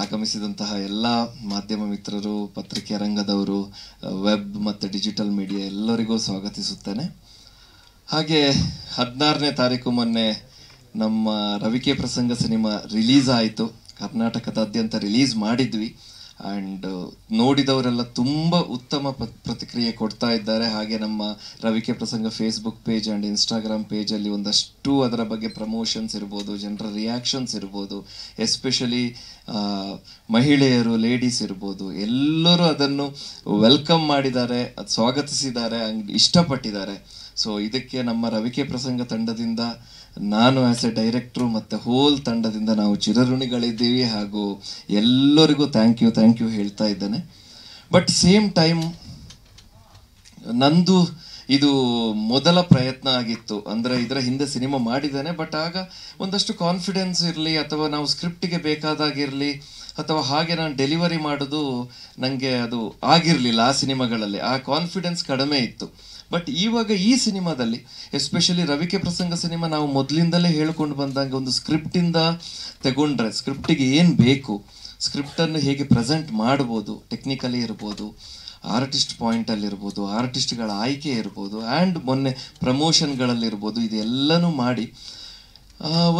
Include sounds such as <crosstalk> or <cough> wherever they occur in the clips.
ಆಗಮಿಸಿದಂತಹ ಎಲ್ಲ ಮಾಧ್ಯಮ ಮಿತ್ರರು ಪತ್ರಿಕೆ ರಂಗದವರು ವೆಬ್ ಮತ್ತು ಡಿಜಿಟಲ್ ಮೀಡಿಯಾ ಎಲ್ಲರಿಗೂ ಸ್ವಾಗತಿಸುತ್ತೇನೆ ಹಾಗೆ ಹದಿನಾರನೇ ತಾರೀಕು ಮೊನ್ನೆ ನಮ್ಮ ರವಿಕೆ ಪ್ರಸಂಗ ಸಿನಿಮಾ ರಿಲೀಸ್ ಆಯಿತು ಕರ್ನಾಟಕದಾದ್ಯಂತ ರಿಲೀಸ್ ಮಾಡಿದ್ವಿ ಆ್ಯಂಡ್ uh, ನೋಡಿದವರೆಲ್ಲ ತುಂಬ ಉತ್ತಮ ಪ್ರತಿಕ್ರಿಯೆ ಕೊಡ್ತಾ ಇದ್ದಾರೆ ಹಾಗೆ ನಮ್ಮ Ravike Prasanga Facebook page and Instagram ಪೇಜಲ್ಲಿ ಒಂದಷ್ಟು ಅದರ ಬಗ್ಗೆ ಪ್ರಮೋಷನ್ಸ್ ಇರ್ಬೋದು ಜನರ ರಿಯಾಕ್ಷನ್ಸ್ ಇರ್ಬೋದು ಎಸ್ಪೆಷಲಿ ಮಹಿಳೆಯರು ಲೇಡೀಸ್ ಇರ್ಬೋದು ಎಲ್ಲರೂ ಅದನ್ನು ವೆಲ್ಕಮ್ ಮಾಡಿದ್ದಾರೆ ಅದು ಸ್ವಾಗತಿಸಿದ್ದಾರೆ ಇಷ್ಟಪಟ್ಟಿದ್ದಾರೆ ಸೊ ಇದಕ್ಕೆ ನಮ್ಮ ರವಿಕೆ ಪ್ರಸಂಗ ತಂಡದಿಂದ ನಾನು ಆ್ಯಸ್ ಎ ಡೈರೆಕ್ಟ್ರು ಮತ್ತು ಹೋಲ್ ತಂಡದಿಂದ ನಾವು ಚಿರಋಣಿಗಳಿದ್ದೀವಿ ಹಾಗೂ ಎಲ್ಲರಿಗೂ ಥ್ಯಾಂಕ್ ಯು ಥ್ಯಾಂಕ್ ಯು ಹೇಳ್ತಾ ಇದ್ದೇನೆ ಬಟ್ ಸೇಮ್ ಟೈಮ್ ನಂದು ಇದು ಮೊದಲ ಪ್ರಯತ್ನ ಆಗಿತ್ತು ಅಂದರೆ ಇದರ ಹಿಂದೆ ಸಿನಿಮಾ ಮಾಡಿದ್ದೇನೆ ಬಟ್ ಆಗ ಒಂದಷ್ಟು ಕಾನ್ಫಿಡೆನ್ಸ್ ಇರಲಿ ಅಥವಾ ನಾವು ಸ್ಕ್ರಿಪ್ಟಿಗೆ ಬೇಕಾದಾಗಿರಲಿ ಅಥವಾ ಹಾಗೆ ನಾನು ಡೆಲಿವರಿ ಮಾಡೋದು ನನಗೆ ಅದು ಆಗಿರಲಿಲ್ಲ ಆ ಸಿನಿಮಾಗಳಲ್ಲಿ ಆ ಕಾನ್ಫಿಡೆನ್ಸ್ ಕಡಿಮೆ ಇತ್ತು ಬಟ್ ಇವಾಗ ಈ ಸಿನಿಮಾದಲ್ಲಿ ಎಸ್ಪೆಷಲಿ ರವಿಕೆ ಪ್ರಸಂಗ ಸಿನಿಮಾ ನಾವು ಮೊದಲಿಂದಲೇ ಹೇಳ್ಕೊಂಡು ಬಂದಂಗೆ ಒಂದು ಸ್ಕ್ರಿಪ್ಟಿಂದ ತಗೊಂಡ್ರೆ ಸ್ಕ್ರಿಪ್ಟಿಗೆ ಏನು ಬೇಕು ಸ್ಕ್ರಿಪ್ಟನ್ನು ಹೇಗೆ ಪ್ರೆಸೆಂಟ್ ಮಾಡ್ಬೋದು ಟೆಕ್ನಿಕಲಿ ಇರ್ಬೋದು ಆರ್ಟಿಸ್ಟ್ ಪಾಯಿಂಟಲ್ಲಿರ್ಬೋದು ಆರ್ಟಿಸ್ಟ್ಗಳ ಆಯ್ಕೆ ಇರ್ಬೋದು ಆ್ಯಂಡ್ ಮೊನ್ನೆ ಪ್ರಮೋಷನ್ಗಳಲ್ಲಿರ್ಬೋದು ಇದೆಲ್ಲನೂ ಮಾಡಿ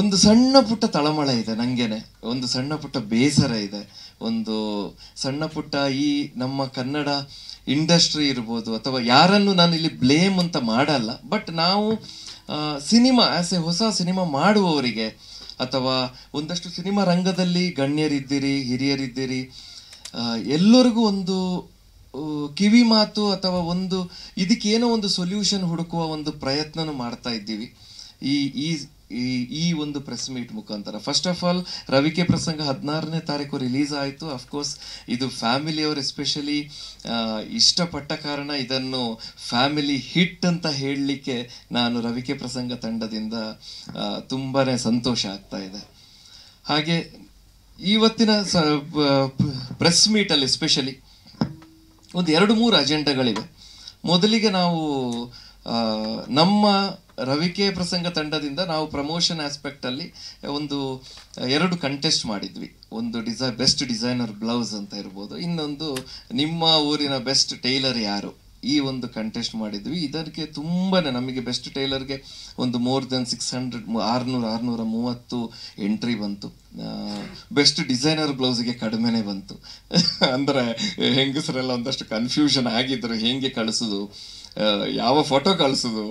ಒಂದು ಸಣ್ಣ ಪುಟ್ಟ ತಳಮಳ ಇದೆ ನನಗೇನೆ ಒಂದು ಸಣ್ಣ ಪುಟ್ಟ ಬೇಸರ ಇದೆ ಒಂದು ಸಣ್ಣ ಪುಟ್ಟ ಈ ನಮ್ಮ ಕನ್ನಡ ಇಂಡಸ್ಟ್ರಿ ಇರ್ಬೋದು ಅಥವಾ ಯಾರನ್ನು ನಾನು ಇಲ್ಲಿ ಬ್ಲೇಮ್ ಅಂತ ಮಾಡಲ್ಲ ಬಟ್ ನಾವು ಸಿನಿಮಾ ಆ್ಯಸ್ ಎ ಹೊಸ ಸಿನಿಮಾ ಮಾಡುವವರಿಗೆ ಅಥವಾ ಒಂದಷ್ಟು ಸಿನಿಮಾ ರಂಗದಲ್ಲಿ ಗಣ್ಯರಿದ್ದೀರಿ ಹಿರಿಯರಿದ್ದೀರಿ ಎಲ್ಲರಿಗೂ ಒಂದು ಕಿವಿ ಮಾತು ಅಥವಾ ಒಂದು ಇದಕ್ಕೇನೋ ಒಂದು ಸೊಲ್ಯೂಷನ್ ಹುಡುಕುವ ಒಂದು ಪ್ರಯತ್ನನೂ ಮಾಡ್ತಾ ಇದ್ದೀವಿ ಈ ಈ ಈ ಈ ಒಂದು ಪ್ರೆಸ್ ಮೀಟ್ ಮುಖಾಂತರ first of all Ravike Prasanga ಹದಿನಾರನೇ ತಾರೀಕು ರಿಲೀಸ್ ಆಯಿತು ಕೋರ್ಸ್ ಇದು ಫ್ಯಾಮಿಲಿಯವರು ಎಸ್ಪೆಷಲಿ ಇಷ್ಟಪಟ್ಟ ಕಾರಣ ಇದನ್ನು ಫ್ಯಾಮಿಲಿ ಹಿಟ್ ಅಂತ ಹೇಳಲಿಕ್ಕೆ ನಾನು ರವಿಕೆ ಪ್ರಸಂಗ ತಂಡದಿಂದ ತುಂಬಾ ಸಂತೋಷ ಆಗ್ತಾ ಇದೆ ಹಾಗೆ ಇವತ್ತಿನ ಸ ಪ್ರೆಸ್ ಮೀಟಲ್ಲಿ ಎಸ್ಪೆಷಲಿ ಒಂದು ಎರಡು ಮೂರು ಅಜೆಂಡಾಗಳಿವೆ ಮೊದಲಿಗೆ ನಾವು ನಮ್ಮ ರವಿಕೆ ಪ್ರಸಂಗ ತಂಡದಿಂದ ನಾವು ಪ್ರಮೋಷನ್ ಆಸ್ಪೆಕ್ಟ್ ಅಲ್ಲಿ ಒಂದು ಎರಡು ಕಂಟೆಸ್ಟ್ ಮಾಡಿದ್ವಿ ಒಂದು ಡಿಸೈ ಬೆಸ್ಟ್ ಡಿಸೈನರ್ ಬ್ಲೌಸ್ ಅಂತ ಇರ್ಬೋದು ಇನ್ನೊಂದು ನಿಮ್ಮ ಊರಿನ ಬೆಸ್ಟ್ ಟೈಲರ್ ಯಾರು ಈ ಒಂದು ಕಂಟೆಸ್ಟ್ ಮಾಡಿದ್ವಿ ಇದಕ್ಕೆ ತುಂಬಾ ನಮಗೆ ಬೆಸ್ಟ್ ಟೈಲರ್ಗೆ ಒಂದು ಮೋರ್ ದೆನ್ ಸಿಕ್ಸ್ ಹಂಡ್ರೆಡ್ ಆರುನೂರು ಆರುನೂರ ಮೂವತ್ತು ಎಂಟ್ರಿ ಬಂತು ಬೆಸ್ಟ್ ಡಿಸೈನರ್ ಬ್ಲೌಸ್ಗೆ ಕಡಿಮೆನೇ ಬಂತು <laughs> ಅಂದರೆ ಹೆಂಗಸರೆಲ್ಲ ಒಂದಷ್ಟು ಕನ್ಫ್ಯೂಷನ್ ಆಗಿದ್ರು ಹೇಗೆ ಕಳಿಸೋದು ಯಾವ ಫೋಟೋ ಕಳಿಸೋದು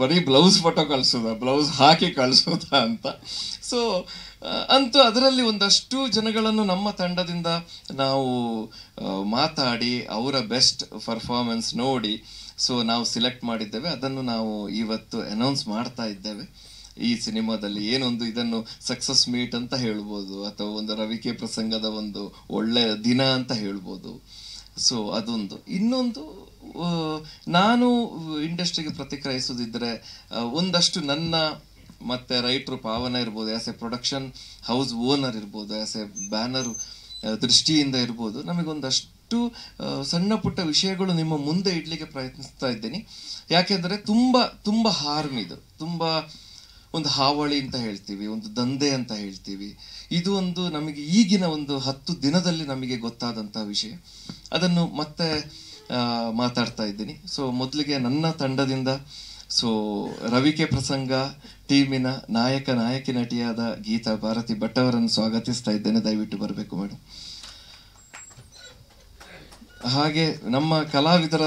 ಬರೀ ಬ್ಲೌಸ್ ಫೋಟೋ ಕಳಿಸೋದ ಬ್ಲೌಸ್ ಹಾಕಿ ಕಳಿಸೋದ ಅಂತ ಸೊ ಅಂತೂ ಅದರಲ್ಲಿ ಒಂದಷ್ಟು ಜನಗಳನ್ನು ನಮ್ಮ ತಂಡದಿಂದ ನಾವು ಮಾತಾಡಿ ಅವರ ಬೆಸ್ಟ್ ಪರ್ಫಾರ್ಮೆನ್ಸ್ ನೋಡಿ ಸೊ ನಾವು ಸಿಲೆಕ್ಟ್ ಮಾಡಿದ್ದೇವೆ ಅದನ್ನು ನಾವು ಇವತ್ತು ಅನೌನ್ಸ್ ಮಾಡ್ತಾ ಇದ್ದೇವೆ ಈ ಸಿನಿಮಾದಲ್ಲಿ ಏನೊಂದು ಇದನ್ನು ಸಕ್ಸಸ್ ಮೀಟ್ ಅಂತ ಹೇಳ್ಬೋದು ಅಥವಾ ಒಂದು ರವಿಕೆ ಪ್ರಸಂಗದ ಒಂದು ಒಳ್ಳೆಯ ದಿನ ಅಂತ ಹೇಳ್ಬೋದು ಸೊ ಅದೊಂದು ಇನ್ನೊಂದು ನಾನು ಇಂಡಸ್ಟ್ರಿಗೆ ಪ್ರತಿಕ್ರಿಯಿಸೋದಿದ್ದರೆ ಒಂದಷ್ಟು ನನ್ನ ಮತ್ತು ರೈಟ್ರು ಪಾವನ ಇರ್ಬೋದು as a production house owner ಇರ್ಬೋದು ಆ್ಯಸ್ ಎ ಬ್ಯಾನರ್ ದೃಷ್ಟಿಯಿಂದ ಇರ್ಬೋದು ನಮಗೊಂದಷ್ಟು ಸಣ್ಣ ಪುಟ್ಟ ವಿಷಯಗಳು ನಿಮ್ಮ ಮುಂದೆ ಇಡಲಿಕ್ಕೆ ಪ್ರಯತ್ನಿಸ್ತಾ ಇದ್ದೇನೆ ಯಾಕೆಂದರೆ ತುಂಬ ತುಂಬ ಹಾರ್ಮ್ ಇದು ತುಂಬ ಒಂದು ಹಾವಳಿ ಅಂತ ಹೇಳ್ತೀವಿ ಒಂದು ದಂಧೆ ಅಂತ ಹೇಳ್ತೀವಿ ಇದು ಒಂದು ನಮಗೆ ಈಗಿನ ಒಂದು ಹತ್ತು ದಿನದಲ್ಲಿ ನಮಗೆ ಗೊತ್ತಾದಂಥ ವಿಷಯ ಅದನ್ನು ಮತ್ತೆ ಮಾತಾಡ್ತಾ ಇದ್ದೀನಿ ಸೊ ಮೊದಲಿಗೆ ನನ್ನ ತಂಡದಿಂದ ಸೊ ರವಿಕೆ ಪ್ರಸಂಗ ಟೀಮಿನ ನಾಯಕ ನಾಯಕಿ ನಟಿಯಾದ ಗೀತಾ ಭಾರತಿ ಭಟ್ ಅವರನ್ನು ಸ್ವಾಗತಿಸ್ತಾ ಇದ್ದೇನೆ ದಯವಿಟ್ಟು ಬರಬೇಕು ಮೇಡಮ್ ಹಾಗೆ ನಮ್ಮ ಕಲಾವಿದರ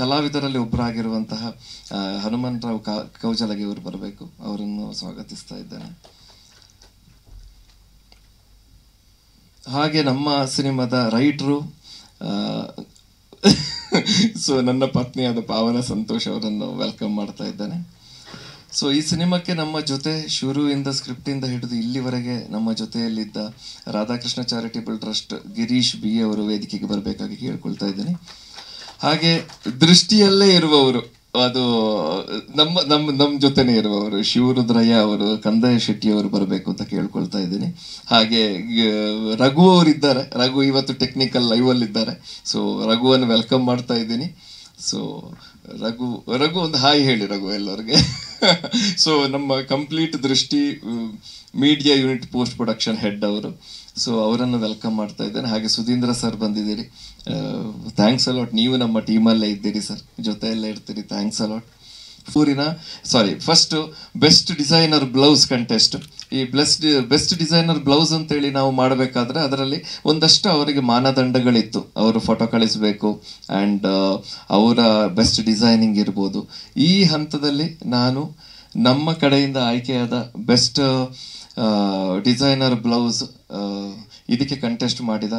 ಕಲಾವಿದರಲ್ಲಿ ಒಬ್ಬರಾಗಿರುವಂತಹ ಹನುಮಂತರಾವ್ ಕೌಜಲಗಿ ಅವರು ಬರಬೇಕು ಅವರನ್ನು ಸ್ವಾಗತಿಸ್ತಾ ಇದ್ದೇನೆ ಹಾಗೆ ನಮ್ಮ ಸಿನಿಮಾದ ರೈಟ್ರು ಸೊ ನನ್ನ ಪತ್ನಿಯಾದ ಪಾವನ ಸಂತೋಷ್ ಅವರನ್ನು ವೆಲ್ಕಮ್ ಮಾಡ್ತಾ ಇದ್ದಾನೆ ಸೊ ಈ ಸಿನಿಮಾಕ್ಕೆ ನಮ್ಮ ಜೊತೆ ಶುರುವಿಂದ ಸ್ಕ್ರಿಪ್ಟಿಂದ ಹಿಡಿದು ಇಲ್ಲಿವರೆಗೆ ನಮ್ಮ ಜೊತೆಯಲ್ಲಿದ್ದ Radhakrishna charitable trust Girish B ಅವರು ವೇದಿಕೆಗೆ ಬರಬೇಕಾಗಿ ಕೇಳ್ಕೊಳ್ತಾ ಇದ್ದೀನಿ ಹಾಗೆ ದೃಷ್ಟಿಯಲ್ಲೇ ಇರುವವರು ಅದು ನಮ್ಮ ನಮ್ಮ ನಮ್ಮ ಜೊತೆನೆ ಇರುವವರು ಶಿವರುದ್ರಯ್ಯ ಅವರು ಕಂದಾಯ ಶೆಟ್ಟಿ ಅವರು ಬರಬೇಕು ಅಂತ ಕೇಳ್ಕೊಳ್ತಾ ಇದ್ದೀನಿ ಹಾಗೆ ರಘು ಅವರು ಇದ್ದಾರೆ ರಘು ಇವತ್ತು ಟೆಕ್ನಿಕಲ್ ಲೈವಲ್ಲಿದ್ದಾರೆ ಸೊ ರಘುವನ್ನು ವೆಲ್ಕಮ್ ಮಾಡ್ತಾ ಇದ್ದೀನಿ ಸೊ ರಘು ರಘು ಒಂದು ಹಾಯ್ ಹೇಳಿ ರಘು ಎಲ್ಲರಿಗೆ ಸೊ <laughs> ನಮ್ಮ complete Drishti media unit post production head ಅವರು ಸೊ ಅವರನ್ನು ವೆಲ್ಕಮ್ ಮಾಡ್ತಾ ಇದ್ದೇನೆ ಹಾಗೆ ಸುಧೀಂದ್ರ ಸರ್ ಬಂದಿದ್ದೀರಿ ಥ್ಯಾಂಕ್ಸ್ ಅಲಾಟ್ ನೀವು ನಮ್ಮ ಟೀಮಲ್ಲೇ ಇದ್ದೀರಿ ಸರ್ ಜೊತೆಯಲ್ಲೇ ಇರ್ತೀರಿ ಥ್ಯಾಂಕ್ಸ್ ಅಲಾಟ್ ಫೂರಿನ sorry first best designer blouse contest ಈ ಬ್ಲೆಸ್ಟ್ ಬೆಸ್ಟ್ ಡಿಸೈನರ್ ಬ್ಲೌಸ್ ಅಂತೇಳಿ ನಾವು ಮಾಡಬೇಕಾದ್ರೆ ಅದರಲ್ಲಿ ಒಂದಷ್ಟು ಅವರಿಗೆ ಮಾನದಂಡಗಳಿತ್ತು ಅವರು ಫೋಟೋ ಕಳಿಸಬೇಕು ಆ್ಯಂಡ್ ಅವರ ಬೆಸ್ಟ್ ಡಿಸೈನಿಂಗ್ ಇರ್ಬೋದು ಈ ಹಂತದಲ್ಲಿ ನಾನು ನಮ್ಮ ಕಡೆಯಿಂದ ಆಯ್ಕೆಯಾದ ಬೆಸ್ಟ್ ಡಿಸೈನರ್ ಬ್ಲೌಸ್ ಇದಕ್ಕೆ ಕಂಟೆಸ್ಟ್ ಮಾಡಿದ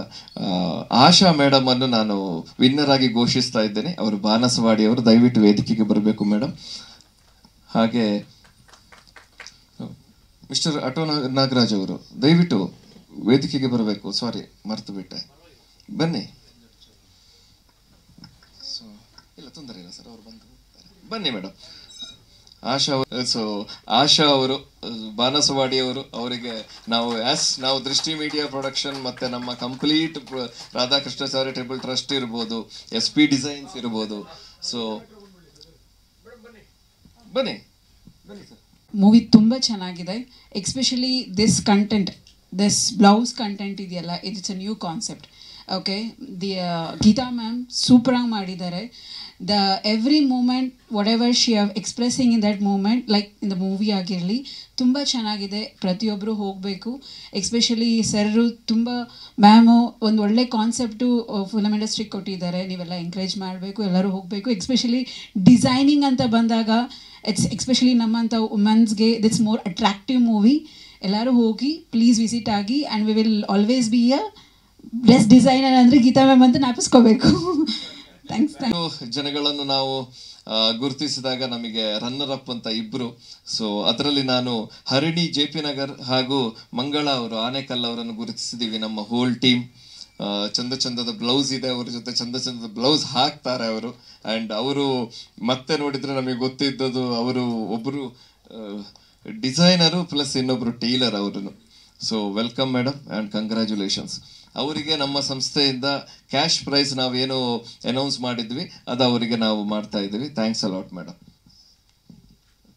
ಆಶಾ ಮೇಡಮ್ ಅನ್ನು ನಾನು ವಿನ್ನರ್ ಆಗಿ ಘೋಷಿಸ್ತಾ ಇದ್ದೇನೆ ಅವರು ಬಾನಸವಾಡಿ ಅವರು ದಯವಿಟ್ಟು ವೇದಿಕೆಗೆ ಬರಬೇಕು ಮೇಡಮ್ ಹಾಗೆ ಮಿಸ್ಟರ್ ಅಟೋ ನಾಗರಾಜ್ ಅವರು ದಯವಿಟ್ಟು ವೇದಿಕೆಗೆ ಬರಬೇಕು ಸಾರಿ ಮರೆತು ಬಿಟ್ಟೆ ಬನ್ನಿ ಇಲ್ಲ ತೊಂದರೆ ಇಲ್ಲ ಸರ್ ಅವರು ಬಂದು ಬನ್ನಿ ಮೇಡಮ್ ಆಶಾ ಸೊ ಆಶಾ ಅವರು ಬಾನಸವಾಡಿ ಅವರು ಅವರಿಗೆ ನಾವು ಆಸ್ ನಾವು ದೃಷ್ಟಿ ಮೀಡಿಯಾ ಪ್ರೊಡಕ್ಷನ್ ಮತ್ತೆ ನಮ್ಮ ಕಂಪ್ಲೀಟ್ ರಾಧಾಕೃಷ್ಣ ಚಾರಿಟೇಬಲ್ ಟ್ರಸ್ಟ್ ಇರ್ಬೋದು ಎಸ್ ಪಿ ಡಿಸೈನ್ಸ್ ಇರ್ಬೋದು ಸೊ ಬನ್ನಿ ಮೂವಿ ತುಂಬ ಚೆನ್ನಾಗಿದೆ especially this content this blouse content ಇದೆಯಲ್ಲ it's a new concept okay the Geetha ma'am ಸೂಪರಾಗಿ ಮಾಡಿದ್ದಾರೆ the every moment whatever she are expressing in that moment like in the movie ಆಗಿರಲಿ ತುಂಬ ಚೆನ್ನಾಗಿದೆ ಪ್ರತಿಯೊಬ್ಬರು ಹೋಗಬೇಕು ಎಕ್ಸ್ಪೆಷಲಿ ಸರ್ರು ತುಂಬ ಮ್ಯಾಮು ಒಂದು ಒಳ್ಳೆ ಕಾನ್ಸೆಪ್ಟು ಫಿಲಮ್ ಇಂಡಸ್ಟ್ರಿಗೆ ಕೊಟ್ಟಿದ್ದಾರೆ ನೀವೆಲ್ಲ ಎಂಕರೇಜ್ ಮಾಡಬೇಕು ಎಲ್ಲರೂ ಹೋಗಬೇಕು ಎಕ್ಸ್ಪೆಷಲಿ ಡಿಸೈನಿಂಗ್ ಅಂತ ಬಂದಾಗ ಇಟ್ಸ್ ಎಕ್ಸ್ಪೆಷಲಿ ನಮ್ಮಂಥ ವುಮೆನ್ಸ್ಗೆ ದಿಟ್ಸ್ ಮೋರ್ ಅಟ್ರಾಕ್ಟಿವ್ ಮೂವಿ ಎಲ್ಲರೂ ಹೋಗಿ ಪ್ಲೀಸ್ ವಿಸಿಟ್ ಆಗಿ and we will always be a best designer ಅಂದರೆ ಗೀತಾ ಮ್ಯಾಮ್ ಅಂತ ನಾಪಿಸ್ಕೋಬೇಕು ಥ್ಯಾಂಕ್ಸ್ ಜನಗಳನ್ನು ನಾವು ಗುರುತಿಸಿದಾಗ ನಮಗೆ ರನ್ನರ್ ಅಪ್ ಅಂತ ಇಬ್ರು ಸೊ ಅದರಲ್ಲಿ ನಾನು ಹರಿಣಿ ಜೆ ಪಿ ನಗರ್ ಹಾಗೂ ಮಂಗಳ ಅವರು ಆನೇಕಲ್ ಅವರನ್ನು ಗುರುತಿಸಿದ್ದೀವಿ ನಮ್ಮ ಹೋಲ್ ಟೀಮ್ ಚಂದ ಚಂದದ ಬ್ಲೌಸ್ ಇದೆ ಅವ್ರ ಜೊತೆ ಚಂದ ಚಂದದ ಬ್ಲೌಸ್ ಹಾಕ್ತಾರೆ ಅವರು ಆ್ಯಂಡ್ ಅವರು ಮತ್ತೆ ನೋಡಿದರೆ ನಮಗೆ ಗೊತ್ತಿದ್ದದು ಅವರು ಒಬ್ಬರು ಡಿಸೈನರು ಪ್ಲಸ್ ಇನ್ನೊಬ್ಬರು ಟೈಲರ್ ಅವರು so welcome madam and congratulations ಅವರಿಗೆ ನಮ್ಮ ಸಂಸ್ಥೆಯಿಂದ ಕ್ಯಾಶ್ ಪ್ರೈಸ್ ನಾವೇನು ಅನೌನ್ಸ್ ಮಾಡಿದ್ವಿ ಅದು ಅವರಿಗೆ ನಾವು ಮಾಡ್ತಾ ಇದ್ದೀವಿ thanks a lot madam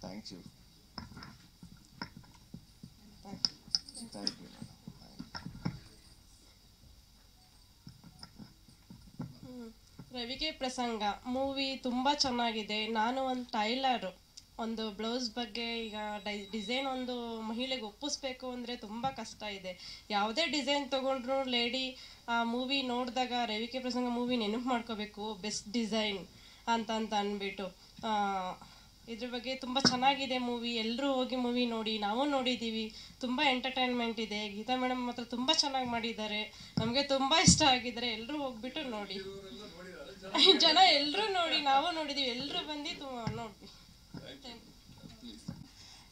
thank you Ravike Prasanga movie ತುಂಬ ಚೆನ್ನಾಗಿದೆ ನಾನು ಒಂದು ಟೈಲರು ಒಂದು ಬ್ಲೌಸ್ ಬಗ್ಗೆ ಈಗ ಡೈ ಡಿಸೈನ್ ಒಂದು ಮಹಿಳೆಗೆ ಒಪ್ಪಿಸ್ಬೇಕು ಅಂದರೆ ತುಂಬ ಕಷ್ಟ ಇದೆ ಯಾವುದೇ ಡಿಸೈನ್ ತೊಗೊಂಡ್ರು ಲೇಡಿ ಆ ಮೂವಿ ನೋಡಿದಾಗ ರವಿಕೆ ಪ್ರಸಂಗ ಮೂವಿ ನೆನಪು ಮಾಡ್ಕೋಬೇಕು ಬೆಸ್ಟ್ ಡಿಸೈನ್ ಅಂತ ಅಂತ ಅಂದ್ಬಿಟ್ಟು ಇದ್ರ ಬಗ್ಗೆ ತುಂಬ ಚೆನ್ನಾಗಿದೆ ಮೂವಿ ಎಲ್ಲರೂ ಹೋಗಿ ಮೂವಿ ನೋಡಿ ನಾವು ನೋಡಿದ್ದೀವಿ ತುಂಬ ಎಂಟರ್ಟೈನ್ಮೆಂಟ್ ಇದೆ ಗೀತಾ ಮೇಡಮ್ ಮಾತ್ರ ತುಂಬ ಚೆನ್ನಾಗಿ ಮಾಡಿದ್ದಾರೆ ನಮಗೆ ತುಂಬ ಇಷ್ಟ ಆಗಿದ್ದಾರೆ ಎಲ್ಲರೂ ಹೋಗ್ಬಿಟ್ಟು ನೋಡಿ ಜನ ಎಲ್ಲರೂ ನೋಡಿ ನಾವು ನೋಡಿದ್ದೀವಿ ಎಲ್ಲರೂ ಬಂದು ನೋಡಿ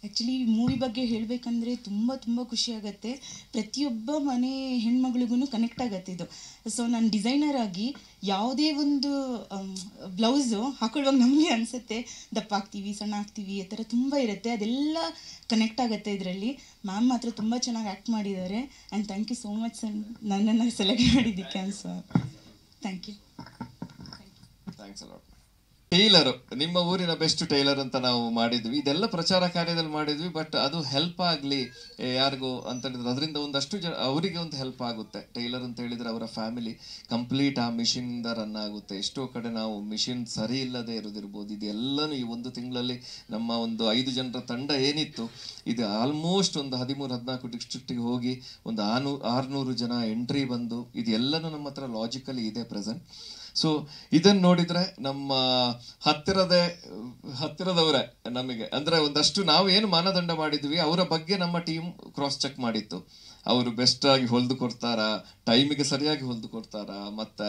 ಆ್ಯಕ್ಚುಲಿ ಮೂವಿ ಬಗ್ಗೆ ಹೇಳಬೇಕಂದ್ರೆ ತುಂಬ ತುಂಬ ಖುಷಿಯಾಗತ್ತೆ ಪ್ರತಿಯೊಬ್ಬ ಮನೆ ಹೆಣ್ಮಗಳಿಗೂ ಕನೆಕ್ಟ್ ಆಗತ್ತೆ ಇದು ಸೊ ನಾನು ಡಿಸೈನರ್ ಆಗಿ ಯಾವುದೇ ಒಂದು ಬ್ಲೌಸು ಹಾಕೊಳ್ಳುವಾಗ ನಮಗೆ ಅನಿಸುತ್ತೆ ದಪ್ಪ ಹಾಕ್ತೀವಿ ಸಣ್ಣ ಹಾಕ್ತೀವಿ ಈ ಥರ ತುಂಬ ಇರುತ್ತೆ ಅದೆಲ್ಲ ಕನೆಕ್ಟ್ ಆಗುತ್ತೆ ಇದರಲ್ಲಿ ಮ್ಯಾಮ್ ಮಾತ್ರ ತುಂಬ ಚೆನ್ನಾಗಿ ಆ್ಯಕ್ಟ್ ಮಾಡಿದ್ದಾರೆ and thank you so much sir ನನ್ನನ್ನು ಸೆಲೆಕ್ಟ್ ಮಾಡಿದ್ದಕ್ಕೆ sir thank you thanks tailor ನಿಮ್ಮ ಊರಿನ ಬೆಸ್ಟ್ ಟೈಲರ್ ಅಂತ ನಾವು ಮಾಡಿದ್ವಿ ಇದೆಲ್ಲ ಪ್ರಚಾರ ಕಾರ್ಯದಲ್ಲಿ ಮಾಡಿದ್ವಿ ಬಟ್ ಅದು ಹೆಲ್ಪ್ ಆಗಲಿ ಯಾರಿಗೂ ಅಂತ ಹೇಳಿದ್ರೆ ಅದರಿಂದ ಒಂದಷ್ಟು ಜನ ಅವರಿಗೆ ಒಂದು ಹೆಲ್ಪ್ ಆಗುತ್ತೆ ಟೈಲರ್ ಅಂತ ಹೇಳಿದ್ರೆ ಅವರ ಫ್ಯಾಮಿಲಿ ಕಂಪ್ಲೀಟ್ ಆ ಮಿಷಿನಿಂದ ರನ್ ಆಗುತ್ತೆ ಎಷ್ಟೋ ಕಡೆ ನಾವು ಮಿಷಿನ್ ಸರಿ ಇಲ್ಲದೆ ಇರೋದಿರ್ಬೋದು ಇದೆಲ್ಲನೂ ಈ ಒಂದು ತಿಂಗಳಲ್ಲಿ ನಮ್ಮ ಒಂದು ಐದು ಜನರ ತಂಡ ಏನಿತ್ತು ಇದು ಆಲ್ಮೋಸ್ಟ್ ಒಂದು ಹದಿಮೂರು ಹದಿನಾಲ್ಕು ಡಿಸ್ಟ್ರಿಕ್ಟಿಗೆ ಹೋಗಿ ಒಂದು ಆನೂ ಆರುನೂರು ಜನ ಎಂಟ್ರಿ ಬಂದು ಇದೆಲ್ಲನೂ ನಮ್ಮ ಹತ್ರ ಲಾಜಿಕಲಿ ಇದೆ ಪ್ರೆಸೆಂಟ್ ಸೊ ಇದನ್ನು ನೋಡಿದ್ರೆ ನಮ್ಮ ಹತ್ತಿರದೇ ಹತ್ತಿರದವರೇ ನಮಗೆ ಅಂದ್ರೆ ಒಂದಷ್ಟು ನಾವು ಏನು ಮಾನದಂಡ ಮಾಡಿದ್ವಿ ಅವರ ಬಗ್ಗೆ ನಮ್ಮ ಟೀಮ್ ಕ್ರಾಸ್ ಚೆಕ್ ಮಾಡಿತ್ತು ಅವರು ಬೆಸ್ಟ್ ಆಗಿ ಹೊಲ್ದು ಕೊಡ್ತಾರಾ ಟೈಮಿಗೆ ಸರಿಯಾಗಿ ಹೊಲ್ದು ಮತ್ತೆ ಮತ್ತೆ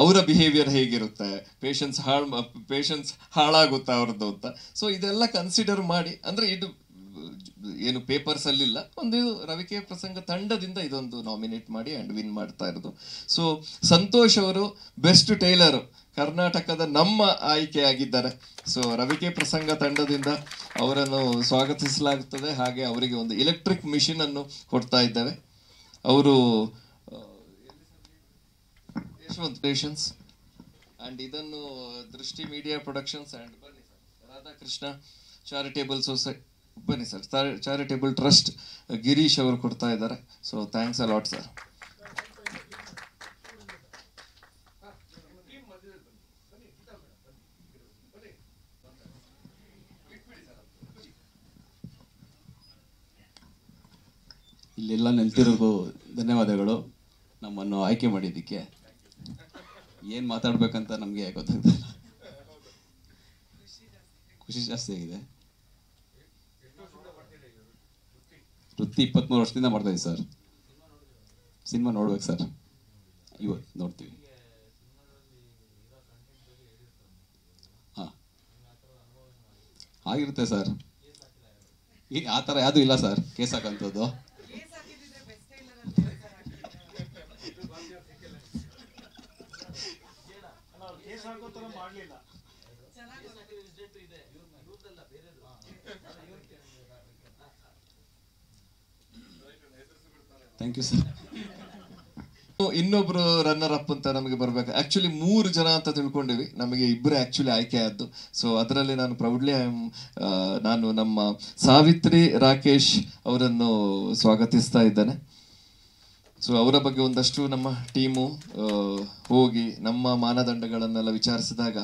ಅವರ ಬಿಹೇವಿಯರ್ ಹೇಗಿರುತ್ತೆ ಪೇಷನ್ಸ್ ಹಾಳು ಪೇಷನ್ಸ್ ಹಾಳಾಗುತ್ತಾ ಅವ್ರದ್ದು ಅಂತ ಸೊ ಇದೆಲ್ಲ ಕನ್ಸಿಡರ್ ಮಾಡಿ ಅಂದ್ರೆ ಇದು ಏನು ಪೇಪರ್ಸ್ ಅಲ್ಲಿಲ್ಲ ಒಂದು ರವಿಕೆ ಪ್ರಸಂಗ ತಂಡದಿಂದ ಇದೊಂದು ನಾಮಿನೇಟ್ ಮಾಡಿ ಅಂಡ್ ವಿನ್ ಮಾಡ್ತಾ ಇರೋದು ಸೊ ಸಂತೋಷ್ ಅವರು ಬೆಸ್ಟ್ ಟೈಲರ್ ಕರ್ನಾಟಕದ ನಮ್ಮ ಆಯ್ಕೆ ಆಗಿದ್ದಾರೆ ಸೊ ರವಿಕೆ ಪ್ರಸಂಗ ತಂಡದಿಂದ ಅವರನ್ನು ಸ್ವಾಗತಿಸಲಾಗುತ್ತದೆ ಹಾಗೆ ಅವರಿಗೆ ಒಂದು ಎಲೆಕ್ಟ್ರಿಕ್ ಮಿಷಿನ್ ಅನ್ನು ಕೊಡ್ತಾ ಇದ್ದಾರೆ ಅವರು ಯಶವಂತ್ ಪೇಷನ್ಸ್ ಅಂಡ್ ಇದನ್ನು ದೃಷ್ಟಿ ಮೀಡಿಯಾ ಪ್ರೊಡಕ್ಷನ್ಸ್ ಅಂಡ್ ಬನ್ನಿ ರಾಧಾಕೃಷ್ಣ ಚಾರಿಟೇಬಲ್ ಸೊಸೈಟಿ ಬನ್ನಿ ಸರ್ ಚಾರಿಟೇಬಲ್ ಟ್ರಸ್ಟ್ ಗಿರೀಶ್ ಅವರು ಕೊಡ್ತಾ ಇದ್ದಾರೆ so thanks a lot sir ಇಲ್ಲೆಲ್ಲ ನೆಲ್ತಿರೋದು ಧನ್ಯವಾದಗಳು ನಮ್ಮನ್ನು ಆಯ್ಕೆ ಮಾಡಿದ್ದಕ್ಕೆ ಏನು ಮಾತಾಡಬೇಕಂತ ನಮಗೆ ಗೊತ್ತಾಗ್ತಿಲ್ಲ ಖುಷಿ ಜಾಸ್ತಿ ಆಗಿದೆ ವೃತ್ತಿ ಇಪ್ಪತ್ಮೂರು ವರ್ಷದಿಂದ ಮಾಡ್ತಾ ಸರ್ ಸಿನಿಮಾ ನೋಡ್ಬೇಕು ಸರ್ ಇವತ್ತು ನೋಡ್ತೀವಿ ಹಾಂ ಆಗಿರುತ್ತೆ ಸರ್ ಈ ಆ ಥರ ಯಾವುದೂ ಇಲ್ಲ ಸರ್ ಕೇಸ್ ಹಾಕಂಥದ್ದು ಥ್ಯಾಂಕ್ ಯು ಸರ್ ಇನ್ನೊಬ್ರು ರನ್ನರ್ ಅಪ್ ಅಂತ ನಮಗೆ ಬರಬೇಕು ಆಕ್ಚುಲಿ ಮೂರು ಜನ ಅಂತ ತಿಳ್ಕೊಂಡಿವಿ ನಮಗೆ ಇಬ್ಬರು ಆಕ್ಚುಲಿ ಆಯ್ಕೆ ಆದ್ದು ಸೊ ಅದರಲ್ಲಿ ನಾನು ಪ್ರೌಡ್ಲಿ ಐ ನಾನು ನಮ್ಮ ಸಾವಿತ್ರಿ ರಾಕೇಶ್ ಅವರನ್ನು ಸ್ವಾಗತಿಸ್ತಾ ಇದ್ದೇನೆ ಸೊ ಅವರ ಬಗ್ಗೆ ಒಂದಷ್ಟು ನಮ್ಮ ಟೀಮು ಹೋಗಿ ನಮ್ಮ ಮಾನದಂಡಗಳನ್ನೆಲ್ಲ ವಿಚಾರಿಸಿದಾಗ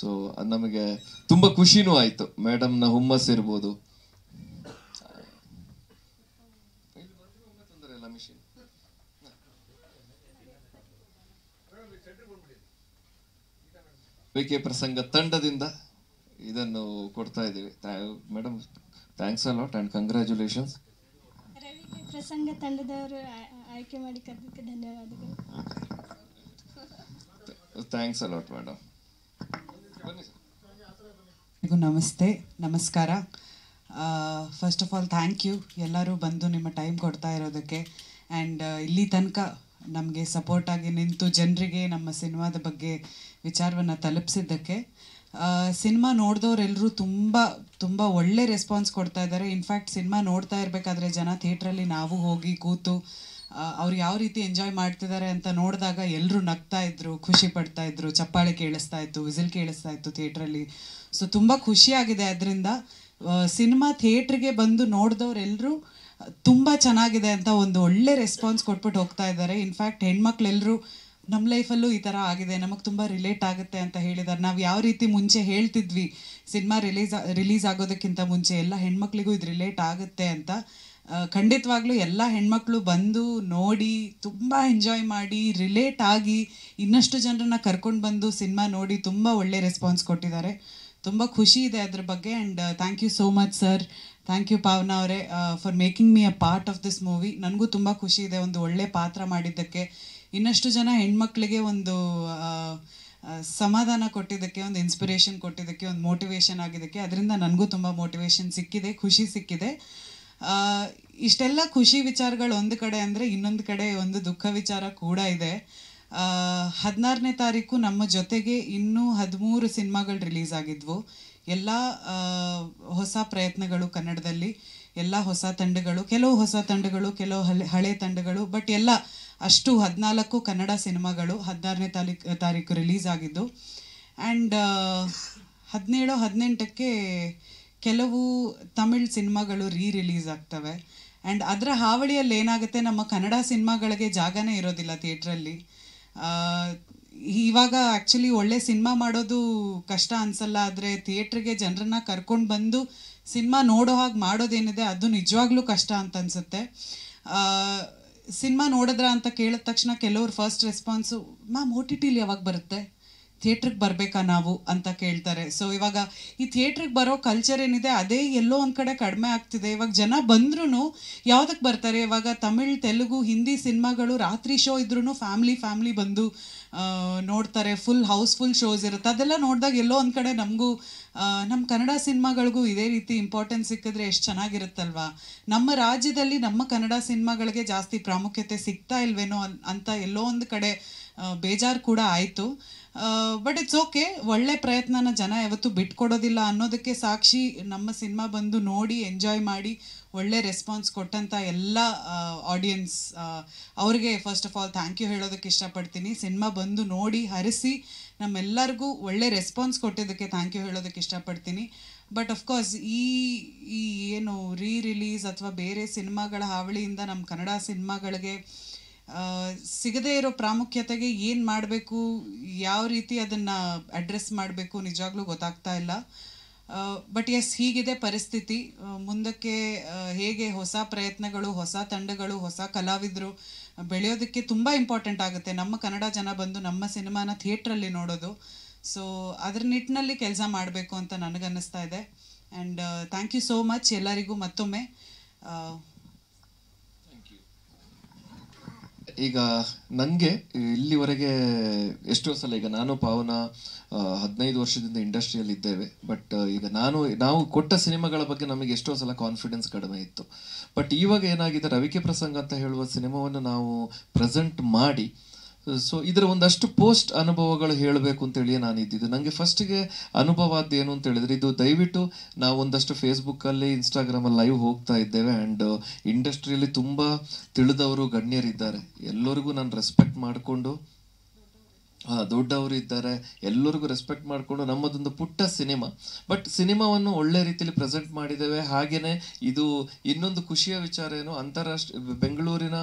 ಸೊ ನಮಗೆ ತುಂಬ ಖುಷಿನೂ ಆಯಿತು ಮೇಡಮ್ನ ಹುಮ್ಮಸ್ ಇರ್ಬೋದು ಕೆ ಪ್ರಸಂಗ ತಂಡದಿಂದ ಇದನ್ನು ಕೊಡ್ತಾ ಇದ್ದೀವಿ madam thanks a a lot and congratulations Prasanga ತಂಡದವರು ಆಯ್ಕೆ ಮಾಡಿ ಕರೆದಕ್ಕೆ ಧನ್ಯವಾದಗಳು ಥ್ಯಾಂಕ್ಸ್ ಅಲಾಟ್ ಮೇಡಮ್ ನಮಸ್ತೆ ನಮಸ್ಕಾರ first of all thank you ಎಲ್ಲರೂ ಬಂದು ನಿಮ್ಮ ಟೈಮ್ ಕೊಡ್ತಾ ಇರೋದಕ್ಕೆ ಆ್ಯಂಡ್ ಇಲ್ಲಿ ತನಕ ನಮಗೆ ಸಪೋರ್ಟಾಗಿ ನಿಂತು ಜನರಿಗೆ ನಮ್ಮ ಸಿನಿಮಾದ ಬಗ್ಗೆ ವಿಚಾರವನ್ನು ತಲುಪಿಸಿದ್ದಕ್ಕೆ ಸಿನಿಮಾ ನೋಡಿದವರೆಲ್ಲರೂ ತುಂಬ ತುಂಬ ಒಳ್ಳೆ ರೆಸ್ಪಾನ್ಸ್ ಕೊಡ್ತಾ ಇದ್ದಾರೆ ಇನ್ಫ್ಯಾಕ್ಟ್ ಸಿನಿಮಾ ನೋಡ್ತಾ ಇರಬೇಕಾದ್ರೆ ಜನ ಥಿಯೇಟ್ರಲ್ಲಿ ನಾವು ಹೋಗಿ ಕೂತು ಅವ್ರು ಯಾವ ರೀತಿ ಎಂಜಾಯ್ ಮಾಡ್ತಿದ್ದಾರೆ ಅಂತ ನೋಡಿದಾಗ ಎಲ್ಲರೂ ನಗ್ತಾ ಇದ್ರು ಖುಷಿ ಪಡ್ತಾ ಇದ್ರು ಚಪ್ಪಾಳೆ ಕೇಳಿಸ್ತಾ ಇತ್ತು ವಿಸಿಲ್ ಕೇಳಿಸ್ತಾ ಇತ್ತು ಥಿಯೇಟ್ರಲ್ಲಿ ಸೊ ತುಂಬ ಖುಷಿಯಾಗಿದೆ ಅದರಿಂದ ಸಿನಿಮಾ ಥಿಯೇಟ್ರಿಗೆ ಬಂದು ನೋಡಿದವರೆಲ್ಲರೂ ತುಂಬ ಚೆನ್ನಾಗಿದೆ ಅಂತ ಒಂದು ಒಳ್ಳೆ ರೆಸ್ಪಾನ್ಸ್ ಕೊಟ್ಬಿಟ್ಟು ಹೋಗ್ತಾ ಇದ್ದಾರೆ ಇನ್ಫ್ಯಾಕ್ಟ್ ಹೆಣ್ಮಕ್ಳೆಲ್ಲರೂ ನಮ್ಮ ಲೈಫಲ್ಲೂ ಈ ಥರ ಆಗಿದೆ ನಮಗೆ ತುಂಬ ರಿಲೇಟ್ ಆಗುತ್ತೆ ಅಂತ ಹೇಳಿದ್ದಾರೆ ನಾವು ಯಾವ ರೀತಿ ಮುಂಚೆ ಹೇಳ್ತಿದ್ವಿ ಸಿನಿಮಾ ರಿಲೀಸ್ ರಿಲೀಸ್ ಆಗೋದಕ್ಕಿಂತ ಮುಂಚೆ ಎಲ್ಲ ಹೆಣ್ಮಕ್ಳಿಗೂ ಇದು ರಿಲೇಟ್ ಆಗುತ್ತೆ ಅಂತ ಖಂಡಿತವಾಗ್ಲೂ ಎಲ್ಲ ಹೆಣ್ಮಕ್ಳು ಬಂದು ನೋಡಿ ತುಂಬ ಎಂಜಾಯ್ ಮಾಡಿ ರಿಲೇಟ್ ಆಗಿ ಇನ್ನಷ್ಟು ಜನರನ್ನ ಕರ್ಕೊಂಡು ಬಂದು ಸಿನಿಮಾ ನೋಡಿ ತುಂಬ ಒಳ್ಳೆ ರೆಸ್ಪಾನ್ಸ್ ಕೊಟ್ಟಿದ್ದಾರೆ ತುಂಬ ಖುಷಿ ಇದೆ ಅದ್ರ ಬಗ್ಗೆ and thank you so much sir thank you Pavana ಅವರೇ for making me a part of this movie ನನಗೂ ತುಂಬ ಖುಷಿ ಇದೆ ಒಂದು ಒಳ್ಳೆ ಪಾತ್ರ ಮಾಡಿದ್ದಕ್ಕೆ ಇನ್ನಷ್ಟು ಜನ ಹೆಣ್ಮಕ್ಳಿಗೆ ಒಂದು ಸಮಾಧಾನ ಕೊಟ್ಟಿದ್ದಕ್ಕೆ ಒಂದು ಇನ್ಸ್ಪಿರೇಷನ್ ಕೊಟ್ಟಿದ್ದಕ್ಕೆ ಒಂದು ಮೋಟಿವೇಶನ್ ಆಗಿದ್ದಕ್ಕೆ ಅದರಿಂದ ನನಗೂ ತುಂಬ ಮೋಟಿವೇಶನ್ ಸಿಕ್ಕಿದೆ ಖುಷಿ ಸಿಕ್ಕಿದೆ ಇಷ್ಟೆಲ್ಲ ಖುಷಿ ವಿಚಾರಗಳು ಒಂದು ಕಡೆ ಅಂದರೆ ಇನ್ನೊಂದು ಕಡೆ ಒಂದು ದುಃಖ ವಿಚಾರ ಕೂಡ ಇದೆ ಹದಿನಾರನೇ ತಾರೀಕು ನಮ್ಮ ಜೊತೆಗೆ ಇನ್ನೂ ಹದಿಮೂರು ಸಿನಿಮಾಗಳು ರಿಲೀಸ್ ಆಗಿದ್ವು ಎಲ್ಲ ಹೊಸ ಪ್ರಯತ್ನಗಳು ಕನ್ನಡದಲ್ಲಿ ಎಲ್ಲ ಹೊಸ ತಂಡಗಳು ಕೆಲವು ಹೊಸ ತಂಡಗಳು ಕೆಲವು ಹಳೆ ಹಳೆ ತಂಡಗಳು ಬಟ್ ಎಲ್ಲ ಅಷ್ಟು ಹದಿನಾಲ್ಕು ಕನ್ನಡ ಸಿನಿಮಾಗಳು ಹದಿನಾರನೇ ತಾಲೀಕು ತಾರೀಕು ರಿಲೀಸ್ ಆಗಿದ್ದು ಆ್ಯಂಡ್ ಹದಿನೇಳು ಹದಿನೆಂಟಕ್ಕೆ ಕೆಲವು ತಮಿಳ್ ಸಿನಿಮಾಗಳು ರೀ ರಿಲೀಸ್ ಆಗ್ತವೆ ಆ್ಯಂಡ್ ಅದರ ಹಾವಳಿಯಲ್ಲಿ ಏನಾಗುತ್ತೆ ನಮ್ಮ ಕನ್ನಡ ಸಿನಿಮಾಗಳಿಗೆ ಜಾಗನೇ ಇರೋದಿಲ್ಲ ಥಿಯೇಟ್ರಲ್ಲಿ ಇವಾಗ ಆ್ಯಕ್ಚುಲಿ ಒಳ್ಳೆ ಸಿನಿಮಾ ಮಾಡೋದು ಕಷ್ಟ ಅನಿಸಲ್ಲ ಆದರೆ ಥಿಯೇಟ್ರಿಗೆ ಜನರನ್ನ ಕರ್ಕೊಂಡು ಬಂದು ಸಿನಿಮಾ ನೋಡೋ ಹಾಗೆ ಮಾಡೋದೇನಿದೆ ಅದು ನಿಜವಾಗ್ಲೂ ಕಷ್ಟ ಅಂತ ಅನಿಸುತ್ತೆ ಸಿನಿಮಾ ನೋಡಿದ್ರ ಅಂತ ಕೇಳಿದ ತಕ್ಷಣ ಕೆಲವ್ರು first response ma'am O T ಟಿಲಿ ಯಾವಾಗ ಬರುತ್ತೆ ಥಿಯೇಟ್ರಿಗೆ ಬರಬೇಕಾ ನಾವು ಅಂತ ಕೇಳ್ತಾರೆ ಸೊ ಇವಾಗ ಈ ಥಿಯೇಟ್ರಿಗೆ ಬರೋ ಕಲ್ಚರ್ ಏನಿದೆ ಅದೇ ಎಲ್ಲೋ ಒಂದು ಕಡೆ ಕಡಿಮೆ ಆಗ್ತಿದೆ ಇವಾಗ ಜನ ಬಂದ್ರೂ ಯಾವುದಕ್ಕೆ ಬರ್ತಾರೆ ಇವಾಗ ತಮಿಳ್ ತೆಲುಗು ಹಿಂದಿ ಸಿನಿಮಾಗಳು ರಾತ್ರಿ ಶೋ ಇದ್ರೂ ಫ್ಯಾಮ್ಲಿ ಫ್ಯಾಮ್ಲಿ ಬಂದು ನೋಡ್ತಾರೆ ಫುಲ್ ಹೌಸ್ಫುಲ್ ಶೋಸ್ ಇರುತ್ತೆ ಅದೆಲ್ಲ ನೋಡಿದಾಗ ಎಲ್ಲೋ ಒಂದು ಕಡೆ ನಮಗೂ ನಮ್ಮ ಕನ್ನಡ ಸಿನಿಮಾಗಳಿಗೂ ಇದೇ ರೀತಿ ಇಂಪಾರ್ಟೆನ್ಸ್ ಸಿಕ್ಕಿದ್ರೆ ಎಷ್ಟು ಚೆನ್ನಾಗಿರುತ್ತಲ್ವಾ ನಮ್ಮ ರಾಜ್ಯದಲ್ಲಿ ನಮ್ಮ ಕನ್ನಡ ಸಿನಿಮಾಗಳಿಗೆ ಜಾಸ್ತಿ ಪ್ರಾಮುಖ್ಯತೆ ಸಿಗ್ತಾ ಇಲ್ವೇನೋ ಅಂತ ಎಲ್ಲೋ ಒಂದು ಕಡೆ ಬೇಜಾರು ಕೂಡ ಆಯಿತು ಬಟ್ ಇಟ್ಸ್ ಓಕೆ ಒಳ್ಳೆ ಪ್ರಯತ್ನನ ಜನ ಯಾವತ್ತೂ ಬಿಟ್ಕೊಡೋದಿಲ್ಲ ಅನ್ನೋದಕ್ಕೆ ಸಾಕ್ಷಿ ನಮ್ಮ ಸಿನಿಮಾ ಬಂದು ನೋಡಿ ಎಂಜಾಯ್ ಮಾಡಿ ಒಳ್ಳೆ ರೆಸ್ಪಾನ್ಸ್ ಕೊಟ್ಟಂಥ ಎಲ್ಲ ಆಡಿಯನ್ಸ್ ಅವ್ರಿಗೆ first of all thank you ಹೇಳೋದಕ್ಕೆ ಇಷ್ಟಪಡ್ತೀನಿ ಸಿನಿಮಾ ಬಂದು ನೋಡಿ ಹರಿಸಿ ನಮ್ಮೆಲ್ಲರಿಗೂ ಒಳ್ಳೆ ರೆಸ್ಪಾನ್ಸ್ ಕೊಟ್ಟಿದ್ದಕ್ಕೆ ಥ್ಯಾಂಕ್ ಯು ಹೇಳೋದಕ್ಕೆ ಇಷ್ಟಪಡ್ತೀನಿ ಬಟ್ ಅಫ್ಕೋರ್ಸ್ ಈ ಈ ಏನು ರೀ ರಿಲೀಸ್ ಅಥವಾ ಬೇರೆ ಸಿನಿಮಾಗಳ ಹಾವಳಿಯಿಂದ ನಮ್ಮ ಕನ್ನಡ ಸಿನಿಮಾಗಳಿಗೆ ಸಿಗದೇ ಇರೋ ಪ್ರಾಮುಖ್ಯತೆಗೆ ಏನು ಮಾಡಬೇಕು ಯಾವ ರೀತಿ ಅದನ್ನು ಅಡ್ರೆಸ್ ಮಾಡಬೇಕು ನಿಜವಾಗ್ಲೂ ಗೊತ್ತಾಗ್ತಾ ಇಲ್ಲ ಬಟ್ ಎಸ್ ಹೀಗಿದೆ ಪರಿಸ್ಥಿತಿ ಮುಂದಕ್ಕೆ ಹೇಗೆ ಹೊಸ ಪ್ರಯತ್ನಗಳು ಹೊಸ ತಂಡಗಳು ಹೊಸ ಕಲಾವಿದರು ಬೆಳೆಯೋದಕ್ಕೆ ತುಂಬ ಇಂಪಾರ್ಟೆಂಟ್ ಆಗುತ್ತೆ ನಮ್ಮ ಕನ್ನಡ ಜನ ಬಂದು ನಮ್ಮ ಸಿನಿಮಾನ ಥಿಯೇಟ್ರಲ್ಲಿ ನೋಡೋದು ಸೊ ಅದ್ರ ನಿಟ್ಟಿನಲ್ಲಿ ಕೆಲಸ ಮಾಡಬೇಕು ಅಂತ ನನಗನ್ನಿಸ್ತಾ ಇದೆ and thank you so much ಎಲ್ಲರಿಗೂ ಮತ್ತೊಮ್ಮೆ ಈಗ ನನಗೆ ಇಲ್ಲಿವರೆಗೆ ಎಷ್ಟೋ ಸಲ ಈಗ ನಾನು ಪಾವನ ಹದಿನೈದು ವರ್ಷದಿಂದ ಇಂಡಸ್ಟ್ರಿಯಲ್ಲಿ ಇದ್ದೇವೆ ಬಟ್ ಈಗ ನಾನು ನಾವು ಕೊಟ್ಟ ಸಿನಿಮಾಗಳ ಬಗ್ಗೆ ನಮಗೆ ಎಷ್ಟೋ ಸಲ ಕಾನ್ಫಿಡೆನ್ಸ್ ಕಡಿಮೆ ಇತ್ತು ಬಟ್ ಇವಾಗ ಏನಾಗಿದೆ ರವಿಕೆ ಪ್ರಸಂಗ ಅಂತ ಹೇಳುವ ಸಿನಿಮಾವನ್ನು ನಾವು ಪ್ರೆಸೆಂಟ್ ಮಾಡಿ ಸೊ ಇದರ ಒಂದಷ್ಟು ಪೋಸ್ಟ್ ಅನುಭವಗಳು ಹೇಳಬೇಕು ಅಂತೇಳಿ ನಾನು ಇದ್ದಿದ್ದು ನನಗೆ ಫಸ್ಟಿಗೆ ಅನುಭವ ಏನು ಅಂತ ಹೇಳಿದ್ರೆ ಇದು ದಯವಿಟ್ಟು ನಾವು ಒಂದಷ್ಟು ಫೇಸ್ಬುಕ್ಕಲ್ಲಿ ಇನ್ಸ್ಟಾಗ್ರಾಮಲ್ಲಿ ಲೈವ್ ಹೋಗ್ತಾ ಇದ್ದೇವೆ ಆ್ಯಂಡ್ ಇಂಡಸ್ಟ್ರಿಯಲ್ಲಿ ತುಂಬ ತಿಳಿದವರು ಗಣ್ಯರಿದ್ದಾರೆ ಎಲ್ಲರಿಗೂ ನಾನು ರೆಸ್ಪೆಕ್ಟ್ ಮಾಡಿಕೊಂಡು ದೊಡ್ಡವರು ಇದ್ದಾರೆ ಎಲ್ಲರಿಗೂ ರೆಸ್ಪೆಕ್ಟ್ ಮಾಡಿಕೊಂಡು ನಮ್ಮದೊಂದು ಪುಟ್ಟ ಸಿನಿಮಾ ಬಟ್ ಸಿನಿಮಾವನ್ನು ಒಳ್ಳೆ ರೀತಿಯಲ್ಲಿ ಪ್ರೆಸೆಂಟ್ ಮಾಡಿದ್ದೇವೆ ಹಾಗೆಯೇ ಇದು ಇನ್ನೊಂದು ಖುಷಿಯ ವಿಚಾರ ಏನು ಅಂತಾರಾಷ್ಟ್ರೀಯ ಬೆಂಗಳೂರಿನ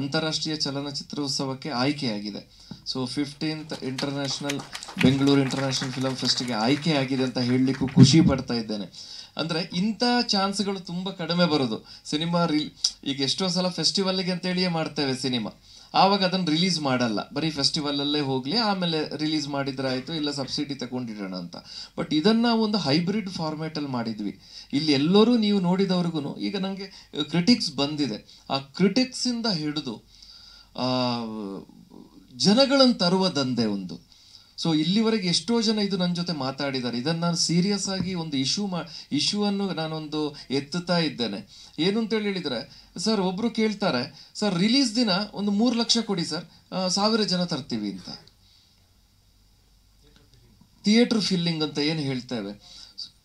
ಅಂತಾರಾಷ್ಟ್ರೀಯ ಚಲನಚಿತ್ರೋತ್ಸವಕ್ಕೆ ಆಯ್ಕೆಯಾಗಿದೆ so fifteenth international Bengaluru international film ಫೆಸ್ಟ್ಗೆ ಆಯ್ಕೆ ಆಗಿದೆ ಅಂತ ಹೇಳಲಿಕ್ಕೂ ಖುಷಿ ಪಡ್ತಾ ಇದ್ದೇನೆ ಅಂದರೆ ಇಂಥ ಚಾನ್ಸ್ಗಳು ತುಂಬ ಕಡಿಮೆ ಬರೋದು ಸಿನಿಮಾ ರೀಲ್ ಈಗ ಎಷ್ಟೋ ಸಲ ಫೆಸ್ಟಿವಲ್ಗೆ ಅಂತೇಳಿಯೇ ಮಾಡ್ತೇವೆ ಸಿನಿಮಾ ಆವಾಗ ಅದನ್ನು ರಿಲೀಸ್ ಮಾಡಲ್ಲ ಬರೀ ಫೆಸ್ಟಿವಲಲ್ಲೇ ಹೋಗಲಿ ಆಮೇಲೆ ರಿಲೀಸ್ ಮಾಡಿದ್ರೆ ಆಯಿತು ಇಲ್ಲ ಸಬ್ಸಿಡಿ ತಗೊಂಡಿರೋಣ ಅಂತ ಬಟ್ ಇದನ್ನು ಒಂದು ಹೈಬ್ರಿಡ್ ಅಲ್ಲಿ ಮಾಡಿದ್ವಿ ಇಲ್ಲಿ ಎಲ್ಲರೂ ನೀವು ನೋಡಿದವ್ರಿಗೂ ಈಗ ನನಗೆ ಕ್ರಿಟಿಕ್ಸ್ ಬಂದಿದೆ ಆ ಕ್ರಿಟಿಕ್ಸಿಂದ ಹಿಡಿದು ಜನಗಳನ್ನು ತರುವ ದಂಧೆ ಒಂದು ಸೊ ಇಲ್ಲಿವರೆಗೆ ಎಷ್ಟೋ ಜನ ಇದು ನನ್ನ ಜೊತೆ ಮಾತಾಡಿದ್ದಾರೆ ಇದನ್ನು ನಾನು ಸೀರಿಯಸ್ ಆಗಿ ಒಂದು ಇಶ್ಯೂ ಮಾ ಅನ್ನು ನಾನೊಂದು ಎತ್ತುತ್ತಾ ಇದ್ದೇನೆ ಏನು ಅಂತೇಳಿ ಹೇಳಿದರೆ ಸರ್ ಒಬ್ಬರು ಕೇಳ್ತಾರೆ ಸರ್ ರಿಲೀಸ್ ದಿನ ಒಂದು ಮೂರು ಲಕ್ಷ ಕೊಡಿ ಸರ್ ಸಾವಿರ ಜನ ತರ್ತೀವಿ ಅಂತ ಥಿಯೇಟ್ರ್ ಫಿಲ್ಲಿಂಗ್ ಅಂತ ಏನು ಹೇಳ್ತೇವೆ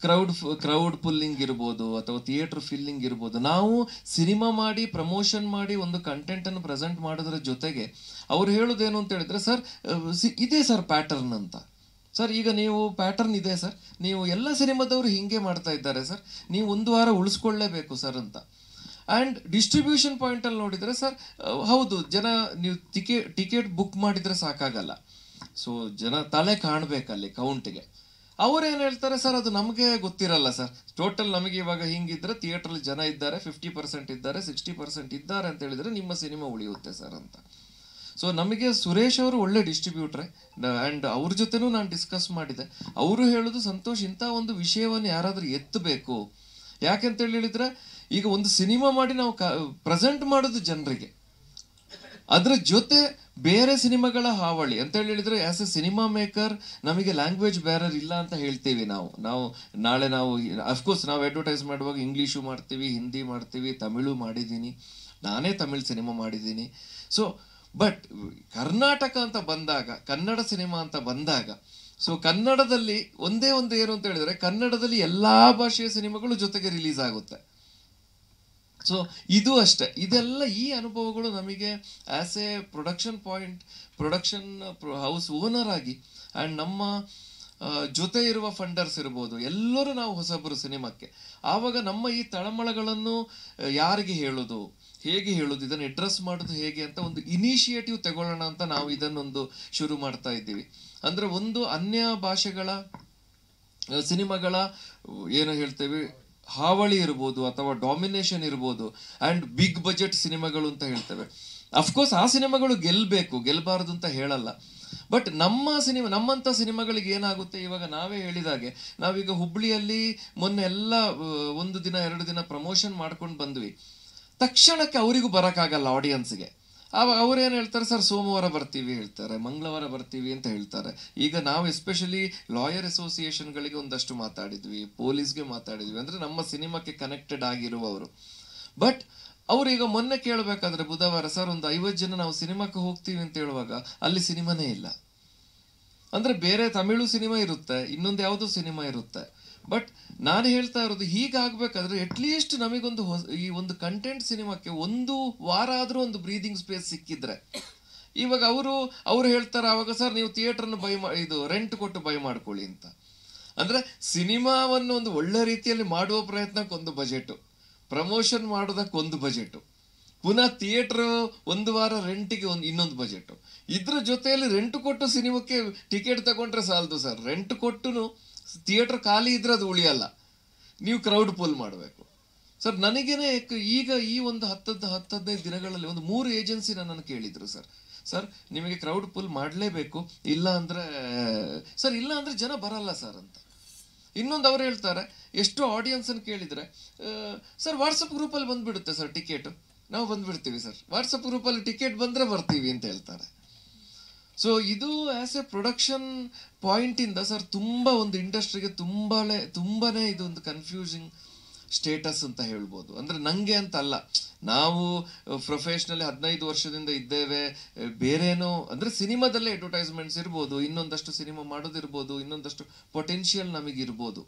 ಕ್ರೌಡ್ ಕ್ರೌಡ್ ಪುಲ್ಲಿಂಗ್ ಇರ್ಬೋದು ಅಥವಾ ಥಿಯೇಟರ್ ಫಿಲ್ಲಿಂಗ್ ಇರ್ಬೋದು ನಾವು ಸಿನಿಮಾ ಮಾಡಿ ಪ್ರಮೋಷನ್ ಮಾಡಿ ಒಂದು ಕಂಟೆಂಟನ್ನು ಪ್ರೆಸೆಂಟ್ ಮಾಡೋದ್ರ ಜೊತೆಗೆ ಅವ್ರು ಹೇಳೋದೇನು ಅಂತ ಹೇಳಿದ್ರೆ ಸರ್ ಇದೆ ಸರ್ ಪ್ಯಾಟರ್ನ್ ಅಂತ ಸರ್ ಈಗ ನೀವು ಪ್ಯಾಟರ್ನ್ ಇದೆ ಸರ್ ನೀವು ಎಲ್ಲ ಸಿನಿಮಾದವರು ಹೀಗೆ ಮಾಡ್ತಾ ಇದ್ದಾರೆ ಸರ್ ನೀವು ಒಂದು ವಾರ ಉಳಿಸ್ಕೊಳ್ಳೇಬೇಕು ಸರ್ ಅಂತ ಆ್ಯಂಡ್ ಡಿಸ್ಟ್ರಿಬ್ಯೂಷನ್ ಪಾಯಿಂಟಲ್ಲಿ ನೋಡಿದರೆ ಸರ್ ಹೌದು ಜನ ನೀವು ಟಿಕೆ ಟಿಕೆಟ್ ಬುಕ್ ಮಾಡಿದರೆ ಸಾಕಾಗಲ್ಲ ಸೊ ಜನ ತಲೆ ಕಾಣಬೇಕಲ್ಲಿ ಕೌಂಟಿಗೆ ಏನು ಹೇಳ್ತಾರೆ ಸರ್ ಅದು ನಮಗೆ ಗೊತ್ತಿರಲ್ಲ ಸರ್ ಟೋಟಲ್ ನಮಗೆ ಇವಾಗ ಹಿಂಗಿದ್ರೆ ಥಿಯೇಟ್ರಲ್ಲಿ ಜನ ಇದ್ದಾರೆ ಫಿಫ್ಟಿ ಪರ್ಸೆಂಟ್ ಇದ್ದಾರೆ ಸಿಕ್ಸ್ಟಿ ಪರ್ಸೆಂಟ್ ಇದ್ದಾರೆ ಅಂತ ಹೇಳಿದರೆ ನಿಮ್ಮ ಸಿನಿಮಾ ಉಳಿಯುತ್ತೆ ಸರ್ ಅಂತ ಸೊ ನಮಗೆ ಸುರೇಶ್ ಅವರು ಒಳ್ಳೆ ಡಿಸ್ಟ್ರಿಬ್ಯೂಟ್ರೆ ಆ್ಯಂಡ್ ಅವ್ರ ಜೊತೆನೂ ನಾನು ಡಿಸ್ಕಸ್ ಮಾಡಿದೆ ಅವರು ಹೇಳೋದು ಸಂತೋಷ್ ಇಂಥ ಒಂದು ವಿಷಯವನ್ನು ಯಾರಾದರೂ ಎತ್ತಬೇಕು ಯಾಕೆಂತೇಳಿ ಹೇಳಿದ್ರೆ ಈಗ ಒಂದು ಸಿನಿಮಾ ಮಾಡಿ ನಾವು ಕ ಪ್ರೆಸೆಂಟ್ ಮಾಡೋದು ಜನರಿಗೆ ಅದರ ಜೊತೆ ಬೇರೆ ಸಿನಿಮಾಗಳ ಹಾವಳಿ ಅಂತ ಹೇಳಿದ್ರೆ ಆಸ್ ಅ ಸಿನಿಮಾ ಮೇಕರ್ ನಮಗೆ ಲ್ಯಾಂಗ್ವೇಜ್ ಬ್ಯಾರರ್ ಇಲ್ಲ ಅಂತ ಹೇಳ್ತೀವಿ ನಾವು ನಾವು ನಾಳೆ ನಾವು ಅಫ್ಕೋರ್ಸ್ ನಾವು ಅಡ್ವರ್ಟೈಸ್ ಮಾಡುವಾಗ ಇಂಗ್ಲೀಷು ಮಾಡ್ತೀವಿ ಹಿಂದಿ ಮಾಡ್ತೀವಿ ತಮಿಳು ಮಾಡಿದ್ದೀನಿ ನಾನೇ ತಮಿಳು ಸಿನಿಮಾ ಮಾಡಿದ್ದೀನಿ ಸೊ ಬಟ್ ಕರ್ನಾಟಕ ಅಂತ ಬಂದಾಗ ಕನ್ನಡ ಸಿನಿಮಾ ಅಂತ ಬಂದಾಗ ಸೊ ಕನ್ನಡದಲ್ಲಿ ಒಂದೇ ಒಂದು ಏನು ಅಂತ ಹೇಳಿದ್ರೆ ಕನ್ನಡದಲ್ಲಿ ಎಲ್ಲ ಭಾಷೆಯ ಸಿನಿಮಾಗಳು ಜೊತೆಗೆ ರಿಲೀಸ್ ಆಗುತ್ತೆ ಸೊ ಇದು ಅಷ್ಟೆ ಇದೆಲ್ಲ ಈ ಅನುಭವಗಳು ನಮಗೆ as a production point production house owner ಆಗಿ ಆ್ಯಂಡ್ ನಮ್ಮ ಜೊತೆ ಇರುವ ಫಂಡರ್ಸ್ ಇರ್ಬೋದು ಎಲ್ಲರೂ ನಾವು ಹೊಸಬರು ಸಿನಿಮಾಕ್ಕೆ ಆವಾಗ ನಮ್ಮ ಈ ತಳಮಳಗಳನ್ನು ಯಾರಿಗೆ ಹೇಳೋದು ಹೇಗೆ ಹೇಳೋದು ಇದನ್ನು ಅಡ್ರೆಸ್ ಮಾಡೋದು ಹೇಗೆ ಅಂತ ಒಂದು ಇನಿಷಿಯೇಟಿವ್ ತಗೊಳ್ಳೋಣ ಅಂತ ನಾವು ಇದನ್ನೊಂದು ಶುರು ಮಾಡ್ತಾ ಇದ್ದೀವಿ ಅಂದರೆ ಒಂದು ಅನ್ಯ ಭಾಷೆಗಳ ಸಿನಿಮಾಗಳ ಏನು ಹೇಳ್ತೇವೆ ಹಾವಳಿ ಇರ್ಬೋದು ಅಥವಾ ಡಾಮಿನೇಷನ್ ಇರ್ಬೋದು ಆ್ಯಂಡ್ ಬಿಗ್ ಬಜೆಟ್ ಸಿನಿಮಾಗಳು ಅಂತ ಹೇಳ್ತೇವೆ ಅಫ್ಕೋರ್ಸ್ ಆ ಸಿನಿಮಾಗಳು ಗೆಲ್ಲಬೇಕು ಗೆಲ್ಲಬಾರ್ದು ಅಂತ ಹೇಳಲ್ಲ ಬಟ್ ನಮ್ಮ ಸಿನಿಮಾ ನಮ್ಮಂಥ ಸಿನಿಮಾಗಳಿಗೆ ಏನಾಗುತ್ತೆ ಇವಾಗ ನಾವೇ ಹೇಳಿದಾಗೆ ನಾವೀಗ ಹುಬ್ಬಳ್ಳಿಯಲ್ಲಿ ಮೊನ್ನೆ ಎಲ್ಲ ಒಂದು ದಿನ ಎರಡು ದಿನ ಪ್ರಮೋಷನ್ ಮಾಡ್ಕೊಂಡು ಬಂದ್ವಿ ತಕ್ಷಣಕ್ಕೆ ಅವರಿಗೂ ಬರೋಕ್ಕಾಗಲ್ಲ ಆಡಿಯನ್ಸ್ಗೆ ಆವಾಗ ಅವ್ರೇನು ಹೇಳ್ತಾರೆ ಸರ್ ಸೋಮವಾರ ಬರ್ತೀವಿ ಹೇಳ್ತಾರೆ ಮಂಗಳವಾರ ಬರ್ತೀವಿ ಅಂತ ಹೇಳ್ತಾರೆ ಈಗ ನಾವು ಎಸ್ಪೆಷಲಿ ಲಾಯರ್ ಅಸೋಸಿಯೇಷನ್ಗಳಿಗೆ ಒಂದಷ್ಟು ಮಾತಾಡಿದ್ವಿ ಪೊಲೀಸ್ಗೆ ಮಾತಾಡಿದ್ವಿ ಅಂದರೆ ನಮ್ಮ ಸಿನಿಮಾಕ್ಕೆ ಕನೆಕ್ಟೆಡ್ ಆಗಿರುವವರು ಬಟ್ ಅವರೀಗ ಮೊನ್ನೆ ಕೇಳಬೇಕಾದ್ರೆ ಬುಧವಾರ ಸರ್ ಒಂದು ಐವತ್ತು ಜನ ನಾವು ಸಿನಿಮಾಕ್ಕೆ ಹೋಗ್ತೀವಿ ಅಂತ ಹೇಳುವಾಗ ಅಲ್ಲಿ ಸಿನಿಮಾನೇ ಇಲ್ಲ ಅಂದರೆ ಬೇರೆ ತಮಿಳು ಸಿನಿಮಾ ಇರುತ್ತೆ ಇನ್ನೊಂದು ಯಾವುದೋ ಸಿನಿಮಾ ಇರುತ್ತೆ ಬಟ್ ನಾನು ಹೇಳ್ತಾ ಇರೋದು ಹೀಗಾಗಬೇಕಾದ್ರೆ ಅಟ್ಲೀಸ್ಟ್ ನಮಗೊಂದು ಹೊಸ ಈ ಒಂದು ಕಂಟೆಂಟ್ ಸಿನಿಮಾಕ್ಕೆ ಒಂದು ವಾರ ಆದರೂ ಒಂದು ಬ್ರೀದಿಂಗ್ ಸ್ಪೇಸ್ ಸಿಕ್ಕಿದ್ರೆ ಇವಾಗ ಅವರು ಅವ್ರು ಹೇಳ್ತಾರೆ ಆವಾಗ ಸರ್ ನೀವು ಥಿಯೇಟ್ರನ್ನು ಬೈ ಮಾ ಇದು ರೆಂಟ್ ಕೊಟ್ಟು ಬೈ ಮಾಡ್ಕೊಳ್ಳಿ ಅಂತ ಅಂದರೆ ಸಿನಿಮಾವನ್ನು ಒಂದು ಒಳ್ಳೆ ರೀತಿಯಲ್ಲಿ ಮಾಡುವ ಪ್ರಯತ್ನಕ್ಕೊಂದು ಬಜೆಟು ಪ್ರಮೋಷನ್ ಮಾಡೋದಕ್ಕೊಂದು ಬಜೆಟು ಪುನಃ ಥಿಯೇಟ್ರ್ ಒಂದು ವಾರ ರೆಂಟಿಗೆ ಒಂದು ಇನ್ನೊಂದು ಬಜೆಟು ಇದ್ರ ಜೊತೆಯಲ್ಲಿ ರೆಂಟ್ ಕೊಟ್ಟು ಸಿನಿಮಾಕ್ಕೆ ಟಿಕೆಟ್ ತಗೊಂಡ್ರೆ ಸಾಲದು ಸರ್ ರೆಂಟ್ ಕೊಟ್ಟು ಥಿಯೇಟರ್ ಖಾಲಿ ಇದ್ರೆ ಅದು ಉಳಿಯಲ್ಲ ನೀವು ಕ್ರೌಡ್ ಪುಲ್ ಮಾಡಬೇಕು ಸರ್ ನನಗೇನೆ ಈಗ ಈ ಒಂದು ಹತ್ತದ್ದು ಹತ್ತು ದಿನಗಳಲ್ಲಿ ಒಂದು ಮೂರು ಏಜೆನ್ಸಿ ನನ್ನನ್ನು ಕೇಳಿದರು ಸರ್ ಸರ್ ನಿಮಗೆ ಕ್ರೌಡ್ ಪುಲ್ ಮಾಡಲೇಬೇಕು ಇಲ್ಲ ಅಂದರೆ ಸರ್ ಇಲ್ಲ ಅಂದರೆ ಜನ ಬರಲ್ಲ ಸರ್ ಅಂತ ಇನ್ನೊಂದು ಅವ್ರು ಹೇಳ್ತಾರೆ ಎಷ್ಟು ಆಡಿಯನ್ಸನ್ನು ಕೇಳಿದರೆ ಸರ್ ವಾಟ್ಸಪ್ ಗ್ರೂಪಲ್ಲಿ ಬಂದುಬಿಡುತ್ತೆ ಸರ್ ಟಿಕೆಟು ನಾವು ಬಂದುಬಿಡ್ತೀವಿ ಸರ್ ವಾಟ್ಸಪ್ ಗ್ರೂಪಲ್ಲಿ ಟಿಕೆಟ್ ಬಂದರೆ ಬರ್ತೀವಿ ಅಂತ ಹೇಳ್ತಾರೆ ಸೊ ಇದು ಆ್ಯಸ್ ಎ ಪ್ರೊಡಕ್ಷನ್ ಪಾಯಿಂಟಿಂದ ಸರ್ ತುಂಬ ಒಂದು ಇಂಡಸ್ಟ್ರಿಗೆ ತುಂಬಾ ಇದು ಇದೊಂದು ಕನ್ಫ್ಯೂಸಿಂಗ್ ಸ್ಟೇಟಸ್ ಅಂತ ಹೇಳ್ಬೋದು ಅಂದರೆ ನನಗೆ ಅಂತ ಅಲ್ಲ ನಾವು ಪ್ರೊಫೆಷ್ನಲಿ uh, ಹದಿನೈದು ವರ್ಷದಿಂದ ಇದ್ದೇವೆ uh, ಬೇರೇನೋ ಅಂದರೆ ಸಿನಿಮಾದಲ್ಲೇ ಅಡ್ವರ್ಟೈಸ್ಮೆಂಟ್ಸ್ ಇರ್ಬೋದು ಇನ್ನೊಂದಷ್ಟು ಸಿನಿಮಾ ಮಾಡೋದಿರ್ಬೋದು ಇನ್ನೊಂದಷ್ಟು ಪೊಟೆನ್ಷಿಯಲ್ ನಮಗಿರ್ಬೋದು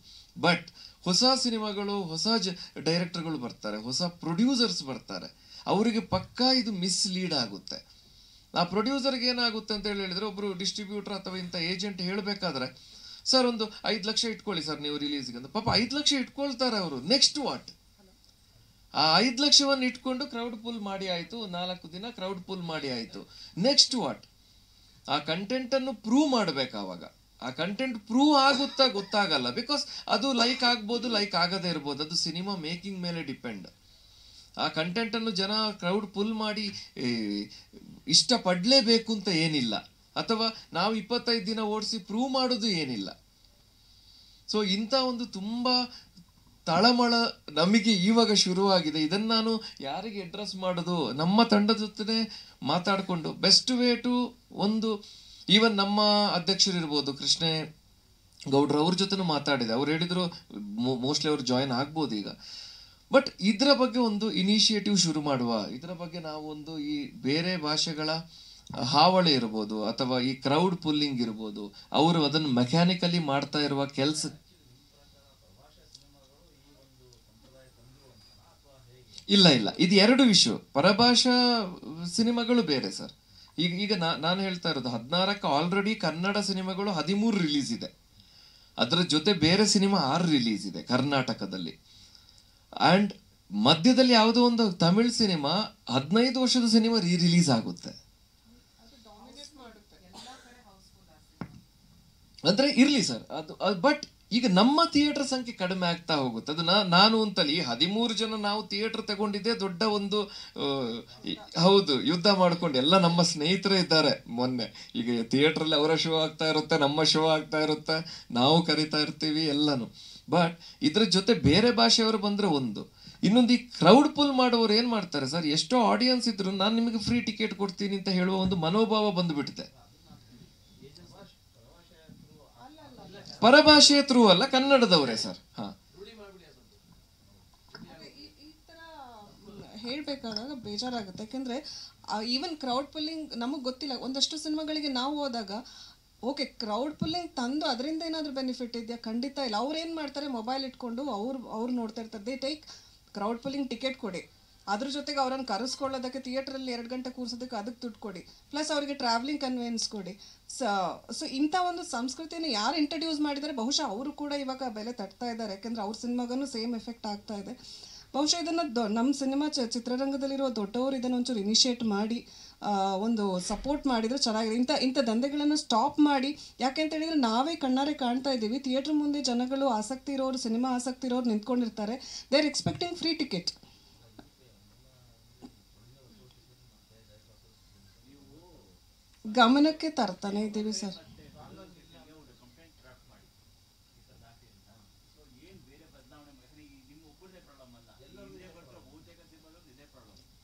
ಬಟ್ ಹೊಸ ಸಿನಿಮಾಗಳು ಹೊಸ ಜ ಡೈರೆಕ್ಟರ್ಗಳು ಬರ್ತಾರೆ ಹೊಸ ಪ್ರೊಡ್ಯೂಸರ್ಸ್ ಬರ್ತಾರೆ ಅವರಿಗೆ ಪಕ್ಕಾ ಇದು ಮಿಸ್ಲೀಡ್ ಆಗುತ್ತೆ ಆ ಪ್ರೊಡ್ಯೂಸರ್ಗೆ ಏನಾಗುತ್ತೆ ಅಂತ ಹೇಳಿದ್ರೆ ಒಬ್ಬರು ಡಿಸ್ಟ್ರಿಬ್ಯೂಟರ್ ಅಥವಾ ಇಂಥ ಏಜೆಂಟ್ ಹೇಳಬೇಕಾದ್ರೆ ಸರ್ ಒಂದು ಐದು ಲಕ್ಷ ಇಟ್ಕೊಳ್ಳಿ ಸರ್ ನೀವು ರಿಲೀಸ್ಗೆ ಅಂತ ಪಾಪ ಐದು ಲಕ್ಷ ಇಟ್ಕೊಳ್ತಾರೆ ಅವರು ನೆಕ್ಸ್ಟ್ ವಾಟ್ ಆ ಐದು ಲಕ್ಷವನ್ನು ಇಟ್ಕೊಂಡು ಕ್ರೌಡ್ ಪುಲ್ ಮಾಡಿ ಆಯಿತು ನಾಲ್ಕು ದಿನ ಕ್ರೌಡ್ ಪುಲ್ ಮಾಡಿ ಆಯಿತು ನೆಕ್ಸ್ಟ್ ವಾಟ್ ಆ ಕಂಟೆಂಟನ್ನು ಪ್ರೂವ್ ಮಾಡಬೇಕು ಆವಾಗ ಆ ಕಂಟೆಂಟ್ ಪ್ರೂವ್ ಆಗುತ್ತಾ ಗೊತ್ತಾಗಲ್ಲ ಬಿಕಾಸ್ ಅದು ಲೈಕ್ ಆಗ್ಬೋದು ಲೈಕ್ ಆಗದೇ ಇರ್ಬೋದು ಅದು ಸಿನಿಮಾ ಮೇಕಿಂಗ್ ಮೇಲೆ ಡಿಪೆಂಡ್ ಆ ಕಂಟೆಂಟನ್ನು ಜನ ಕ್ರೌಡ್ ಪುಲ್ ಮಾಡಿ ಇಷ್ಟಪಡಲೇಬೇಕು ಅಂತ ಏನಿಲ್ಲ ಅಥವಾ ನಾವು ಇಪ್ಪತ್ತೈದು ದಿನ ಓಡಿಸಿ ಪ್ರೂವ್ ಮಾಡೋದು ಏನಿಲ್ಲ ಸೊ ಇಂಥ ಒಂದು ತುಂಬ ತಳಮಳ ನಮಗೆ ಇವಾಗ ಶುರುವಾಗಿದೆ ಇದನ್ನು ನಾನು ಯಾರಿಗೆ ಅಡ್ರೆಸ್ ಮಾಡೋದು ನಮ್ಮ ತಂಡದ ಜೊತೆ ಮಾತಾಡಿಕೊಂಡು ಬೆಸ್ಟ್ ವೇ ಟು ಒಂದು ಈವನ್ ನಮ್ಮ ಅಧ್ಯಕ್ಷರಿರ್ಬೋದು ಕೃಷ್ಣೆ ಗೌಡ್ರು ಅವ್ರ ಜೊತೆ ಮಾತಾಡಿದೆ ಅವ್ರು ಹೇಳಿದರು ಮೋಸ್ಟ್ಲಿ ಅವ್ರು ಜಾಯಿನ್ ಆಗ್ಬೋದು ಈಗ ಬಟ್ ಇದರ ಬಗ್ಗೆ ಒಂದು ಇನಿಷಿಯೇಟಿವ್ ಶುರು ಮಾಡುವ ಇದರ ಬಗ್ಗೆ ನಾವು ಒಂದು ಈ ಬೇರೆ ಭಾಷೆಗಳ ಹಾವಳಿ ಇರ್ಬೋದು ಅಥವಾ ಈ ಕ್ರೌಡ್ ಪುಲ್ಲಿಂಗ್ ಇರ್ಬೋದು ಅವರು ಅದನ್ನು ಮೆಕ್ಯಾನಿಕಲಿ ಮಾಡ್ತಾ ಇರುವ ಕೆಲಸ ಇಲ್ಲ ಇಲ್ಲ ಇದು ಎರಡು ವಿಷಯ ಪರಭಾಷಾ ಸಿನಿಮಾಗಳು ಬೇರೆ ಸರ್ ಈಗ ಈಗ ನಾನು ಹೇಳ್ತಾ ಇರೋದು ಹದಿನಾರಕ್ಕೆ ಆಲ್ರೆಡಿ ಕನ್ನಡ ಸಿನಿಮಾಗಳು ಹದಿಮೂರು ರಿಲೀಸ್ ಇದೆ ಅದರ ಜೊತೆ ಬೇರೆ ಸಿನಿಮಾ ಆರು ರಿಲೀಸ್ ಇದೆ ಕರ್ನಾಟಕದಲ್ಲಿ ಆ್ಯಂಡ್ ಮಧ್ಯದಲ್ಲಿ ಯಾವುದೋ ಒಂದು ತಮಿಳ್ ಸಿನಿಮಾ ಹದಿನೈದು ವರ್ಷದ ಸಿನಿಮಾ ರೀ ರಿಲೀಸ್ ಆಗುತ್ತೆ ಅಂದರೆ ಇರಲಿ ಸರ್ ಅದು ಬಟ್ ಈಗ ನಮ್ಮ ಥಿಯೇಟರ್ ಸಂಖ್ಯೆ ಕಡಿಮೆ ಆಗ್ತಾ ಹೋಗುತ್ತೆ ಅದನ್ನ ನಾನು ಅಂತಲ್ಲಿ ಹದಿಮೂರು ಜನ ನಾವು ಥಿಯೇಟರ್ ತಗೊಂಡಿದ್ದೆ ದೊಡ್ಡ ಒಂದು ಹೌದು ಯುದ್ಧ ಮಾಡ್ಕೊಂಡು ಎಲ್ಲ ನಮ್ಮ ಸ್ನೇಹಿತರೇ ಇದ್ದಾರೆ ಮೊನ್ನೆ ಈಗ ಥಿಯೇಟ್ರಲ್ಲಿ ಅವರ ಶೋ ಆಗ್ತಾ ಇರುತ್ತೆ ನಮ್ಮ ಶೋ ಆಗ್ತಾ ಇರುತ್ತೆ ನಾವು ಕರಿತಾ ಇರ್ತೀವಿ ಎಲ್ಲನೂ ಬಟ್ ಇದ್ರ ಜೊತೆ ಬೇರೆ ಭಾಷೆಯವರು ಬಂದ್ರೆ ಒಂದು ಇನ್ನೊಂದು ಈ ಕ್ರೌಡ್ ಪುಲ್ ಮಾಡೋರು ಏನು ಮಾಡ್ತಾರೆ ಸರ್ ಎಷ್ಟೋ ಆಡಿಯನ್ಸ್ ಇದ್ರು ನಾನು ನಿಮಗೆ ಫ್ರೀ ಟಿಕೆಟ್ ಕೊಡ್ತೀನಿ ಅಂತ ಹೇಳುವ ಒಂದು ಮನೋಭಾವ ಬಂದುಬಿಟ್ಟಿದೆ ಪರಭಾಷೆಯ ಥ್ರೂ ಅಲ್ಲ ಕನ್ನಡದವರೇ ಸರ್ ಹಾ ಹೇಳ್ಬೇಕಾದಾಗ ಬೇಜಾರಾಗುತ್ತೆ ಯಾಕೆಂದ್ರೆ ಈವನ್ ಕ್ರೌಡ್ ಪುಲ್ಲಿಂಗ್ ನಮಗ್ ಗೊತ್ತಿಲ್ಲ ಒಂದಷ್ಟು ಸಿನಿಮಾಗಳಿಗೆ ನಾವು ಹೋದಾಗ ಓಕೆ ಕ್ರೌಡ್ ಪುಲ್ಲಿಂಗ್ ತಂದು ಅದರಿಂದ ಏನಾದರೂ ಬೆನಿಫಿಟ್ ಇದೆಯಾ ಖಂಡಿತ ಇಲ್ಲ ಅವ್ರು ಏನು ಮಾಡ್ತಾರೆ ಮೊಬೈಲ್ ಇಟ್ಕೊಂಡು ಅವ್ರು ಅವ್ರು ನೋಡ್ತಾ ಇರ್ತಾರೆ they take crowd pulling ticket ಕೊಡಿ ಅದ್ರ ಜೊತೆಗೆ ಅವ್ರನ್ನ ಕರೆಸ್ಕೊಳ್ಳೋದಕ್ಕೆ ಥಿಯೇಟ್ರಲ್ಲಿ ಎರಡು ಗಂಟೆ ಕೂರಿಸೋದಕ್ಕೆ ಅದಕ್ಕೆ ದುಡ್ಡು ಕೊಡಿ ಪ್ಲಸ್ ಅವರಿಗೆ ಟ್ರಾವೆಲಿಂಗ್ ಕನ್ವೆನ್ಸ್ ಕೊಡಿ ಸೊ ಸೊ ಇಂಥ ಒಂದು ಸಂಸ್ಕೃತಿಯನ್ನು ಯಾರು ಇಂಟ್ರಡ್ಯೂಸ್ ಮಾಡಿದರೆ ಬಹುಶಃ ಅವರು ಕೂಡ ಇವಾಗ ಬೆಲೆ ತಟ್ತಾ ಇದ್ದಾರೆ ಯಾಕೆಂದರೆ ಅವ್ರ ಸಿನಿಮಾಗೂ ಸೇಮ್ ಎಫೆಕ್ಟ್ ಆಗ್ತಾ ಇದೆ ಬಹುಶಃ ಇದನ್ನು ನಮ್ಮ ಸಿನಿಮಾ ಚ ಚಿತ್ರರಂಗದಲ್ಲಿರುವ ದೊಡ್ಡವರು ಇದನ್ನು ಒಂಚೂರು ಇನಿಷಿಯೇಟ್ ಮಾಡಿ ಒಂದು ಸಪೋರ್ಟ್ ಮಾಡಿದ್ರೆ ಚೆನ್ನಾಗಿದೆ ಇಂಥ ಇಂಥ ದಂಧೆಗಳನ್ನು ಸ್ಟಾಪ್ ಮಾಡಿ ಯಾಕೆ ಅಂತ ಹೇಳಿದ್ರೆ ನಾವೇ ಕಣ್ಣಾರೆ ಕಾಣ್ತಾ ಇದ್ದೀವಿ ಥಿಯೇಟರ್ ಮುಂದೆ ಜನಗಳು ಆಸಕ್ತಿ ಇರೋರು ಸಿನಿಮಾ ಆಸಕ್ತಿ ಇರೋರು ನಿಂತ್ಕೊಂಡಿರ್ತಾರೆ they are expecting free ticket ಗಮನಕ್ಕೆ ತರ್ತಾನೆ ಇದ್ದೀವಿ ಸರ್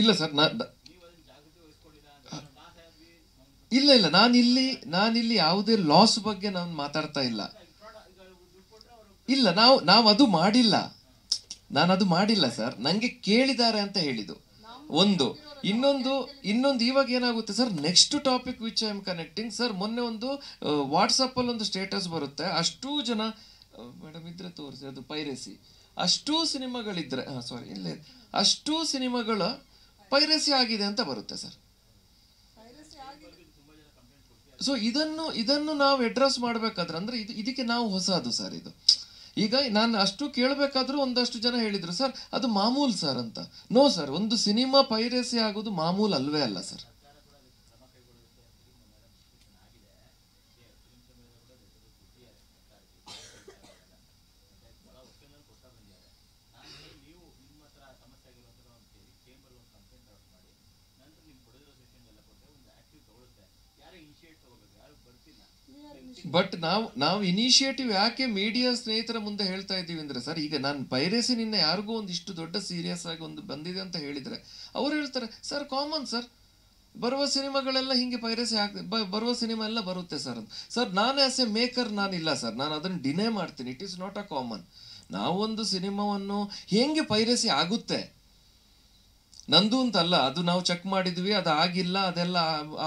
ಇಲ್ಲ ಸರ್ ನಾ ಇಲ್ಲ ಇಲ್ಲ ನಾನಿಲ್ಲಿ ನಾನಿಲ್ಲಿ ಯಾವುದೇ ಲಾಸ್ ಬಗ್ಗೆ ನಾನು ಮಾತಾಡ್ತಾ ಇಲ್ಲ ಇಲ್ಲ ನಾವು ನಾವು ಅದು ಮಾಡಿಲ್ಲ ನಾನು ಅದು ಮಾಡಿಲ್ಲ ಸರ್ ನನಗೆ ಕೇಳಿದ್ದಾರೆ ಅಂತ ಹೇಳಿದ್ದು ಒಂದು ಇನ್ನೊಂದು ಇನ್ನೊಂದು ಇವಾಗ ಏನಾಗುತ್ತೆ sir next topic which I am connecting sir ಮೊನ್ನೆ ಒಂದು ಅಲ್ಲಿ ಒಂದು ಸ್ಟೇಟಸ್ ಬರುತ್ತೆ ಅಷ್ಟೂ ಜನ ಮೇಡಮ್ ಇದ್ರೆ ತೋರಿಸಿ ಅದು ಪೈರಸಿ ಅಷ್ಟೂ ಸಿನಿಮಾಗಳಿದ್ರೆ ಸಾರಿ ಇಲ್ಲೇ ಅಷ್ಟೂ ಸಿನಿಮಾಗಳ ಪೈರಸಿ ಆಗಿದೆ ಅಂತ ಬರುತ್ತೆ ಸರ್ ಸೊ ಇದನ್ನು ಇದನ್ನು ನಾವು ಅಡ್ರೆಸ್ ಮಾಡಬೇಕಾದ್ರೆ ಅಂದ್ರೆ ಇದು ಇದಕ್ಕೆ ನಾವು ಹೊಸದು ಸರ್ ಇದು ಈಗ ನಾನು ಅಷ್ಟು ಕೇಳಬೇಕಾದ್ರೂ ಒಂದಷ್ಟು ಜನ ಹೇಳಿದರು ಸರ್ ಅದು ಮಾಮೂಲು ಸರ್ ಅಂತ ನೋ ಸರ್ ಒಂದು ಸಿನಿಮಾ ಪೈರಸಿ ಆಗೋದು ಮಾಮೂಲು ಅಲ್ವೇ ಅಲ್ಲ ಸರ್ ಬಟ್ ನಾವು ನಾವು ಇನಿಷಿಯೇಟಿವ್ ಯಾಕೆ ಮೀಡಿಯಾ ಸ್ನೇಹಿತರ ಮುಂದೆ ಹೇಳ್ತಾ ಇದ್ದೀವಿ ಅಂದರೆ ಸರ್ ಈಗ ನಾನು ಪೈರಸಿ ನಿನ್ನ ಯಾರಿಗೂ ಒಂದು ಇಷ್ಟು ದೊಡ್ಡ ಸೀರಿಯಸ್ ಆಗಿ ಒಂದು ಬಂದಿದೆ ಅಂತ ಹೇಳಿದರೆ ಅವರು ಹೇಳ್ತಾರೆ ಸರ್ ಕಾಮನ್ ಸರ್ ಬರುವ ಸಿನಿಮಾಗಳೆಲ್ಲ ಹಿಂಗೆ ಪೈರಸಿ ಹಾಕ್ ಬರುವ ಸಿನಿಮಾ ಎಲ್ಲ ಬರುತ್ತೆ ಸರ್ ಅದು ಸರ್ ನಾನು ಆಸ್ ಎ ಮೇಕರ್ ನಾನಿಲ್ಲ ಸರ್ ನಾನು ಅದನ್ನು ಡಿನೇ ಮಾಡ್ತೀನಿ it is not a common ನಾವೊಂದು ಸಿನಿಮಾವನ್ನು ಹೇಗೆ ಪೈರಸಿ ಆಗುತ್ತೆ ನಂದು ಅಂತಲ್ಲ ಅದು ನಾವು ಚೆಕ್ ಮಾಡಿದ್ವಿ ಅದು ಆಗಿಲ್ಲ ಅದೆಲ್ಲ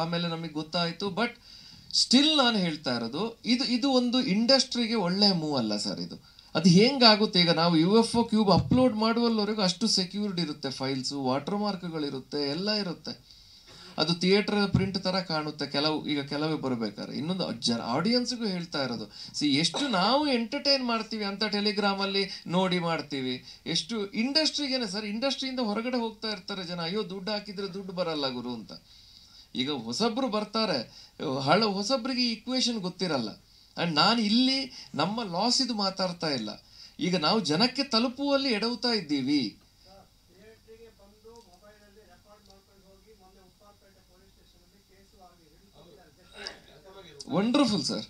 ಆಮೇಲೆ ನಮಗೆ ಗೊತ್ತಾಯಿತು ಬಟ್ ಸ್ಟಿಲ್ ನಾನು ಹೇಳ್ತಾ ಇರೋದು ಇದು ಇದು ಒಂದು ಇಂಡಸ್ಟ್ರಿಗೆ ಒಳ್ಳೆ ಮೂವ್ ಅಲ್ಲ ಸರ್ ಇದು ಅದು ಹೆಂಗಾಗುತ್ತೆ ಈಗ ನಾವು U F O Cube upload ಮಾಡುವಲ್ಲವರೆಗೂ ಅಷ್ಟು ಸೆಕ್ಯೂರ್ಡ್ ಇರುತ್ತೆ ಫೈಲ್ಸು ವಾಟರ್ ಮಾರ್ಕ್ಗಳಿರುತ್ತೆ ಎಲ್ಲ ಇರುತ್ತೆ ಅದು ಥಿಯೇಟರ್ ಪ್ರಿಂಟ್ ಥರ ಕಾಣುತ್ತೆ ಕೆಲವು ಈಗ ಕೆಲವೇ ಬರಬೇಕಾದ್ರೆ ಇನ್ನೊಂದು ಜನ ಆಡಿಯನ್ಸ್ಗೂ ಹೇಳ್ತಾ ಇರೋದು ಸಿ ಎಷ್ಟು ನಾವು ಎಂಟರ್ಟೈನ್ ಮಾಡ್ತೀವಿ ಅಂತ ಟೆಲಿಗ್ರಾಮಲ್ಲಿ ನೋಡಿ ಮಾಡ್ತೀವಿ ಎಷ್ಟು ಇಂಡಸ್ಟ್ರಿಗೇನೆ ಸರ್ ಇಂಡಸ್ಟ್ರಿಯಿಂದ ಹೊರಗಡೆ ಹೋಗ್ತಾ ಇರ್ತಾರೆ ಜನ ಅಯ್ಯೋ ದುಡ್ಡು ಹಾಕಿದರೆ ದುಡ್ಡು ಬರಲ್ಲ ಗುರು ಅಂತ ಈಗ ಹೊಸಬ್ರು ಬರ್ತಾರೆ ಹಳ ಹೊಸಬ್ರಿಗೆ ಇಕ್ವೇಶನ್ ಗೊತ್ತಿರಲ್ಲ ಆ್ಯಂಡ್ ನಾನು ಇಲ್ಲಿ ನಮ್ಮ ಲಾಸ್ ಇದು ಮಾತಾಡ್ತಾ ಇಲ್ಲ ಈಗ ನಾವು ಜನಕ್ಕೆ ತಲುಪುವಲ್ಲಿ ಎಡವುತ್ತಾ ಇದ್ದೀವಿ ವಂಡರ್ಫುಲ್ ಸರ್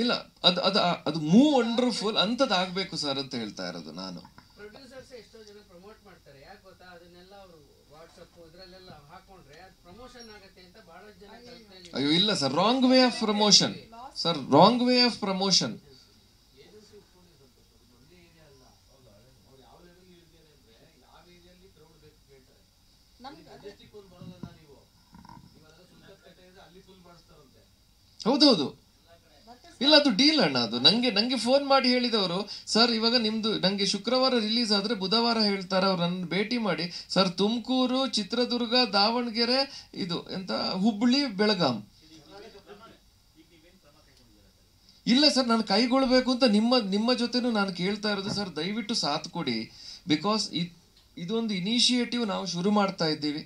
ಇಲ್ಲ ಅದು ಅದು ಅದು ಮೂ ಅಂಡರ್ಫುಲ್ ಅಂಥದ್ದು ಆಗಬೇಕು ಸರ್ ಅಂತ ಹೇಳ್ತಾ ಇರೋದು ನಾನು ಪ್ರೊಡ್ಯೂಸರ್ಸ್ ಎಷ್ಟೋ ಜನ ಪ್ರಮೋಟ್ ಮಾಡ್ತಾರೆ ಯಾಕೆ ಗೊತ್ತಾ ಅದನ್ನೆಲ್ಲ ಅವರು ವಾಟ್ಸಪ್ ಇದರಲ್ಲೆಲ್ಲ ಹಾಕೊಂಡ್ರೆ ಪ್ರಮೋಷನ್ ಆಗುತ್ತೆ ಅಂತ ಬಹಳ ಜನ ಅಯ್ಯೋ ಇಲ್ಲ sir wrong way of promotion sir wrong way of promotion ಹೌದು ಹೌದು ಇಲ್ಲ ಅದು ಡೀಲ್ ಅಣ್ಣ ಅದು ನಂಗೆ ನಂಗೆ ಫೋನ್ ಮಾಡಿ ಹೇಳಿದವರು ಸರ್ ಇವಾಗ ನಿಮ್ದು ನಂಗೆ ಶುಕ್ರವಾರ ರಿಲೀಸ್ ಆದ್ರೆ ಬುಧವಾರ ಹೇಳ್ತಾರೆ ಅವ್ರು ನನ್ನ ಭೇಟಿ ಮಾಡಿ ಸರ್ ತುಮಕೂರು ಚಿತ್ರದುರ್ಗ ದಾವಣಗೆರೆ ಇದು ಎಂತ ಹುಬ್ಬಳ್ಳಿ ಬೆಳಗಾಂ ಇಲ್ಲ ಸರ್ ನಾನು ಕೈಗೊಳ್ಬೇಕು ಅಂತ ನಿಮ್ಮ ನಿಮ್ಮ ಜೊತೆನೂ ನಾನು ಕೇಳ್ತಾ ಇರೋದು ಸರ್ ದಯವಿಟ್ಟು ಸಾಥ್ ಕೊಡಿ ಬಿಕಾಸ್ ಇದೊಂದು ಇನಿಷಿಯೇಟಿವ್ ನಾವು ಶುರು ಮಾಡ್ತಾ ಇದ್ದೀವಿ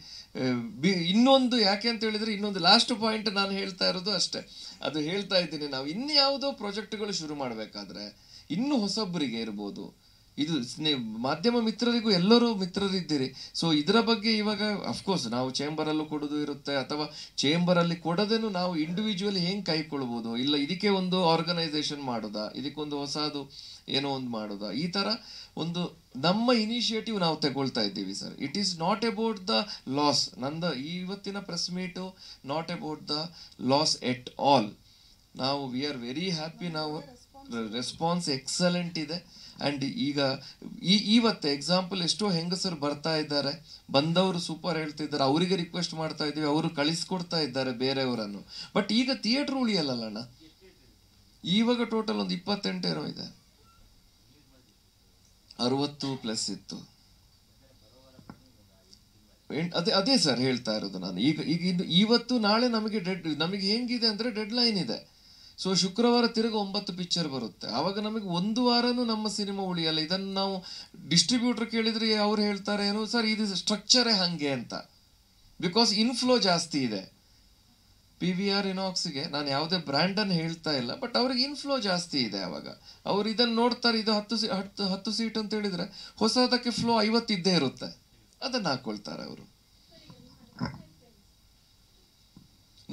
ಇನ್ನೊಂದು ಯಾಕೆ ಅಂತ ಹೇಳಿದ್ರೆ ಇನ್ನೊಂದು ಲಾಸ್ಟ್ ಪಾಯಿಂಟ್ ನಾನು ಹೇಳ್ತಾ ಇರೋದು ಅಷ್ಟೇ ಅದು ಹೇಳ್ತಾ ಇದ್ದೀನಿ ನಾವು ಇನ್ಯಾವುದೋ ಪ್ರಾಜೆಕ್ಟ್ಗಳು ಶುರು ಮಾಡಬೇಕಾದ್ರೆ ಇನ್ನೂ ಹೊಸೊಬ್ಬರಿಗೆ ಇರ್ಬೋದು ಇದು ಮಾಧ್ಯಮ ಮಿತ್ರರಿಗೂ ಎಲ್ಲರೂ ಮಿತ್ರರಿದ್ದೀರಿ ಸೊ ಇದರ ಬಗ್ಗೆ ಇವಾಗ ಅಫ್ಕೋರ್ಸ್ ನಾವು ಚೇಂಬರಲ್ಲೂ ಕೊಡೋದು ಇರುತ್ತೆ ಅಥವಾ ಚೇಂಬರಲ್ಲಿ ಕೊಡೋದೇನು ನಾವು ಇಂಡಿವಿಜುವಲಿ ಹೆಂಗೆ ಕಾಯ್ಕೊಳ್ಬೋದು ಇಲ್ಲ ಇದಕ್ಕೆ ಒಂದು ಆರ್ಗನೈಸೇಷನ್ ಮಾಡೋದಾ ಇದಕ್ಕೊಂದು ಹೊಸದು ಏನೋ ಒಂದು ಮಾಡೋದಾ ಈ ಥರ ಒಂದು ನಮ್ಮ ಇನಿಷಿಯೇಟಿವ್ ನಾವು ತಗೊಳ್ತಾ ಇದ್ದೀವಿ sir it is not about the loss ನಂದ ಇವತ್ತಿನ press meet not about the loss at all ನಾವು ವಿ ಆರ್ ವೆರಿ ಹ್ಯಾಪಿ ನಾವು ರೆಸ್ಪಾನ್ಸ್ ಎಕ್ಸಲೆಂಟ್ ಇದೆ ಆ್ಯಂಡ್ ಈಗ ಈ ಇವತ್ತು ಎಕ್ಸಾಂಪಲ್ ಎಷ್ಟೋ ಹೆಂಗಸರು ಬರ್ತಾ ಇದ್ದಾರೆ ಬಂದವರು ಸೂಪರ್ ಹೇಳ್ತಾ ಇದ್ದಾರೆ ಅವರಿಗೆ ರಿಕ್ವೆಸ್ಟ್ ಮಾಡ್ತಾ ಇದ್ದೀವಿ ಅವರು ಕಳಿಸ್ಕೊಡ್ತಾ ಇದ್ದಾರೆ ಬೇರೆಯವರನ್ನು ಬಟ್ ಈಗ ಥಿಯೇಟ್ರ್ ಉಳಿಯಲ್ಲಣ್ಣ ಇವಾಗ ಟೋಟಲ್ ಒಂದು ಇಪ್ಪತ್ತೆಂಟು ಇದೆ ಅರವತ್ತು ಪ್ಲಸ್ ಇತ್ತು ಅದೇ ಅದೇ ಸರ್ ಹೇಳ್ತಾ ಇರೋದು ನಾನು ಈಗ ಈಗ ಇದು ಇವತ್ತು ನಾಳೆ ನಮಗೆ ಡೆಡ್ ನಮಗೆ ಹೆಂಗಿದೆ ಅಂದರೆ ಡೆಡ್ ಲೈನ್ ಇದೆ ಸೊ ಶುಕ್ರವಾರ ತಿರುಗಿ ಒಂಬತ್ತು ಪಿಕ್ಚರ್ ಬರುತ್ತೆ ಆವಾಗ ನಮಗೆ ಒಂದು ವಾರನೂ ನಮ್ಮ ಸಿನಿಮಾ ಉಳಿಯಲ್ಲ ಇದನ್ನು ನಾವು ಡಿಸ್ಟ್ರಿಬ್ಯೂಟರ್ ಕೇಳಿದರೆ ಅವ್ರು ಹೇಳ್ತಾರೆ ಏನು ಸರ್ ಇದು ಸ್ಟ್ರಕ್ಚರೇ ಹಾಗೆ ಅಂತ ಬಿಕಾಸ್ ಇನ್ಫ್ಲೋ ಜಾಸ್ತಿ ಇದೆ ಪಿ ವಿ ಆರ್ ಇನಾಕ್ಸ್ಗೆ ನಾನು ಯಾವುದೇ ಬ್ರ್ಯಾಂಡನ್ನು ಹೇಳ್ತಾ ಇಲ್ಲ ಬಟ್ ಅವ್ರಿಗೆ ಇನ್ಫ್ಲೋ ಜಾಸ್ತಿ ಇದೆ ಅವಾಗ ಅವ್ರು ಇದನ್ನು ನೋಡ್ತಾರೆ ಇದು ಹತ್ತು ಹತ್ತು ಹತ್ತು ಸೀಟ್ ಅಂತ ಹೇಳಿದರೆ ಹೊಸದಕ್ಕೆ ಫ್ಲೋ ಐವತ್ತಿದ್ದೇ ಇರುತ್ತೆ ಅದನ್ನು ಹಾಕ್ಕೊಳ್ತಾರೆ ಅವರು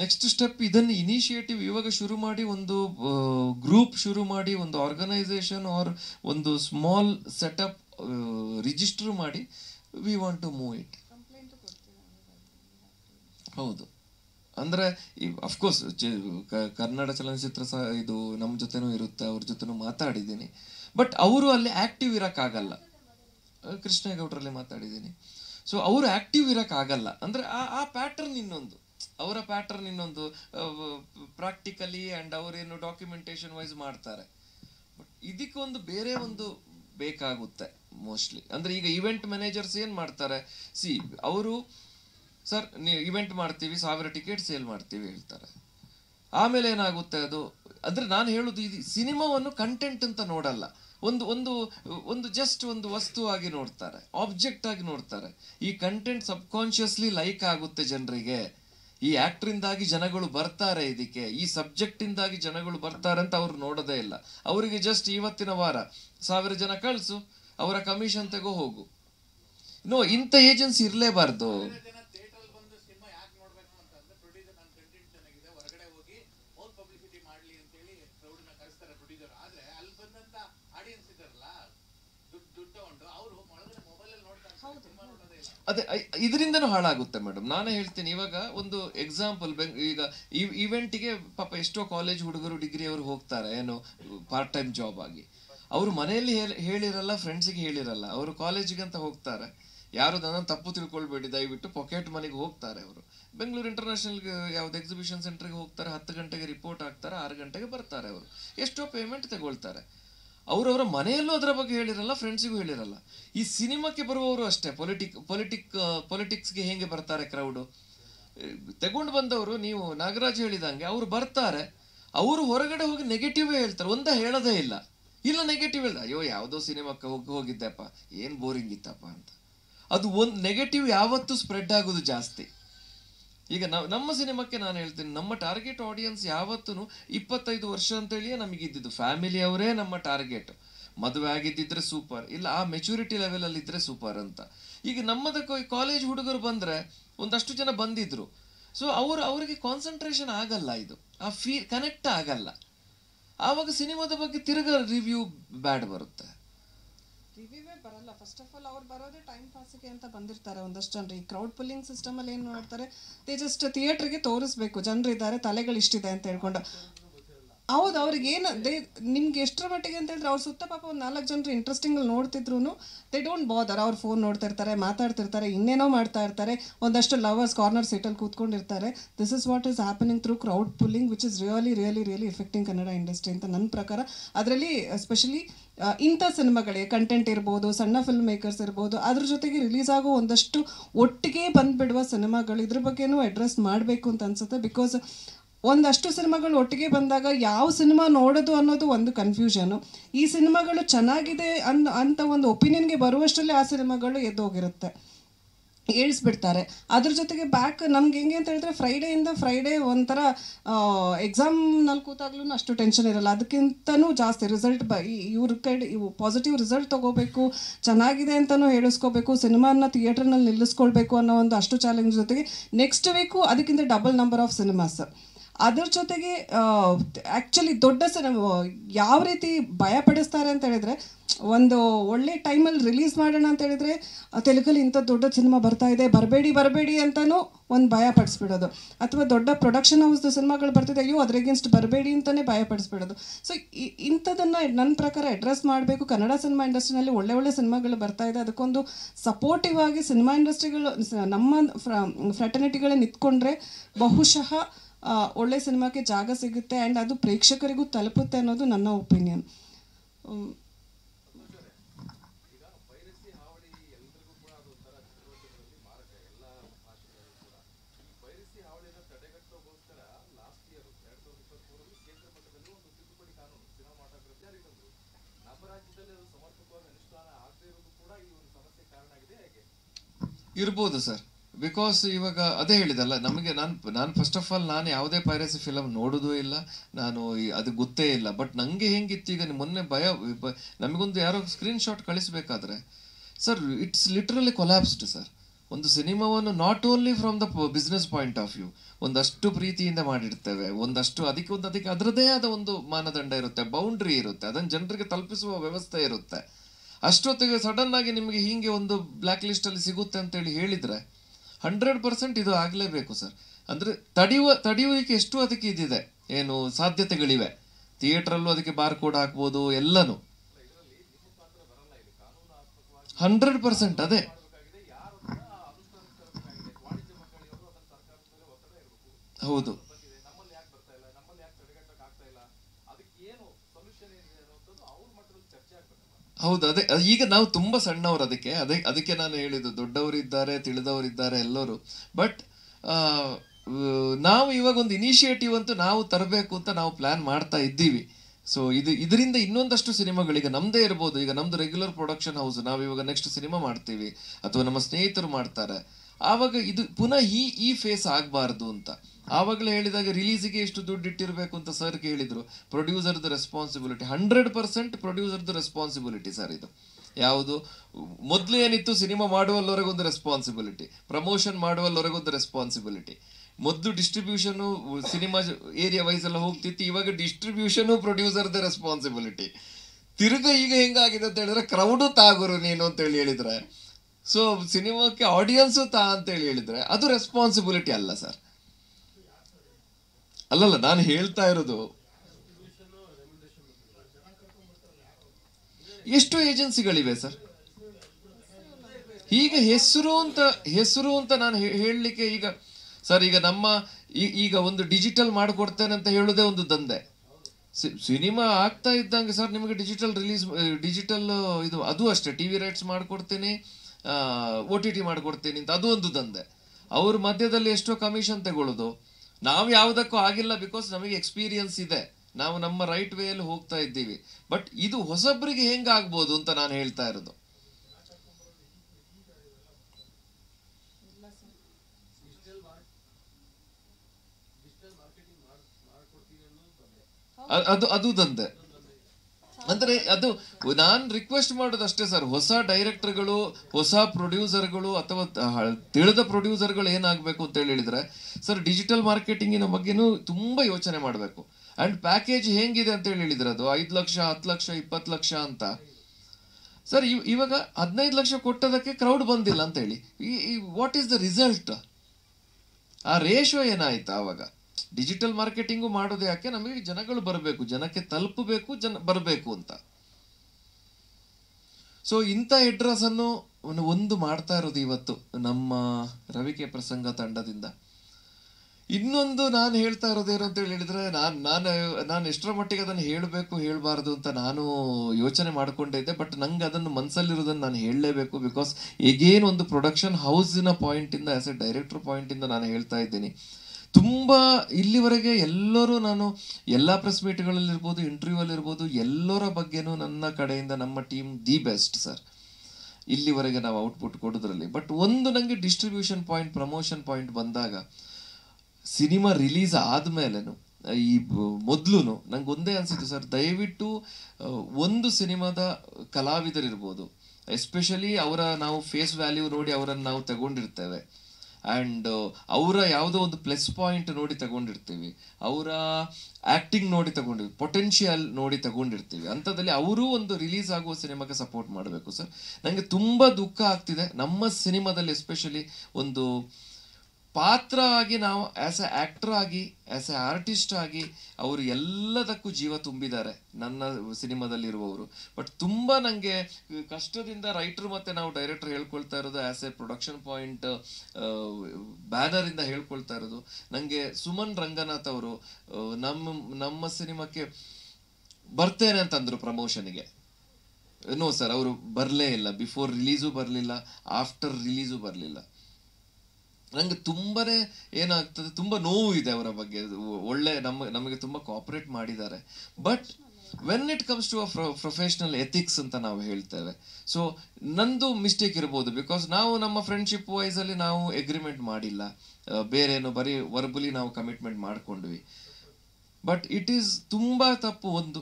ನೆಕ್ಸ್ಟ್ ಸ್ಟೆಪ್ ಇದನ್ನು ಇನಿಷಿಯೇಟಿವ್ ಇವಾಗ ಶುರು ಮಾಡಿ ಒಂದು ಗ್ರೂಪ್ ಶುರು ಮಾಡಿ ಒಂದು ಆರ್ಗನೈಸೇಷನ್ ಆರ್ ಒಂದು ಸ್ಮಾಲ್ ಸೆಟಪ್ ರಿಜಿಸ್ಟರ್ ಮಾಡಿ we want to move it ಹೌದು ಅಂದರೆ ಅಫ್ಕೋರ್ಸ್ ಕನ್ನಡ ಚಲನಚಿತ್ರ ಸಹ ಇದು ನಮ್ಮ ಜೊತೆನೂ ಇರುತ್ತೆ ಅವ್ರ ಜೊತೆನೂ ಮಾತಾಡಿದ್ದೀನಿ ಬಟ್ ಅವರು ಅಲ್ಲಿ ಆ್ಯಕ್ಟಿವ್ ಇರೋಕ್ಕಾಗಲ್ಲ ಕೃಷ್ಣೇಗೌಡರಲ್ಲಿ ಮಾತಾಡಿದ್ದೀನಿ ಸೊ ಅವರು ಆ್ಯಕ್ಟಿವ್ ಇರೋಕ್ಕಾಗಲ್ಲ ಅಂದರೆ ಆ ಆ ಪ್ಯಾಟರ್ನ್ ಇನ್ನೊಂದು ಅವರ ಪ್ಯಾಟರ್ನ್ ಇನ್ನೊಂದು ಪ್ರಾಕ್ಟಿಕಲಿ ಅಂಡ್ ಅವರೇನು ಡಾಕ್ಯುಮೆಂಟೇಶನ್ ವೈಸ್ ಮಾಡ್ತಾರೆ ಬಟ್ ಇದಕ್ಕೊಂದು ಬೇರೆ ಒಂದು ಬೇಕಾಗುತ್ತೆ ಮೋಸ್ಟ್ಲಿ ಅಂದ್ರೆ ಈಗ ಇವೆಂಟ್ ಮ್ಯಾನೇಜರ್ಸ್ ಏನು ಮಾಡ್ತಾರೆ ಸಿ ಅವರು ಸರ್ ನೀವು ಇವೆಂಟ್ ಮಾಡ್ತೀವಿ ಸಾವಿರ ಟಿಕೆಟ್ ಸೇಲ್ ಮಾಡ್ತೀವಿ ಹೇಳ್ತಾರೆ ಆಮೇಲೆ ಏನಾಗುತ್ತೆ ಅದು ಅಂದ್ರೆ ನಾನು ಹೇಳೋದು ಇದು ಸಿನಿಮಾವನ್ನು ಕಂಟೆಂಟ್ ಅಂತ ನೋಡಲ್ಲ ಒಂದು ಒಂದು ಒಂದು ಜಸ್ಟ್ ಒಂದು ವಸ್ತುವಾಗಿ ನೋಡ್ತಾರೆ ಆಬ್ಜೆಕ್ಟ್ ಆಗಿ ನೋಡ್ತಾರೆ ಈ ಕಂಟೆಂಟ್ ಸಬ್ಕಾನ್ಷಿಯಸ್ಲಿ ಲೈಕ್ ಆಗುತ್ತೆ ಜನರಿಗೆ ಈ ಆಕ್ಟ್ರಿಂದಾಗಿ ಜನಗಳು ಬರ್ತಾರೆ ಇದಕ್ಕೆ ಈ ಸಬ್ಜೆಕ್ಟಿಂದಾಗಿ ಜನಗಳು ಬರ್ತಾರೆ ಅಂತ ಅವ್ರು ನೋಡೋದೇ ಇಲ್ಲ ಅವರಿಗೆ ಜಸ್ಟ್ ಇವತ್ತಿನ ವಾರ ಸಾವಿರ ಜನ ಕಳಿಸು ಅವರ ಕಮಿಷನ್ ತೆಗೋ ಹೋಗು ನೋ ಇಂಥ ಏಜೆನ್ಸಿ ಇರಲೇಬಾರ್ದು ಅದೇ ಇದರಿಂದನೂ ಹಾಳಾಗುತ್ತೆ ಮೇಡಮ್ ನಾನೇ ಹೇಳ್ತೀನಿ ಇವಾಗ ಒಂದು ಎಕ್ಸಾಂಪಲ್ ಬೆಂಗ್ ಈಗ ಇವೆಂಟಿಗೆ ಪಾಪ ಎಷ್ಟೋ ಕಾಲೇಜ್ ಹುಡುಗರು ಡಿಗ್ರಿ ಅವರು ಹೋಗ್ತಾರೆ ಏನು ಪಾರ್ಟ್ ಟೈಮ್ ಜಾಬ್ ಆಗಿ ಅವರು ಮನೆಯಲ್ಲಿ ಹೇಳಿರಲ್ಲ ಫ್ರೆಂಡ್ಸಿಗೆ ಹೇಳಿರಲ್ಲ ಅವರು ಕಾಲೇಜಿಗೆ ಅಂತ ಹೋಗ್ತಾರೆ ಯಾರು ನನ್ನ ತಪ್ಪು ತಿಳ್ಕೊಳ್ಬೇಡಿ ದಯವಿಟ್ಟು ಪಾಕೆಟ್ ಮನೆಗೆ ಹೋಗ್ತಾರೆ ಅವರು ಬೆಂಗಳೂರು ಇಂಟರ್ನ್ಯಾಷನಲ್ ಯಾವ್ದು ಎಕ್ಸಿಬಿಷನ್ ಸೆಂಟರ್ಗೆ ಹೋಗ್ತಾರೆ ಹತ್ತು ಗಂಟೆಗೆ ರಿಪೋರ್ಟ್ ಹಾಕ್ತಾರೆ ಆರು ಗಂಟೆಗೆ ಬರ್ತಾರೆ ಅವರು ಎಷ್ಟೋ ಪೇಮೆಂಟ್ ತಗೊಳ್ತಾರೆ ಅವರವರ ಮನೆಯಲ್ಲೂ ಅದರ ಬಗ್ಗೆ ಹೇಳಿರಲ್ಲ ಫ್ರೆಂಡ್ಸಿಗೂ ಹೇಳಿರಲ್ಲ ಈ ಸಿನಿಮಾಕ್ಕೆ ಬರುವವರು ಅಷ್ಟೇ ಪೊಲಿಟಿಕ್ ಪೊಲಿಟಿಕ್ ಪೊಲಿಟಿಕ್ಸ್ಗೆ ಹೇಗೆ ಬರ್ತಾರೆ ಕ್ರೌಡು ತಗೊಂಡು ಬಂದವರು ನೀವು ನಾಗರಾಜ್ ಹೇಳಿದಂಗೆ ಅವರು ಬರ್ತಾರೆ ಅವರು ಹೊರಗಡೆ ಹೋಗಿ ನೆಗೆಟಿವೇ ಹೇಳ್ತಾರೆ ಒಂದ ಹೇಳೋದೇ ಇಲ್ಲ ಇಲ್ಲ ನೆಗೆಟಿವ್ ಇಲ್ಲ ಅಯ್ಯೋ ಯಾವುದೋ ಸಿನಿಮಾಕ್ಕೆ ಹೋಗಿ ಹೋಗಿದ್ದೆಪ್ಪ ಏನು ಬೋರಿಂಗ್ ಇತ್ತಪ್ಪ ಅಂತ ಅದು ಒಂದು ನೆಗೆಟಿವ್ ಯಾವತ್ತೂ ಸ್ಪ್ರೆಡ್ ಆಗೋದು ಜಾಸ್ತಿ ಈಗ ನಾವು ನಮ್ಮ ಸಿನಿಮಾಕ್ಕೆ ನಾನು ಹೇಳ್ತೀನಿ ನಮ್ಮ ಟಾರ್ಗೆಟ್ ಆಡಿಯನ್ಸ್ ಯಾವತ್ತೂ ಇಪ್ಪತ್ತೈದು ವರ್ಷ ಅಂತೇಳಿಯೇ ನಮಗಿದ್ದಿದ್ದು ಫ್ಯಾಮಿಲಿ ಅವರೇ ನಮ್ಮ ಟಾರ್ಗೆಟ್ ಮದುವೆ ಆಗಿದ್ದಿದ್ರೆ ಸೂಪರ್ ಇಲ್ಲ ಆ ಮೆಚುರಿಟಿ ಲೆವೆಲಲ್ಲಿ ಇದ್ದರೆ ಸೂಪರ್ ಅಂತ ಈಗ ನಮ್ಮದಕ್ಕೆ ಕಾಲೇಜ್ ಹುಡುಗರು ಬಂದರೆ ಒಂದಷ್ಟು ಜನ ಬಂದಿದ್ರು ಸೊ ಅವರು ಅವರಿಗೆ ಕಾನ್ಸಂಟ್ರೇಷನ್ ಆಗಲ್ಲ ಇದು ಆ ಫೀ ಕನೆಕ್ಟ್ ಆಗಲ್ಲ ಆವಾಗ ಸಿನಿಮಾದ ಬಗ್ಗೆ ತಿರುಗ ರಿವ್ಯೂ ಬ್ಯಾಡ್ ಬರುತ್ತೆ ಫಸ್ಟ್ ಆಫ್ ಆಲ್ ಅವ್ರು ಬರೋದೇ ಟೈಮ್ ಪಾಸಿಗೆ ಅಂತ ಬಂದಿರ್ತಾರೆ ಒಂದಷ್ಟು ಜನರು ಈ ಕ್ರೌಡ್ ಪುಲ್ಲಿಂಗ್ ಸಿಸ್ಟಮಲ್ಲಿ ಏನು ಮಾಡ್ತಾರೆ ದೇ ಜಸ್ಟ್ ಥಿಯೇಟ್ರಿಗೆ ತೋರಿಸ್ಬೇಕು ಜನರಿದ್ದಾರೆ ತಲೆಗಳು ಇಷ್ಟಿದೆ ಅಂತ ಹೇಳ್ಕೊಂಡು ಹೌದು ಅವ್ರಿಗೆ ಏನು ದೇ ನಿಮ್ಗೆ ಎಷ್ಟರ ಮಟ್ಟಿಗೆ ಅಂತ ಹೇಳಿದ್ರೆ ಅವ್ರ ಸುತ್ತ ಪಾಪ ಒಂದು ನಾಲ್ಕು ಜನರು ಇಂಟ್ರೆಸ್ಟಿಂಗ್ ಅಲ್ಲಿ ನೋಡ್ತಿದ್ರು ದೇ ಡೋಂಟ್ ಬಾದರ್ ಅವ್ರು ಫೋನ್ ನೋಡ್ತಾ ಇರ್ತಾರೆ ಮಾತಾಡ್ತಿರ್ತಾರೆ ಇನ್ನೇನೋ ಮಾಡ್ತಾ ಇರ್ತಾರೆ ಒಂದಷ್ಟು ಲವರ್ಸ್ ಕಾರ್ನರ್ ಸೀಟಲ್ಲಿ ಕೂತ್ಕೊಂಡಿರ್ತಾರೆ this is what is happening through crowd pulling which is really really really affecting Kannada industry ಅಂತ ನನ್ನ ಪ್ರಕಾರ ಅದರಲ್ಲಿ ಎಸ್ಪೆಷಲಿ ಇಂಥ ಸಿನಿಮಾಗಳಿಗೆ ಕಂಟೆಂಟ್ ಇರ್ಬೋದು ಸಣ್ಣ ಫಿಲ್ಮ್ ಮೇಕರ್ಸ್ ಇರ್ಬೋದು ಅದ್ರ ಜೊತೆಗೆ ರಿಲೀಸ್ ಆಗೋ ಒಂದಷ್ಟು ಒಟ್ಟಿಗೆ ಬಂದುಬಿಡುವ ಸಿನಿಮಾಗಳು ಇದ್ರ ಬಗ್ಗೆನೂ ಅಡ್ರೆಸ್ ಮಾಡಬೇಕು ಅಂತ ಅನ್ಸುತ್ತೆ ಬಿಕಾಸ್ ಒಂದಷ್ಟು ಸಿನಿಮಾಗಳು ಒಟ್ಟಿಗೆ ಬಂದಾಗ ಯಾವ ಸಿನಿಮಾ ನೋಡೋದು ಅನ್ನೋದು ಒಂದು ಕನ್ಫ್ಯೂಷನು ಈ ಸಿನಿಮಾಗಳು ಚೆನ್ನಾಗಿದೆ ಅನ್ ಅಂತ ಒಂದು ಒಪಿನಿಯನ್ಗೆ ಬರುವಷ್ಟರಲ್ಲಿ ಆ ಸಿನಿಮಾಗಳು ಎದ್ದೋಗಿರುತ್ತೆ ಏಳಿಸ್ಬಿಡ್ತಾರೆ ಅದ್ರ ಜೊತೆಗೆ ಬ್ಯಾಕ್ ನಮ್ಗೆ ಹೆಂಗೆ ಅಂತ ಹೇಳಿದ್ರೆ ಫ್ರೈಡೆಯಿಂದ ಫ್ರೈಡೇ ಒಂಥರ ಎಕ್ಸಾಮ್ನಲ್ಲಿ ಕೂತಾಗ್ಲೂ ಅಷ್ಟು ಟೆನ್ಷನ್ ಇರಲ್ಲ ಅದಕ್ಕಿಂತನೂ ಜಾಸ್ತಿ ರಿಸಲ್ಟ್ ಬ ಇವ್ರ ಕಡೆ ಇವು ಪಾಸಿಟಿವ್ ರಿಸಲ್ಟ್ ತೊಗೋಬೇಕು ಚೆನ್ನಾಗಿದೆ ಅಂತಲೂ ಹೇಳಿಸ್ಕೋಬೇಕು ಸಿನಿಮಾನ ಥಿಯೇಟ್ರ್ನಲ್ಲಿ ನಿಲ್ಲಿಸ್ಕೊಳ್ಬೇಕು ಅನ್ನೋ ಒಂದು ಅಷ್ಟು ಚಾಲೆಂಜ್ ಜೊತೆಗೆ ನೆಕ್ಸ್ಟ್ ವೀಕು ಅದಕ್ಕಿಂತ ಡಬಲ್ ನಂಬರ್ ಆಫ್ ಸಿನಿಮಾಸ್ ಅದ್ರ ಜೊತೆಗೆ ಆ್ಯಕ್ಚುಲಿ ದೊಡ್ಡ ಸ ಯಾವ ರೀತಿ ಭಯ ಪಡಿಸ್ತಾರೆ ಅಂತ ಹೇಳಿದ್ರೆ ಒಂದು ಒಳ್ಳೆ ಟೈಮಲ್ಲಿ ರಿಲೀಸ್ ಮಾಡೋಣ ಅಂತ ಹೇಳಿದ್ರೆ ತೆಲುಗಲ್ಲಿ ಇಂಥ ದೊಡ್ಡ ಸಿನಿಮಾ ಬರ್ತಾ ಇದೆ ಬರಬೇಡಿ ಬರಬೇಡಿ ಅಂತಲೂ ಒಂದು ಭಯ ಪಡಿಸ್ಬಿಡೋದು ಅಥವಾ ದೊಡ್ಡ ಪ್ರೊಡಕ್ಷನ್ ಹೌಸ್ದು ಸಿನಿಮಾಗಳು ಬರ್ತಿದೆ ಅಯ್ಯೋ ಅದ್ರ ಎಗೇನ್ಸ್ಟ್ ಬರಬೇಡಿ ಅಂತಲೇ ಭಯ ಪಡಿಸ್ಬಿಡೋದು ಸೊ ಇಂಥದನ್ನು ನನ್ನ ಪ್ರಕಾರ ಅಡ್ರೆಸ್ ಮಾಡಬೇಕು ಕನ್ನಡ ಸಿನಿಮಾ ಇಂಡಸ್ಟ್ರಿನಲ್ಲಿ ಒಳ್ಳೆ ಒಳ್ಳೆ ಸಿನಿಮಾಗಳು ಬರ್ತಾ ಇದೆ ಅದಕ್ಕೊಂದು ಸಪೋರ್ಟಿವ್ ಆಗಿ ಸಿನಿಮಾ ಇಂಡಸ್ಟ್ರಿಗಳು ನಮ್ಮ ಫ್ರ ಫ್ರೆಟರ್ನಿಟಿಗಳೇ ನಿಂತ್ಕೊಂಡ್ರೆ ಬಹುಶಃ ಒಳ್ಳೆ ಸಿನಿಮಾಕ್ಕೆ ಜಾಗ ಸಿಗುತ್ತೆ ಆ್ಯಂಡ್ ಅದು ಪ್ರೇಕ್ಷಕರಿಗೂ ತಲುಪುತ್ತೆ ಅನ್ನೋದು ನನ್ನ ಒಪಿನಿಯನ್ ಇರ್ಬೋದು ಸರ್ ಬಿಕಾಸ್ ಇವಾಗ ಅದೇ ಹೇಳಿದಲ್ಲ ನಮಗೆ ನಾನು ನಾನು ಫಸ್ಟ್ ಆಫ್ ಆಲ್ ನಾನು ಯಾವುದೇ ಪೈರಸಿ ಫಿಲಮ್ ನೋಡೋದು ಇಲ್ಲ ನಾನು ಅದು ಗೊತ್ತೇ ಇಲ್ಲ ಬಟ್ ನನಗೆ ಹೆಂಗಿತ್ತು ಈಗ ಮೊನ್ನೆ ಭಯ ನಮಗೊಂದು ಯಾರೋ ಸ್ಕ್ರೀನ್ ಶಾಟ್ ಕಳಿಸ್ಬೇಕಾದ್ರೆ sir it's literally collapsed sir ಒಂದು ಸಿನಿಮಾವನ್ನು not only from the business point of view ಒಂದಷ್ಟು ಪ್ರೀತಿಯಿಂದ ಮಾಡಿರ್ತೇವೆ ಒಂದಷ್ಟು ಅದಕ್ಕೆ ಒಂದು ಅದಕ್ಕೆ ಅದರದೇ ಆದ ಒಂದು ಮಾನದಂಡ ಇರುತ್ತೆ ಬೌಂಡ್ರಿ ಇರುತ್ತೆ ಅದನ್ನು ಜನರಿಗೆ ತಲುಪಿಸುವ ವ್ಯವಸ್ಥೆ ಇರುತ್ತೆ ಅಷ್ಟೊತ್ತಿಗೆ ಸಡನ್ನಾಗಿ ನಿಮಗೆ ಹೀಗೆ ಒಂದು ಬ್ಲ್ಯಾಕ್ ಲಿಸ್ಟಲ್ಲಿ ಸಿಗುತ್ತೆ ಅಂತೇಳಿ ಹೇಳಿದರೆ ಹಂಡ್ರೆಡ್ ಪರ್ಸೆಂಟ್ ಇದು ಆಗಲೇಬೇಕು ಸರ್ ಅಂದರೆ ತಡೆಯುವ ತಡೆಯುವಿಕೆ ಎಷ್ಟು ಅದಕ್ಕೆ ಇದಿದೆ ಏನು ಸಾಧ್ಯತೆಗಳಿವೆ ಥಿಯೇಟ್ರಲ್ಲೂ ಅದಕ್ಕೆ ಬಾರ್ ಕೋಡ್ ಹಾಕ್ಬೋದು ಎಲ್ಲನೂ ಹಂಡ್ರೆಡ್ ಪರ್ಸೆಂಟ್ ಅದೇ ಹೌದು ಹೌದು ಅದೇ ಈಗ ನಾವು ತುಂಬಾ ಸಣ್ಣವರು ಅದಕ್ಕೆ ಅದೇ ಅದಕ್ಕೆ ನಾನು ಹೇಳಿದ್ದು ದೊಡ್ಡವರಿದ್ದಾರೆ ಇದ್ದಾರೆ ಎಲ್ಲರೂ ಬಟ್ ನಾವು ಇವಾಗ ಒಂದು ಇನಿಷಿಯೇಟಿವ್ ಅಂತೂ ನಾವು ತರಬೇಕು ಅಂತ ನಾವು ಪ್ಲಾನ್ ಮಾಡ್ತಾ ಇದ್ದೀವಿ ಸೊ ಇದು ಇದರಿಂದ ಇನ್ನೊಂದಷ್ಟು ಸಿನಿಮಾಗಳೀಗ ನಮ್ಮದೇ ಇರ್ಬೋದು ಈಗ ನಮ್ಮದು ರೆಗ್ಯುಲರ್ ಪ್ರೊಡಕ್ಷನ್ ಹೌಸ್ ನಾವು ಇವಾಗ ನೆಕ್ಸ್ಟ್ ಸಿನಿಮಾ ಮಾಡ್ತೀವಿ ಅಥವಾ ನಮ್ಮ ಸ್ನೇಹಿತರು ಮಾಡ್ತಾರೆ ಆವಾಗ ಇದು ಪುನಃ ಈ ಈ ಫೇಸ್ ಆಗಬಾರ್ದು ಅಂತ ಆವಾಗಲೇ ಹೇಳಿದಾಗ ರಿಲೀಸಿಗೆ ಎಷ್ಟು ದುಡ್ಡು ಇಟ್ಟಿರಬೇಕು ಅಂತ ಸರ್ ಕೇಳಿದರು ಪ್ರೊಡ್ಯೂಸರ್ದು ರೆಸ್ಪಾನ್ಸಿಬಿಲಿಟಿ ಹಂಡ್ರೆಡ್ ಪರ್ಸೆಂಟ್ ಪ್ರೊಡ್ಯೂಸರ್ದು ರೆಸ್ಪಾನ್ಸಿಬಿಲಿಟಿ ಸರ್ ಇದು ಯಾವುದು ಮೊದಲು ಏನಿತ್ತು ಸಿನಿಮಾ ಒಂದು ರೆಸ್ಪಾನ್ಸಿಬಿಲಿಟಿ ಪ್ರಮೋಷನ್ ಮಾಡುವಲ್ಲವರೆಗೊಂದು ರೆಸ್ಪಾನ್ಸಿಬಿಲಿಟಿ ಮೊದಲು ಡಿಸ್ಟ್ರಿಬ್ಯೂಷನು ಸಿನಿಮಾ ಏರಿಯಾ ವೈಸ್ ಎಲ್ಲ ಹೋಗ್ತಿತ್ತು ಇವಾಗ ಡಿಸ್ಟ್ರಿಬ್ಯೂಷನು ಪ್ರೊಡ್ಯೂಸರ್ದು ರೆಸ್ಪಾನ್ಸಿಬಿಲಿಟಿ ತಿರುಗ ಈಗ ಹೆಂಗಾಗಿದೆ ಅಂತ ಹೇಳಿದ್ರೆ ಕ್ರೌಡು ತಾಗುರು ನೀನು ಅಂತೇಳಿ ಹೇಳಿದರೆ ಸೊ ಸಿನಿಮಾಕ್ಕೆ ಆಡಿಯನ್ಸು ತಾ ಅಂತೇಳಿ ಹೇಳಿದರೆ ಅದು ರೆಸ್ಪಾನ್ಸಿಬಿಲಿಟಿ ಅಲ್ಲ ಸರ್ ಅಲ್ಲಲ್ಲ ನಾನು ಹೇಳ್ತಾ ಇರೋದು ಎಷ್ಟು ಏಜೆನ್ಸಿಗಳಿವೆ ಸರ್ ಈಗ ಹೆಸರು ಅಂತ ಹೆಸರು ಅಂತ ನಾನು ಹೇಳಲಿಕ್ಕೆ ಈಗ ಸರ್ ಈಗ ನಮ್ಮ ಈಗ ಒಂದು ಡಿಜಿಟಲ್ ಮಾಡಿಕೊಡ್ತೇನೆ ಅಂತ ಹೇಳೋದೇ ಒಂದು ದಂಧೆ ಸಿನಿಮಾ ಆಗ್ತಾ ಇದ್ದಂಗೆ ಸರ್ ನಿಮಗೆ ಡಿಜಿಟಲ್ ರಿಲೀಸ್ ಡಿಜಿಟಲ್ ಇದು ಅದು ಅಷ್ಟೇ ಟಿ ವಿ ರೈಟ್ಸ್ ಮಾಡಿಕೊಡ್ತೇನೆ ಒ ಟಿ ಟಿ ಮಾಡಿಕೊಡ್ತೇನೆ ಅಂತ ಅದು ಒಂದು ದಂಧೆ ಅವ್ರ ಮಧ್ಯದಲ್ಲಿ ಎಷ್ಟೋ ಕಮಿಷನ್ ತಗೊಳ್ಳೋದು ನಾವು ಯಾವುದಕ್ಕೂ ಆಗಿಲ್ಲ ಬಿಕಾಸ್ ನಮಗೆ ಎಕ್ಸ್ಪೀರಿಯನ್ಸ್ ಇದೆ ನಾವು ನಮ್ಮ ರೈಟ್ ವೇಯಲ್ಲಿ ಹೋಗ್ತಾ ಇದ್ದೀವಿ ಬಟ್ ಇದು ಹೊಸಬ್ರಿಗೆ ಹೆಂಗಾಗ್ಬೋದು ಅಂತ ನಾನು ಹೇಳ್ತಾ ಇರೋದು ಅದು ಅದು ದಂಧೆ ಅಂದರೆ ಅದು ನಾನು ರಿಕ್ವೆಸ್ಟ್ ಮಾಡೋದಷ್ಟೇ ಸರ್ ಹೊಸ ಡೈರೆಕ್ಟರ್ಗಳು ಹೊಸ ಪ್ರೊಡ್ಯೂಸರ್ಗಳು ಅಥವಾ ತಿಳಿದ ಪ್ರೊಡ್ಯೂಸರ್ಗಳು ಏನಾಗಬೇಕು ಅಂತ ಹೇಳಿದ್ರೆ ಸರ್ ಡಿಜಿಟಲ್ ಮಾರ್ಕೆಟಿಂಗಿನ ಬಗ್ಗೆನೂ ತುಂಬ ಯೋಚನೆ ಮಾಡಬೇಕು ಆ್ಯಂಡ್ ಪ್ಯಾಕೇಜ್ ಹೆಂಗಿದೆ ಅಂತ ಹೇಳಿದ್ರೆ ಅದು ಐದು ಲಕ್ಷ ಹತ್ತು ಲಕ್ಷ ಇಪ್ಪತ್ತು ಲಕ್ಷ ಅಂತ ಸರ್ ಇವಾಗ ಹದಿನೈದು ಲಕ್ಷ ಕೊಟ್ಟದಕ್ಕೆ ಕ್ರೌಡ್ ಬಂದಿಲ್ಲ ಅಂತ ಹೇಳಿ ಈ ವಾಟ್ ಈಸ್ ದ ರಿಸಲ್ಟ್ ಆ ರೇಷೋ ಏನಾಯ್ತು ಆವಾಗ ಡಿಜಿಟಲ್ ಮಾರ್ಕೆಟಿಂಗು ಮಾಡೋದು ಯಾಕೆ ನಮಗೆ ಜನಗಳು ಬರಬೇಕು ಜನಕ್ಕೆ ತಲುಪಬೇಕು ಜನ ಬರಬೇಕು ಅಂತ ಸೊ ಇಂಥ ಅನ್ನು ಒಂದು ಮಾಡ್ತಾ ಇರೋದು ಇವತ್ತು ನಮ್ಮ ರವಿಕೆ ಪ್ರಸಂಗ ತಂಡದಿಂದ ಇನ್ನೊಂದು ನಾನು ಹೇಳ್ತಾ ಇರೋದು ಅಂತ ಹೇಳಿದ್ರೆ ನಾನು ನಾನು ನಾನು ಎಷ್ಟರ ಮಟ್ಟಿಗೆ ಅದನ್ನು ಹೇಳಬೇಕು ಹೇಳಬಾರ್ದು ಅಂತ ನಾನು ಯೋಚನೆ ಮಾಡ್ಕೊಂಡೇ ಇದ್ದೆ ಬಟ್ ನಂಗೆ ಅದನ್ನು ಮನಸ್ಸಲ್ಲಿರೋದನ್ನು ನಾನು ಹೇಳಲೇಬೇಕು ಬಿಕಾಸ್ ಎಗೇನ್ ಒಂದು ಪ್ರೊಡಕ್ಷನ್ ಹೌಸಿನ ಪಾಯಿಂಟಿಂದ ಆ್ಯಸ್ ಎ ಡೈರೆಕ್ಟರ್ ಪಾಯಿಂಟಿಂದ ನಾನು ಹೇಳ್ತಾ ಇದ್ದೀನಿ ತುಂಬ ಇಲ್ಲಿವರೆಗೆ ಎಲ್ಲರೂ ನಾನು ಎಲ್ಲ ಪ್ರೆಸ್ ಮೀಟ್ಗಳಲ್ಲಿರ್ಬೋದು ಇಂಟರ್ವ್ಯೂವಲ್ಲಿರ್ಬೋದು ಎಲ್ಲರ ಬಗ್ಗೆನೂ ನನ್ನ ಕಡೆಯಿಂದ ನಮ್ಮ ಟೀಮ್ ದಿ ಬೆಸ್ಟ್ ಸರ್ ಇಲ್ಲಿವರೆಗೆ ನಾವು ಔಟ್ಪುಟ್ ಕೊಡೋದ್ರಲ್ಲಿ ಬಟ್ ಒಂದು ನನಗೆ ಡಿಸ್ಟ್ರಿಬ್ಯೂಷನ್ ಪಾಯಿಂಟ್ ಪ್ರಮೋಷನ್ ಪಾಯಿಂಟ್ ಬಂದಾಗ ಸಿನಿಮಾ ರಿಲೀಸ್ ಆದಮೇಲೆನೂ ಈ ಮೊದಲು ನಂಗೆ ಒಂದೇ ಅನಿಸಿತು ಸರ್ ದಯವಿಟ್ಟು ಒಂದು ಸಿನಿಮಾದ ಕಲಾವಿದರಿರ್ಬೋದು ಎಸ್ಪೆಷಲಿ ಅವರ ನಾವು ಫೇಸ್ ವ್ಯಾಲ್ಯೂ ನೋಡಿ ಅವರನ್ನು ನಾವು ತಗೊಂಡಿರ್ತೇವೆ ಆ್ಯಂಡ್ uh, ಅವರ ಯಾವುದೋ ಒಂದು ಪ್ಲಸ್ ಪಾಯಿಂಟ್ ನೋಡಿ ತಗೊಂಡಿರ್ತೀವಿ ಅವರ ಆ್ಯಕ್ಟಿಂಗ್ ನೋಡಿ ತಗೊಂಡಿರ್ತೀವಿ ಪೊಟೆನ್ಷಿಯಲ್ ನೋಡಿ ತಗೊಂಡಿರ್ತೀವಿ ಅಂಥದ್ದಲ್ಲಿ ಅವರೂ ಒಂದು ರಿಲೀಸ್ ಆಗುವ ಸಿನಿಮಾಗೆ ಸಪೋರ್ಟ್ ಮಾಡಬೇಕು ಸರ್ ನನಗೆ ತುಂಬ ದುಃಖ ಆಗ್ತಿದೆ ನಮ್ಮ ಸಿನಿಮಾದಲ್ಲಿ ಎಸ್ಪೆಷಲಿ ಒಂದು ಪಾತ್ರ ಆಗಿ ನಾವು ಆ್ಯಸ್ ಎ ಆ್ಯಕ್ಟರ್ ಆಗಿ ಆ್ಯಸ್ ಎ ಆರ್ಟಿಸ್ಟ್ ಆಗಿ ಅವರು ಎಲ್ಲದಕ್ಕೂ ಜೀವ ತುಂಬಿದ್ದಾರೆ ನನ್ನ ಸಿನಿಮಾದಲ್ಲಿರುವವರು ಬಟ್ ತುಂಬ ನನಗೆ ಕಷ್ಟದಿಂದ ರೈಟ್ರು ಮತ್ತು ನಾವು ಡೈರೆಕ್ಟರ್ ಹೇಳ್ಕೊಳ್ತಾ ಇರೋದು ಆ್ಯಸ್ ಎ ಪ್ರೊಡಕ್ಷನ್ ಪಾಯಿಂಟ್ ಬ್ಯಾನರಿಂದ ಹೇಳ್ಕೊಳ್ತಾ ಇರೋದು ನನಗೆ ಸುಮನ್ ರಂಗನಾಥ್ ಅವರು ನಮ್ಮ ನಮ್ಮ ಸಿನಿಮಾಕ್ಕೆ ಬರ್ತೇನೆ ಅಂತಂದರು ಪ್ರಮೋಷನ್ಗೆ ನೋ ಸರ್ ಅವರು ಬರಲೇ ಇಲ್ಲ ಬಿಫೋರ್ ರಿಲೀಸು ಬರಲಿಲ್ಲ ಆಫ್ಟರ್ ರಿಲೀಸು ಬರಲಿಲ್ಲ ನಂಗೆ ತುಂಬಾ ಏನಾಗ್ತದೆ ತುಂಬ ನೋವು ಇದೆ ಅವರ ಬಗ್ಗೆ ಒಳ್ಳೆ ನಮ್ಮ ನಮಗೆ ತುಂಬ ಕೋಪರೇಟ್ ಮಾಡಿದ್ದಾರೆ but when it comes to a professional ethics ಅಂತ ನಾವು ಹೇಳ್ತೇವೆ ಸೊ ನಂದು ಮಿಸ್ಟೇಕ್ ಇರ್ಬೋದು ಬಿಕಾಸ್ ನಾವು ನಮ್ಮ ಫ್ರೆಂಡ್ಶಿಪ್ ವೈಸಲ್ಲಿ ನಾವು ಎಗ್ರಿಮೆಂಟ್ ಮಾಡಿಲ್ಲ ಬೇರೇನು ಬರೀ ವರ್ಬಲಿ ನಾವು ಕಮಿಟ್ಮೆಂಟ್ ಮಾಡ್ಕೊಂಡ್ವಿ ಬಟ್ ಇಟ್ ಈಸ್ ತುಂಬ ತಪ್ಪು ಒಂದು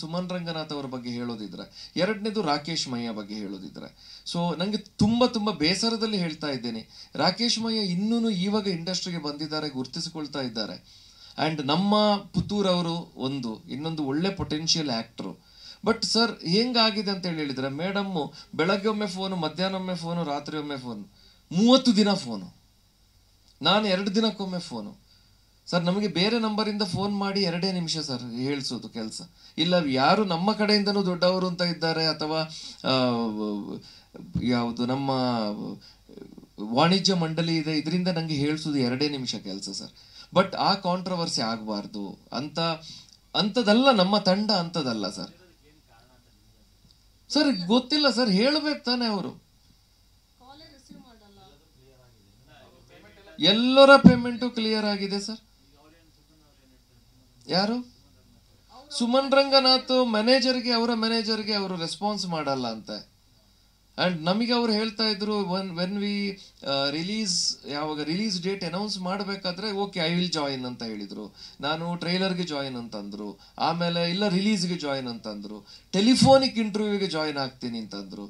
ಸುಮನ್ ರಂಗನಾಥ್ ಅವರ ಬಗ್ಗೆ ಹೇಳೋದಿದ್ರೆ ಎರಡನೇದು ರಾಕೇಶ್ ಮಯ್ಯ ಬಗ್ಗೆ ಹೇಳೋದಿದ್ರೆ ಸೊ ನನಗೆ ತುಂಬ ತುಂಬ ಬೇಸರದಲ್ಲಿ ಹೇಳ್ತಾ ಇದ್ದೇನೆ ರಾಕೇಶ್ ಮಯ್ಯ ಇನ್ನೂ ಇವಾಗ ಇಂಡಸ್ಟ್ರಿಗೆ ಬಂದಿದ್ದಾರೆ ಗುರುತಿಸಿಕೊಳ್ತಾ ಇದ್ದಾರೆ ಆ್ಯಂಡ್ ನಮ್ಮ ಪುತ್ತೂರವರು ಒಂದು ಇನ್ನೊಂದು ಒಳ್ಳೆ ಪೊಟೆನ್ಷಿಯಲ್ ಆ್ಯಕ್ಟ್ರು ಬಟ್ ಸರ್ ಹೆಂಗಾಗಿದೆ ಅಂತ ಹೇಳಿ ಹೇಳಿದರೆ ಮೇಡಮ್ಮು ಬೆಳಗ್ಗೆ ಒಮ್ಮೆ ಫೋನು ಮಧ್ಯಾಹ್ನ ಒಮ್ಮೆ ಫೋನು ರಾತ್ರಿ ಒಮ್ಮೆ ಫೋನು ಮೂವತ್ತು ದಿನ ಫೋನು ನಾನು ಎರಡು ದಿನಕ್ಕೊಮ್ಮೆ ಫೋನು ಸರ್ ನಮಗೆ ಬೇರೆ ನಂಬರಿಂದ ಫೋನ್ ಮಾಡಿ ಎರಡೇ ನಿಮಿಷ ಸರ್ ಹೇಳಿಸೋದು ಕೆಲಸ ಇಲ್ಲ ಯಾರು ನಮ್ಮ ಕಡೆಯಿಂದನೂ ದೊಡ್ಡವರು ಅಂತ ಇದ್ದಾರೆ ಅಥವಾ ಯಾವುದು ನಮ್ಮ ವಾಣಿಜ್ಯ ಮಂಡಳಿ ಇದೆ ಇದರಿಂದ ನನಗೆ ಹೇಳಿಸೋದು ಎರಡೇ ನಿಮಿಷ ಕೆಲಸ ಸರ್ ಬಟ್ ಆ ಕಾಂಟ್ರವರ್ಸಿ ಆಗಬಾರ್ದು ಅಂತ ಅಂಥದ್ದಲ್ಲ ನಮ್ಮ ತಂಡ ಅಂಥದ್ದಲ್ಲ ಸರ್ ಸರ್ ಗೊತ್ತಿಲ್ಲ ಸರ್ ಹೇಳಬೇಕು ತಾನೆ ಅವರು ಎಲ್ಲರ ಪೇಮೆಂಟು ಕ್ಲಿಯರ್ ಆಗಿದೆ ಸರ್ ಯಾರು ಸುಮನ್ ರಂಗನಾಥ್ ಮ್ಯಾನೇಜರ್ಗೆ ಅವರ ಮ್ಯಾನೇಜರ್ಗೆ ಅವರು ರೆಸ್ಪಾನ್ಸ್ ಮಾಡಲ್ಲ ಅಂತೆ ಆ್ಯಂಡ್ ನಮಗೆ ಅವ್ರು ಹೇಳ್ತಾ ಇದ್ರು ಒನ್ ವೆನ್ ವಿ ರಿಲೀಸ್ ಯಾವಾಗ ರಿಲೀಸ್ ಡೇಟ್ ಅನೌನ್ಸ್ ಮಾಡಬೇಕಾದ್ರೆ ಓಕೆ ಐ ವಿಲ್ ಜಾಯಿನ್ ಅಂತ ಹೇಳಿದರು ನಾನು ಟ್ರೈಲರ್ಗೆ ಜಾಯಿನ್ ಅಂತಂದರು ಆಮೇಲೆ ಇಲ್ಲ ರಿಲೀಸ್ಗೆ ಜಾಯಿನ್ ಅಂತಂದರು ಟೆಲಿಫೋನಿಕ್ ಇಂಟರ್ವ್ಯೂಗೆ ಜಾಯಿನ್ ಆಗ್ತೀನಿ ಅಂತಂದರು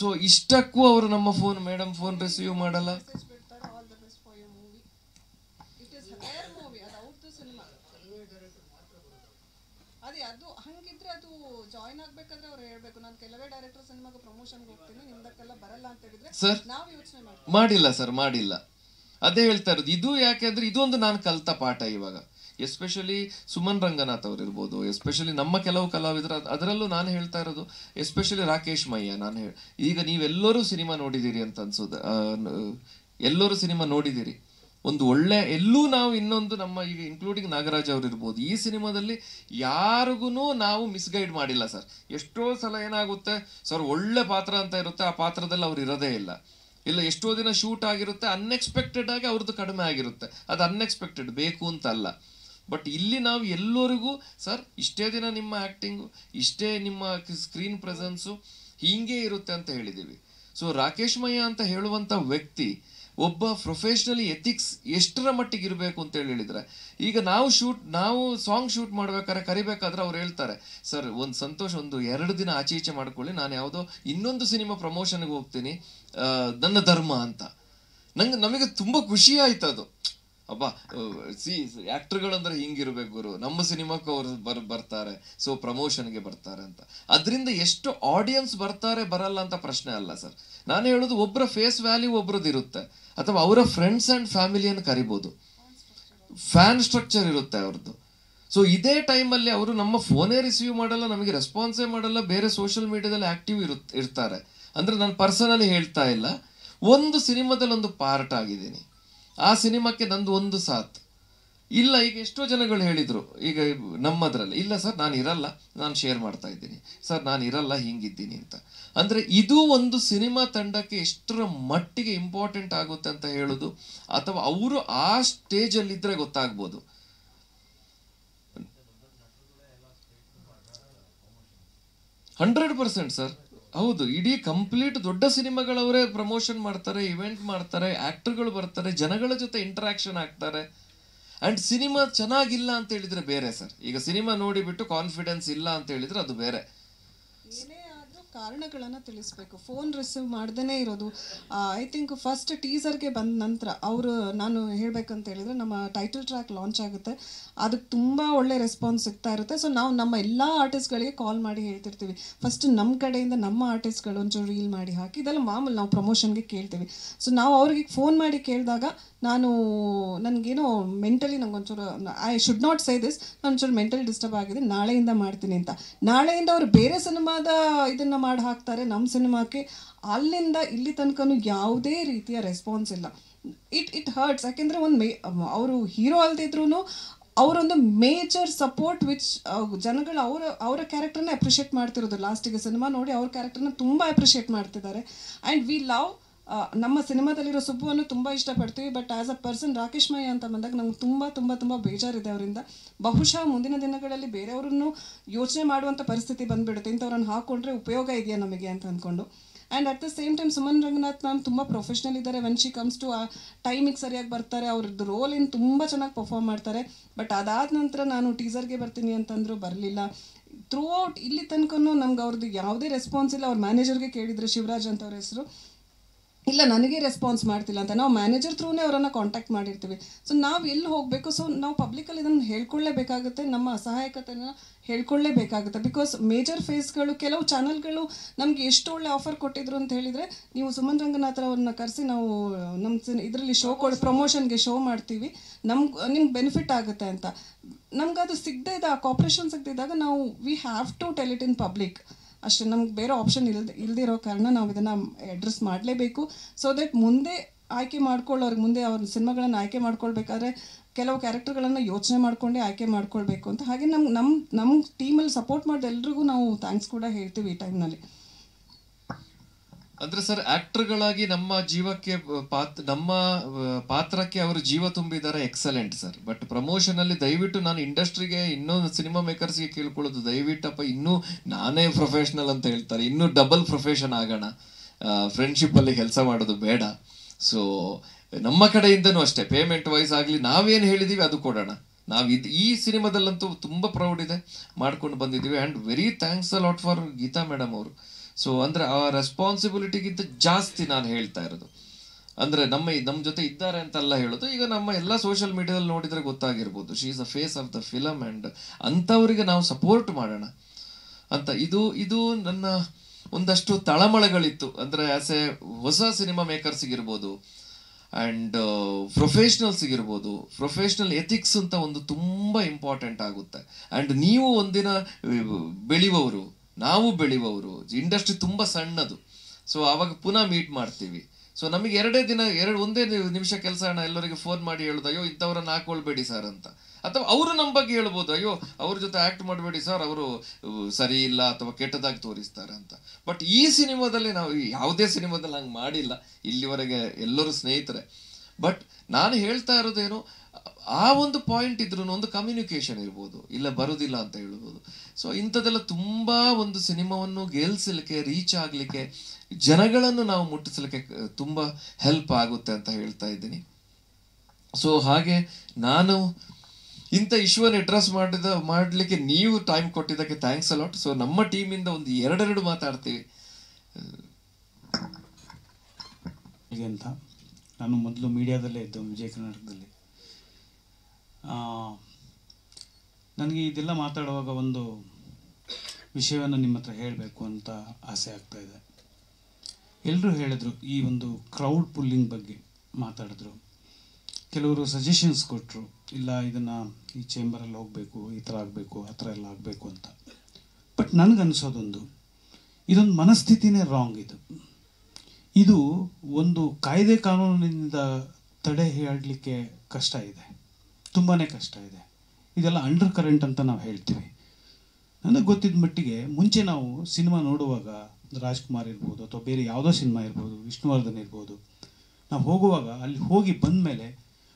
ಸೊ ಇಷ್ಟಕ್ಕೂ ಅವರು ನಮ್ಮ ಫೋನ್ ಮೇಡಮ್ ಫೋನ್ ರಿಸೀವ್ ಮಾಡಲ್ಲ ಸರ್ ಮಾಡಿಲ್ಲ ಸರ್ ಮಾಡಿಲ್ಲ ಅದೇ ಹೇಳ್ತಾ ಇರೋದು ಇದು ಯಾಕೆ ಅಂದ್ರೆ ಇದೊಂದು ನಾನು ಕಲ್ತ ಪಾಠ ಇವಾಗ ಎಸ್ಪೆಷಲಿ ಸುಮನ್ ರಂಗನಾಥ್ ಅವ್ರು ಇರ್ಬೋದು ಎಸ್ಪೆಷಲಿ ನಮ್ಮ ಕೆಲವು ಕಲಾವಿದರ ಅದರಲ್ಲೂ ನಾನು ಹೇಳ್ತಾ ಇರೋದು ಎಸ್ಪೆಷಲಿ ರಾಕೇಶ್ ಮಯ್ಯ ನಾನು ಹೇಳಿ ಈಗ ನೀವೆಲ್ಲರೂ ಸಿನಿಮಾ ನೋಡಿದ್ದೀರಿ ಅಂತ ಅನ್ಸೋದು ಎಲ್ಲರೂ ಸಿನಿಮಾ ನೋಡಿದ್ದೀರಿ ಒಂದು ಒಳ್ಳೆ ಎಲ್ಲೂ ನಾವು ಇನ್ನೊಂದು ನಮ್ಮ ಈಗ ಇನ್ಕ್ಲೂಡಿಂಗ್ ನಾಗರಾಜ್ ಅವರು ಇರ್ಬೋದು ಈ ಸಿನಿಮಾದಲ್ಲಿ ಯಾರಿಗೂ ನಾವು ಮಿಸ್ಗೈಡ್ ಮಾಡಿಲ್ಲ ಸರ್ ಎಷ್ಟೋ ಸಲ ಏನಾಗುತ್ತೆ ಸರ್ ಒಳ್ಳೆ ಪಾತ್ರ ಅಂತ ಇರುತ್ತೆ ಆ ಪಾತ್ರದಲ್ಲಿ ಅವ್ರು ಇರೋದೇ ಇಲ್ಲ ಇಲ್ಲ ಎಷ್ಟೋ ದಿನ ಶೂಟ್ ಆಗಿರುತ್ತೆ ಅನ್ಎಕ್ಸ್ಪೆಕ್ಟೆಡ್ ಆಗಿ ಅವ್ರದ್ದು ಕಡಿಮೆ ಆಗಿರುತ್ತೆ ಅದು ಅನ್ಎಕ್ಸ್ಪೆಕ್ಟೆಡ್ ಬೇಕು ಅಂತ ಅಲ್ಲ ಬಟ್ ಇಲ್ಲಿ ನಾವು ಎಲ್ಲರಿಗೂ ಸರ್ ಇಷ್ಟೇ ದಿನ ನಿಮ್ಮ ಆ್ಯಕ್ಟಿಂಗು ಇಷ್ಟೇ ನಿಮ್ಮ ಸ್ಕ್ರೀನ್ ಪ್ರೆಸೆನ್ಸು ಹೀಗೇ ಇರುತ್ತೆ ಅಂತ ಹೇಳಿದ್ದೀವಿ ಸೊ ರಾಕೇಶ್ ಮಯ್ಯ ಅಂತ ಹೇಳುವಂಥ ವ್ಯಕ್ತಿ ಒಬ್ಬ ಪ್ರೊಫೆಷ್ನಲಿ ಎಥಿಕ್ಸ್ ಎಷ್ಟರ ಮಟ್ಟಿಗೆ ಇರಬೇಕು ಅಂತೇಳಿ ಹೇಳಿದರೆ ಈಗ ನಾವು ಶೂಟ್ ನಾವು ಸಾಂಗ್ ಶೂಟ್ ಮಾಡ್ಬೇಕಾದ್ರೆ ಕರಿಬೇಕಾದ್ರೆ ಅವ್ರು ಹೇಳ್ತಾರೆ ಸರ್ ಒಂದು ಸಂತೋಷ ಒಂದು ಎರಡು ದಿನ ಆಚೆ ಈಚೆ ಮಾಡ್ಕೊಳ್ಳಿ ನಾನು ಯಾವುದೋ ಇನ್ನೊಂದು ಸಿನಿಮಾ ಪ್ರಮೋಷನ್ಗೆ ಹೋಗ್ತೀನಿ ನನ್ನ ಧರ್ಮ ಅಂತ ನಂಗೆ ನಮಗೆ ತುಂಬ ಖುಷಿ ಆಯ್ತು ಅದು ಅಬ್ಬಾ ಸಿ ಆಕ್ಟರ್ಗಳಂದ್ರೆ ಹಿಂಗಿರ್ಬೇಕು ಗುರು ನಮ್ಮ ಸಿನಿಮಾಕ್ಕೂ ಅವರು ಬರ್ ಬರ್ತಾರೆ ಸೊ ಪ್ರಮೋಷನ್ಗೆ ಬರ್ತಾರೆ ಅಂತ ಅದರಿಂದ ಎಷ್ಟು ಆಡಿಯನ್ಸ್ ಬರ್ತಾರೆ ಬರಲ್ಲ ಅಂತ ಪ್ರಶ್ನೆ ಅಲ್ಲ ಸರ್ ನಾನು ಹೇಳೋದು ಒಬ್ಬರ ಫೇಸ್ ವ್ಯಾಲ್ಯೂ ಒಬ್ಬರದ್ದು ಇರುತ್ತೆ ಅಥವಾ ಅವರ ಫ್ರೆಂಡ್ಸ್ ಆ್ಯಂಡ್ ಫ್ಯಾಮಿಲಿಯನ್ನು ಕರಿಬೋದು ಫ್ಯಾನ್ ಸ್ಟ್ರಕ್ಚರ್ ಇರುತ್ತೆ ಅವ್ರದ್ದು ಸೊ ಇದೇ ಟೈಮಲ್ಲಿ ಅವರು ನಮ್ಮ ಫೋನೇ ರಿಸೀವ್ ಮಾಡಲ್ಲ ನಮಗೆ ರೆಸ್ಪಾನ್ಸೇ ಮಾಡಲ್ಲ ಬೇರೆ ಸೋಷಿಯಲ್ ಮೀಡಿಯಾದಲ್ಲಿ ಆ್ಯಕ್ಟಿವ್ ಇರು ಇರ್ತಾರೆ ಅಂದರೆ ನಾನು ಪರ್ಸನಲಿ ಹೇಳ್ತಾ ಇಲ್ಲ ಒಂದು ಸಿನಿಮಾದಲ್ಲಿ ಒಂದು ಪಾರ್ಟ್ ಆಗಿದ್ದೀನಿ ಆ ಸಿನಿಮಾಕ್ಕೆ ನಂದು ಒಂದು ಸಾಥ್ ಇಲ್ಲ ಈಗ ಎಷ್ಟೋ ಜನಗಳು ಹೇಳಿದರು ಈಗ ನಮ್ಮದ್ರಲ್ಲಿ ಇಲ್ಲ ಸರ್ ನಾನು ಇರಲ್ಲ ನಾನು ಶೇರ್ ಮಾಡ್ತಾ ಇದ್ದೀನಿ ಸರ್ ನಾನು ಇರಲ್ಲ ಹಿಂಗಿದ್ದೀನಿ ಅಂತ ಅಂದರೆ ಇದು ಒಂದು ಸಿನಿಮಾ ತಂಡಕ್ಕೆ ಎಷ್ಟರ ಮಟ್ಟಿಗೆ ಇಂಪಾರ್ಟೆಂಟ್ ಆಗುತ್ತೆ ಅಂತ ಹೇಳೋದು ಅಥವಾ ಅವರು ಆ ಸ್ಟೇಜಲ್ಲಿದ್ದರೆ ಗೊತ್ತಾಗ್ಬೋದು ಹಂಡ್ರೆಡ್ ಪರ್ಸೆಂಟ್ ಸರ್ ಹೌದು ಇಡೀ ಕಂಪ್ಲೀಟ್ ದೊಡ್ಡ ಸಿನಿಮಾಗಳವರೇ ಪ್ರಮೋಷನ್ ಮಾಡ್ತಾರೆ ಇವೆಂಟ್ ಮಾಡ್ತಾರೆ ಆಕ್ಟರ್ಗಳು ಬರ್ತಾರೆ ಜನಗಳ ಜೊತೆ ಇಂಟ್ರಾಕ್ಷನ್ ಆಗ್ತಾರೆ ಅಂಡ್ ಸಿನಿಮಾ ಚೆನ್ನಾಗಿಲ್ಲ ಅಂತ ಹೇಳಿದ್ರೆ ಬೇರೆ ಸರ್ ಈಗ ಸಿನಿಮಾ ನೋಡಿಬಿಟ್ಟು ಕಾನ್ಫಿಡೆನ್ಸ್ ಇಲ್ಲ ಅಂತ ಹೇಳಿದ್ರೆ ಅದು ಬೇರೆ ಕಾರಣಗಳನ್ನು ತಿಳಿಸ್ಬೇಕು ಫೋನ್ ರಿಸೀವ್ ಮಾಡ್ದೇ ಇರೋದು ಐ ಥಿಂಕ್ ಫಸ್ಟ್ ಟೀಸರ್ಗೆ ಬಂದ ನಂತರ ಅವರು ನಾನು ಹೇಳಬೇಕಂತ ಹೇಳಿದರೆ ನಮ್ಮ ಟೈಟಲ್ ಟ್ರ್ಯಾಕ್ ಲಾಂಚ್ ಆಗುತ್ತೆ ಅದಕ್ಕೆ ತುಂಬ ಒಳ್ಳೆ ರೆಸ್ಪಾನ್ಸ್ ಸಿಗ್ತಾ ಇರುತ್ತೆ ಸೊ ನಾವು ನಮ್ಮ ಎಲ್ಲ ಆರ್ಟಿಸ್ಟ್ಗಳಿಗೆ ಕಾಲ್ ಮಾಡಿ ಹೇಳ್ತಿರ್ತೀವಿ ಫಸ್ಟ್ ನಮ್ಮ ಕಡೆಯಿಂದ ನಮ್ಮ ಆರ್ಟಿಸ್ಟ್ಗಳು ಒಂಚೂರು ರೀಲ್ ಮಾಡಿ ಹಾಕಿ ಇದೆಲ್ಲ ಮಾಮೂಲು ನಾವು ಪ್ರಮೋಷನ್ಗೆ ಕೇಳ್ತೀವಿ ಸೊ ನಾವು ಅವ್ರಿಗೆ ಫೋನ್ ಮಾಡಿ ಕೇಳಿದಾಗ ನಾನು ನನಗೇನೋ ಮೆಂಟಲಿ ನಂಗೊಂಚೂರು I should not say this ನಾನು ಒಂಚೂರು ಮೆಂಟಲಿ ಡಿಸ್ಟರ್ಬ್ ಆಗಿದೆ ನಾಳೆಯಿಂದ ಮಾಡ್ತೀನಿ ಅಂತ ನಾಳೆಯಿಂದ ಅವರು ಬೇರೆ ಸಿನಿಮಾದ ಇದನ್ನು ಮಾಡಿ ಹಾಕ್ತಾರೆ ನಮ್ಮ ಸಿನಿಮಾಕ್ಕೆ ಅಲ್ಲಿಂದ ಇಲ್ಲಿ ತನಕನೂ ಯಾವುದೇ ರೀತಿಯ ರೆಸ್ಪಾನ್ಸ್ ಇಲ್ಲ ಇಟ್ ಇಟ್ ಹರ್ಟ್ಸ್ ಯಾಕೆಂದರೆ ಒಂದು ಮೇ ಅವರು ಹೀರೋ ಅಲ್ದಿದ್ರೂ ಅವರೊಂದು ಮೇಜರ್ ಸಪೋರ್ಟ್ ವಿಚ್ ಜನಗಳು ಅವರ ಅವರ ಕ್ಯಾರೆಕ್ಟರ್ನ ಅಪ್ರಿಷಿಯೇಟ್ ಮಾಡ್ತಿರೋದು ಲಾಸ್ಟಿಗೆ ಸಿನಿಮಾ ನೋಡಿ ಅವ್ರ ಕ್ಯಾರೆಕ್ಟರ್ನ ತುಂಬ ಅಪ್ರಿಷಿಯೇಟ್ ಮಾಡ್ತಿದ್ದಾರೆ ಆ್ಯಂಡ್ ವಿ ಲವ್ ನಮ್ಮ ಸಿನಿಮಾದಲ್ಲಿರೋ ಸುಬ್ಬುವನ್ನು ತುಂಬ ಇಷ್ಟಪಡ್ತೀವಿ but as a person Rakesh Mayya ಅಂತ ಬಂದಾಗ ನಮ್ಗೆ ತುಂಬ ತುಂಬ ತುಂಬ ಬೇಜಾರಿದೆ ಅವರಿಂದ ಬಹುಶಃ ಮುಂದಿನ ದಿನಗಳಲ್ಲಿ ಬೇರೆಯವ್ರನ್ನು ಯೋಚನೆ ಮಾಡುವಂಥ ಪರಿಸ್ಥಿತಿ ಬಂದುಬಿಡುತ್ತೆ ಇಂಥವ್ರನ್ನ ಹಾಕೊಂಡ್ರೆ ಉಪಯೋಗ ಇದೆಯಾ ನಮಗೆ ಅಂತ ಅಂದ್ಕೊಂಡು and at the same time Suman Ranganath ma'am ತುಂಬ ಪ್ರೊಫೆಷ್ನಲ್ ಇದ್ದಾರೆ ವೆನ್ ಶಿ ಕಮ್ಸ್ ಟು ಆ ಟೈಮಿಗೆ ಸರಿಯಾಗಿ ಬರ್ತಾರೆ ಅವ್ರದ್ದು ರೋಲ್ ಇನ್ ತುಂಬ ಚೆನ್ನಾಗಿ ಪರ್ಫಾರ್ಮ್ ಮಾಡ್ತಾರೆ ಬಟ್ ಅದಾದ ನಂತರ ನಾನು ಟೀಸರ್ಗೆ ಬರ್ತೀನಿ ಅಂತಂದರೂ ಬರಲಿಲ್ಲ ಥ್ರೂ ಔಟ್ ಇಲ್ಲಿ ತನಕನೂ ನಮ್ಗೆ ಅವ್ರದ್ದು ಯಾವುದೇ ರೆಸ್ಪಾನ್ಸ್ ಇಲ್ಲ ಅವ್ರ ಮ್ಯಾನೇಜರ್ಗೆ ಕೇಳಿದ್ರು ಶಿವರಾಜ್ ಅಂತ ಹೆಸರು ಇಲ್ಲ ನನಗೆ ರೆಸ್ಪಾನ್ಸ್ ಮಾಡ್ತಿಲ್ಲ ಅಂತ ನಾವು ಮ್ಯಾನೇಜರ್ ಥ್ರೂನೇ ಅವರನ್ನು ಕಾಂಟ್ಯಾಕ್ಟ್ ಮಾಡಿರ್ತೀವಿ ಸೊ ನಾವು ಎಲ್ಲಿ ಹೋಗಬೇಕು ಸೊ ನಾವು ಪಬ್ಲಿಕಲ್ಲಿ ಇದನ್ನು ಹೇಳ್ಕೊಳ್ಳೇಬೇಕಾಗುತ್ತೆ ನಮ್ಮ ಅಸಹಾಯಕತೆನ ಹೇಳ್ಕೊಳ್ಳೇಬೇಕಾಗುತ್ತೆ ಬಿಕಾಸ್ ಮೇಜರ್ ಫೇಸ್ಗಳು ಕೆಲವು ಚಾನಲ್ಗಳು ನಮಗೆ ಎಷ್ಟು ಒಳ್ಳೆ ಆಫರ್ ಕೊಟ್ಟಿದ್ರು ಅಂತ ಹೇಳಿದರೆ ನೀವು ಸುಮನ್ ರಂಗನಾಥ್ ಅವ್ರನ್ನ ಕರೆಸಿ ನಾವು ನಮ್ಮ ಇದರಲ್ಲಿ ಶೋ ಕೊಡಿ ಪ್ರಮೋಷನ್ಗೆ ಶೋ ಮಾಡ್ತೀವಿ ನಮ್ಗೆ ನಿಮ್ಗೆ ಬೆನಿಫಿಟ್ ಆಗುತ್ತೆ ಅಂತ ನಮ್ಗೆ ಅದು ಸಿಗದೇ ಇದೆ ಆ ಕಾಪ್ರೇಷನ್ ಸಿಗದಿದ್ದಾಗ ನಾವು we have to tell it in public ಅಷ್ಟೇ ನಮ್ಗೆ ಬೇರೆ ಆಪ್ಷನ್ ಇಲ್ದ ಇಲ್ದಿರೋ ಕಾರಣ ನಾವು ಇದನ್ನು ಅಡ್ರೆಸ್ ಮಾಡಲೇಬೇಕು ಸೊ ದಟ್ ಮುಂದೆ ಆಯ್ಕೆ ಮಾಡ್ಕೊಳ್ಳೋರಿಗೆ ಮುಂದೆ ಅವ್ರ ಸಿನಿಮಾಗಳನ್ನು ಆಯ್ಕೆ ಮಾಡ್ಕೊಳ್ಬೇಕಾದ್ರೆ ಕೆಲವು ಕ್ಯಾರೆಕ್ಟರ್ಗಳನ್ನು ಯೋಚನೆ ಮಾಡಿಕೊಂಡೇ ಆಯ್ಕೆ ಮಾಡ್ಕೊಳ್ಬೇಕು ಅಂತ ಹಾಗೆ ನಮ್ಮ ನಮ್ಮ ನಮ್ಮ ಟೀಮಲ್ಲಿ ಸಪೋರ್ಟ್ ಮಾಡಿದ ಎಲ್ರಿಗೂ ನಾವು ಥ್ಯಾಂಕ್ಸ್ ಕೂಡ ಹೇಳ್ತೀವಿ ಈ ಟೈಮ್ನಲ್ಲಿ ಅಂದ್ರೆ ಸರ್ ಆಕ್ಟರ್ಗಳಾಗಿ ನಮ್ಮ ಜೀವಕ್ಕೆ ಪಾತ್ ನಮ್ಮ ಪಾತ್ರಕ್ಕೆ ಅವರು ಜೀವ ತುಂಬಿದ್ದಾರೆ ಎಕ್ಸಲೆಂಟ್ ಸರ್ ಬಟ್ ಪ್ರಮೋಷನ್ ಅಲ್ಲಿ ದಯವಿಟ್ಟು ನಾನು ಇಂಡಸ್ಟ್ರಿಗೆ ಇನ್ನೊಂದು ಸಿನಿಮಾ ಮೇಕರ್ಸ್ಗೆ ಕೇಳ್ಕೊಳ್ಳೋದು ದಯವಿಟ್ಟಪ್ಪ ಇನ್ನೂ ನಾನೇ ಪ್ರೊಫೆಷನಲ್ ಅಂತ ಹೇಳ್ತಾರೆ ಇನ್ನೂ ಡಬಲ್ ಪ್ರೊಫೆಷನ್ ಆಗೋಣ ಫ್ರೆಂಡ್ಶಿಪ್ ಅಲ್ಲಿ ಕೆಲಸ ಮಾಡೋದು ಬೇಡ ಸೊ ನಮ್ಮ ಕಡೆಯಿಂದನೂ ಅಷ್ಟೇ ಪೇಮೆಂಟ್ ವೈಸ್ ಆಗಲಿ ನಾವೇನು ಹೇಳಿದೀವಿ ಅದು ಕೊಡೋಣ ನಾವು ಇದು ಈ ಸಿನಿಮಾದಲ್ಲಂತೂ ತುಂಬ ಪ್ರೌಡ್ ಇದೆ ಮಾಡ್ಕೊಂಡು ಬಂದಿದ್ದೀವಿ and very thanks a lot for Geetha madam ಅವರು ಸೊ ಅಂದರೆ ಆ ರೆಸ್ಪಾನ್ಸಿಬಿಲಿಟಿಗಿಂತ ಜಾಸ್ತಿ ನಾನು ಹೇಳ್ತಾ ಇರೋದು ಅಂದರೆ ನಮ್ಮ ನಮ್ಮ ಜೊತೆ ಇದ್ದಾರೆ ಅಂತೆಲ್ಲ ಹೇಳೋದು ಈಗ ನಮ್ಮ ಎಲ್ಲ ಸೋಷಿಯಲ್ ಮೀಡಿಯಾದಲ್ಲಿ ನೋಡಿದರೆ ಗೊತ್ತಾಗಿರ್ಬೋದು she is a face of the film and ಅಂಥವರಿಗೆ ನಾವು ಸಪೋರ್ಟ್ ಮಾಡೋಣ ಅಂತ ಇದು ಇದು ನನ್ನ ಒಂದಷ್ಟು ತಳಮಳಗಳಿತ್ತು ಅಂದರೆ ಆ್ಯಸ್ ಎ ಹೊಸ ಸಿನಿಮಾ ಮೇಕರ್ಸಿಗಿರ್ಬೋದು ಆ್ಯಂಡ್ ಪ್ರೊಫೆಷ್ನಲ್ಸಿಗಿರ್ಬೋದು ಪ್ರೊಫೆಷ್ನಲ್ ಎಥಿಕ್ಸ್ ಅಂತ ಒಂದು ತುಂಬ ಇಂಪಾರ್ಟೆಂಟ್ ಆಗುತ್ತೆ ಆ್ಯಂಡ್ ನೀವು ಒಂದಿನ uh, ಬೆಳೆಯುವವರು ನಾವು ಬೆಳೆಯುವವರು ಇಂಡಸ್ಟ್ರಿ ತುಂಬ ಸಣ್ಣದು ಸೊ ಆವಾಗ ಪುನಃ ಮೀಟ್ ಮಾಡ್ತೀವಿ ಸೊ ನಮಗೆ ಎರಡೇ ದಿನ ಎರಡು ಒಂದೇ ನಿಮಿಷ ಕೆಲಸ ಅಣ್ಣ ಎಲ್ಲರಿಗೆ ಫೋನ್ ಮಾಡಿ ಹೇಳೋದು ಅಯ್ಯೋ ಇಂಥವ್ರನ್ನ ಹಾಕೊಳ್ಬೇಡಿ ಸರ್ ಅಂತ ಅಥವಾ ಅವರು ನಮ್ಮ ಬಗ್ಗೆ ಹೇಳ್ಬೋದು ಅಯ್ಯೋ ಅವ್ರ ಜೊತೆ ಆ್ಯಕ್ಟ್ ಮಾಡಬೇಡಿ ಸರ್ ಅವರು ಸರಿ ಇಲ್ಲ ಅಥವಾ ಕೆಟ್ಟದಾಗಿ ತೋರಿಸ್ತಾರೆ ಅಂತ ಬಟ್ ಈ ಸಿನಿಮಾದಲ್ಲಿ ನಾವು ಯಾವುದೇ ಸಿನಿಮಾದಲ್ಲಿ ಹಂಗೆ ಮಾಡಿಲ್ಲ ಇಲ್ಲಿವರೆಗೆ ಎಲ್ಲರೂ ಸ್ನೇಹಿತರೆ ಬಟ್ ನಾನು ಹೇಳ್ತಾ ಇರೋದೇನು ಆ ಒಂದು ಪಾಯಿಂಟ್ ಇದ್ರೂ ಒಂದು ಕಮ್ಯುನಿಕೇಷನ್ ಇರ್ಬೋದು ಇಲ್ಲ ಬರೋದಿಲ್ಲ ಅಂತ ಹೇಳ್ಬೋದು ಸೊ ಇಂಥದ್ದೆಲ್ಲ ತುಂಬ ಒಂದು ಸಿನಿಮಾವನ್ನು ಗೆಲ್ಸಲಿಕ್ಕೆ ರೀಚ್ ಆಗಲಿಕ್ಕೆ ಜನಗಳನ್ನು ನಾವು ಮುಟ್ಟಿಸಲಿಕ್ಕೆ ತುಂಬ ಹೆಲ್ಪ್ ಆಗುತ್ತೆ ಅಂತ ಹೇಳ್ತಾ ಇದ್ದೀನಿ ಸೊ ಹಾಗೆ ನಾನು ಇಂಥ ಇಶ್ಯೂವನ್ನು ಅಡ್ರೆಸ್ ಮಾಡಿದ ಮಾಡಲಿಕ್ಕೆ ನೀವು ಟೈಮ್ ಕೊಟ್ಟಿದ್ದಕ್ಕೆ ಥ್ಯಾಂಕ್ಸ್ ಅಲಾಟ್ ಸೊ ನಮ್ಮ ಟೀಮಿಂದ ಒಂದು ಎರಡೆರಡು ಮಾತಾಡ್ತೀವಿ ಹೇಗೆ ಅಂತ ನಾನು ಮೊದಲು ಮೀಡಿಯಾದಲ್ಲೇ ಇದ್ದು ವಿಜಯ ಕರ್ನಾಟಕದಲ್ಲಿ ನನಗೆ ಇದೆಲ್ಲ ಮಾತಾಡುವಾಗ ಒಂದು ವಿಷಯವನ್ನು ನಿಮ್ಮ ಹತ್ರ ಹೇಳಬೇಕು ಅಂತ ಆಸೆ ಆಗ್ತಾ ಇದೆ ಎಲ್ಲರೂ ಹೇಳಿದರು ಈ ಒಂದು ಕ್ರೌಡ್ ಪುಲ್ಲಿಂಗ್ ಬಗ್ಗೆ ಮಾತಾಡಿದ್ರು ಕೆಲವರು ಸಜೆಷನ್ಸ್ ಕೊಟ್ಟರು ಇಲ್ಲ ಇದನ್ನು ಈ ಚೇಂಬರಲ್ಲಿ ಹೋಗಬೇಕು ಈ ಥರ ಆಗಬೇಕು ಆ ಥರ ಎಲ್ಲ ಆಗಬೇಕು ಅಂತ ಬಟ್ ಅನಿಸೋದೊಂದು ಇದೊಂದು ಮನಸ್ಥಿತಿನೇ ರಾಂಗ್ ಇದು ಇದು ಒಂದು ಕಾಯ್ದೆ ಕಾನೂನಿನಿಂದ ತಡೆ ಹೇಳಲಿಕ್ಕೆ ಕಷ್ಟ ಇದೆ ತುಂಬಾ ಕಷ್ಟ ಇದೆ ಇದೆಲ್ಲ ಅಂಡರ್ ಕರೆಂಟ್ ಅಂತ ನಾವು ಹೇಳ್ತೀವಿ ನನಗೆ ಗೊತ್ತಿದ್ದ ಮಟ್ಟಿಗೆ ಮುಂಚೆ ನಾವು ಸಿನಿಮಾ ನೋಡುವಾಗ ರಾಜ್ಕುಮಾರ್ ಇರ್ಬೋದು ಅಥವಾ ಬೇರೆ ಯಾವುದೋ ಸಿನಿಮಾ ಇರ್ಬೋದು ವಿಷ್ಣುವರ್ಧನ್ ಇರ್ಬೋದು ನಾವು ಹೋಗುವಾಗ ಅಲ್ಲಿ ಹೋಗಿ ಬಂದ ಮೇಲೆ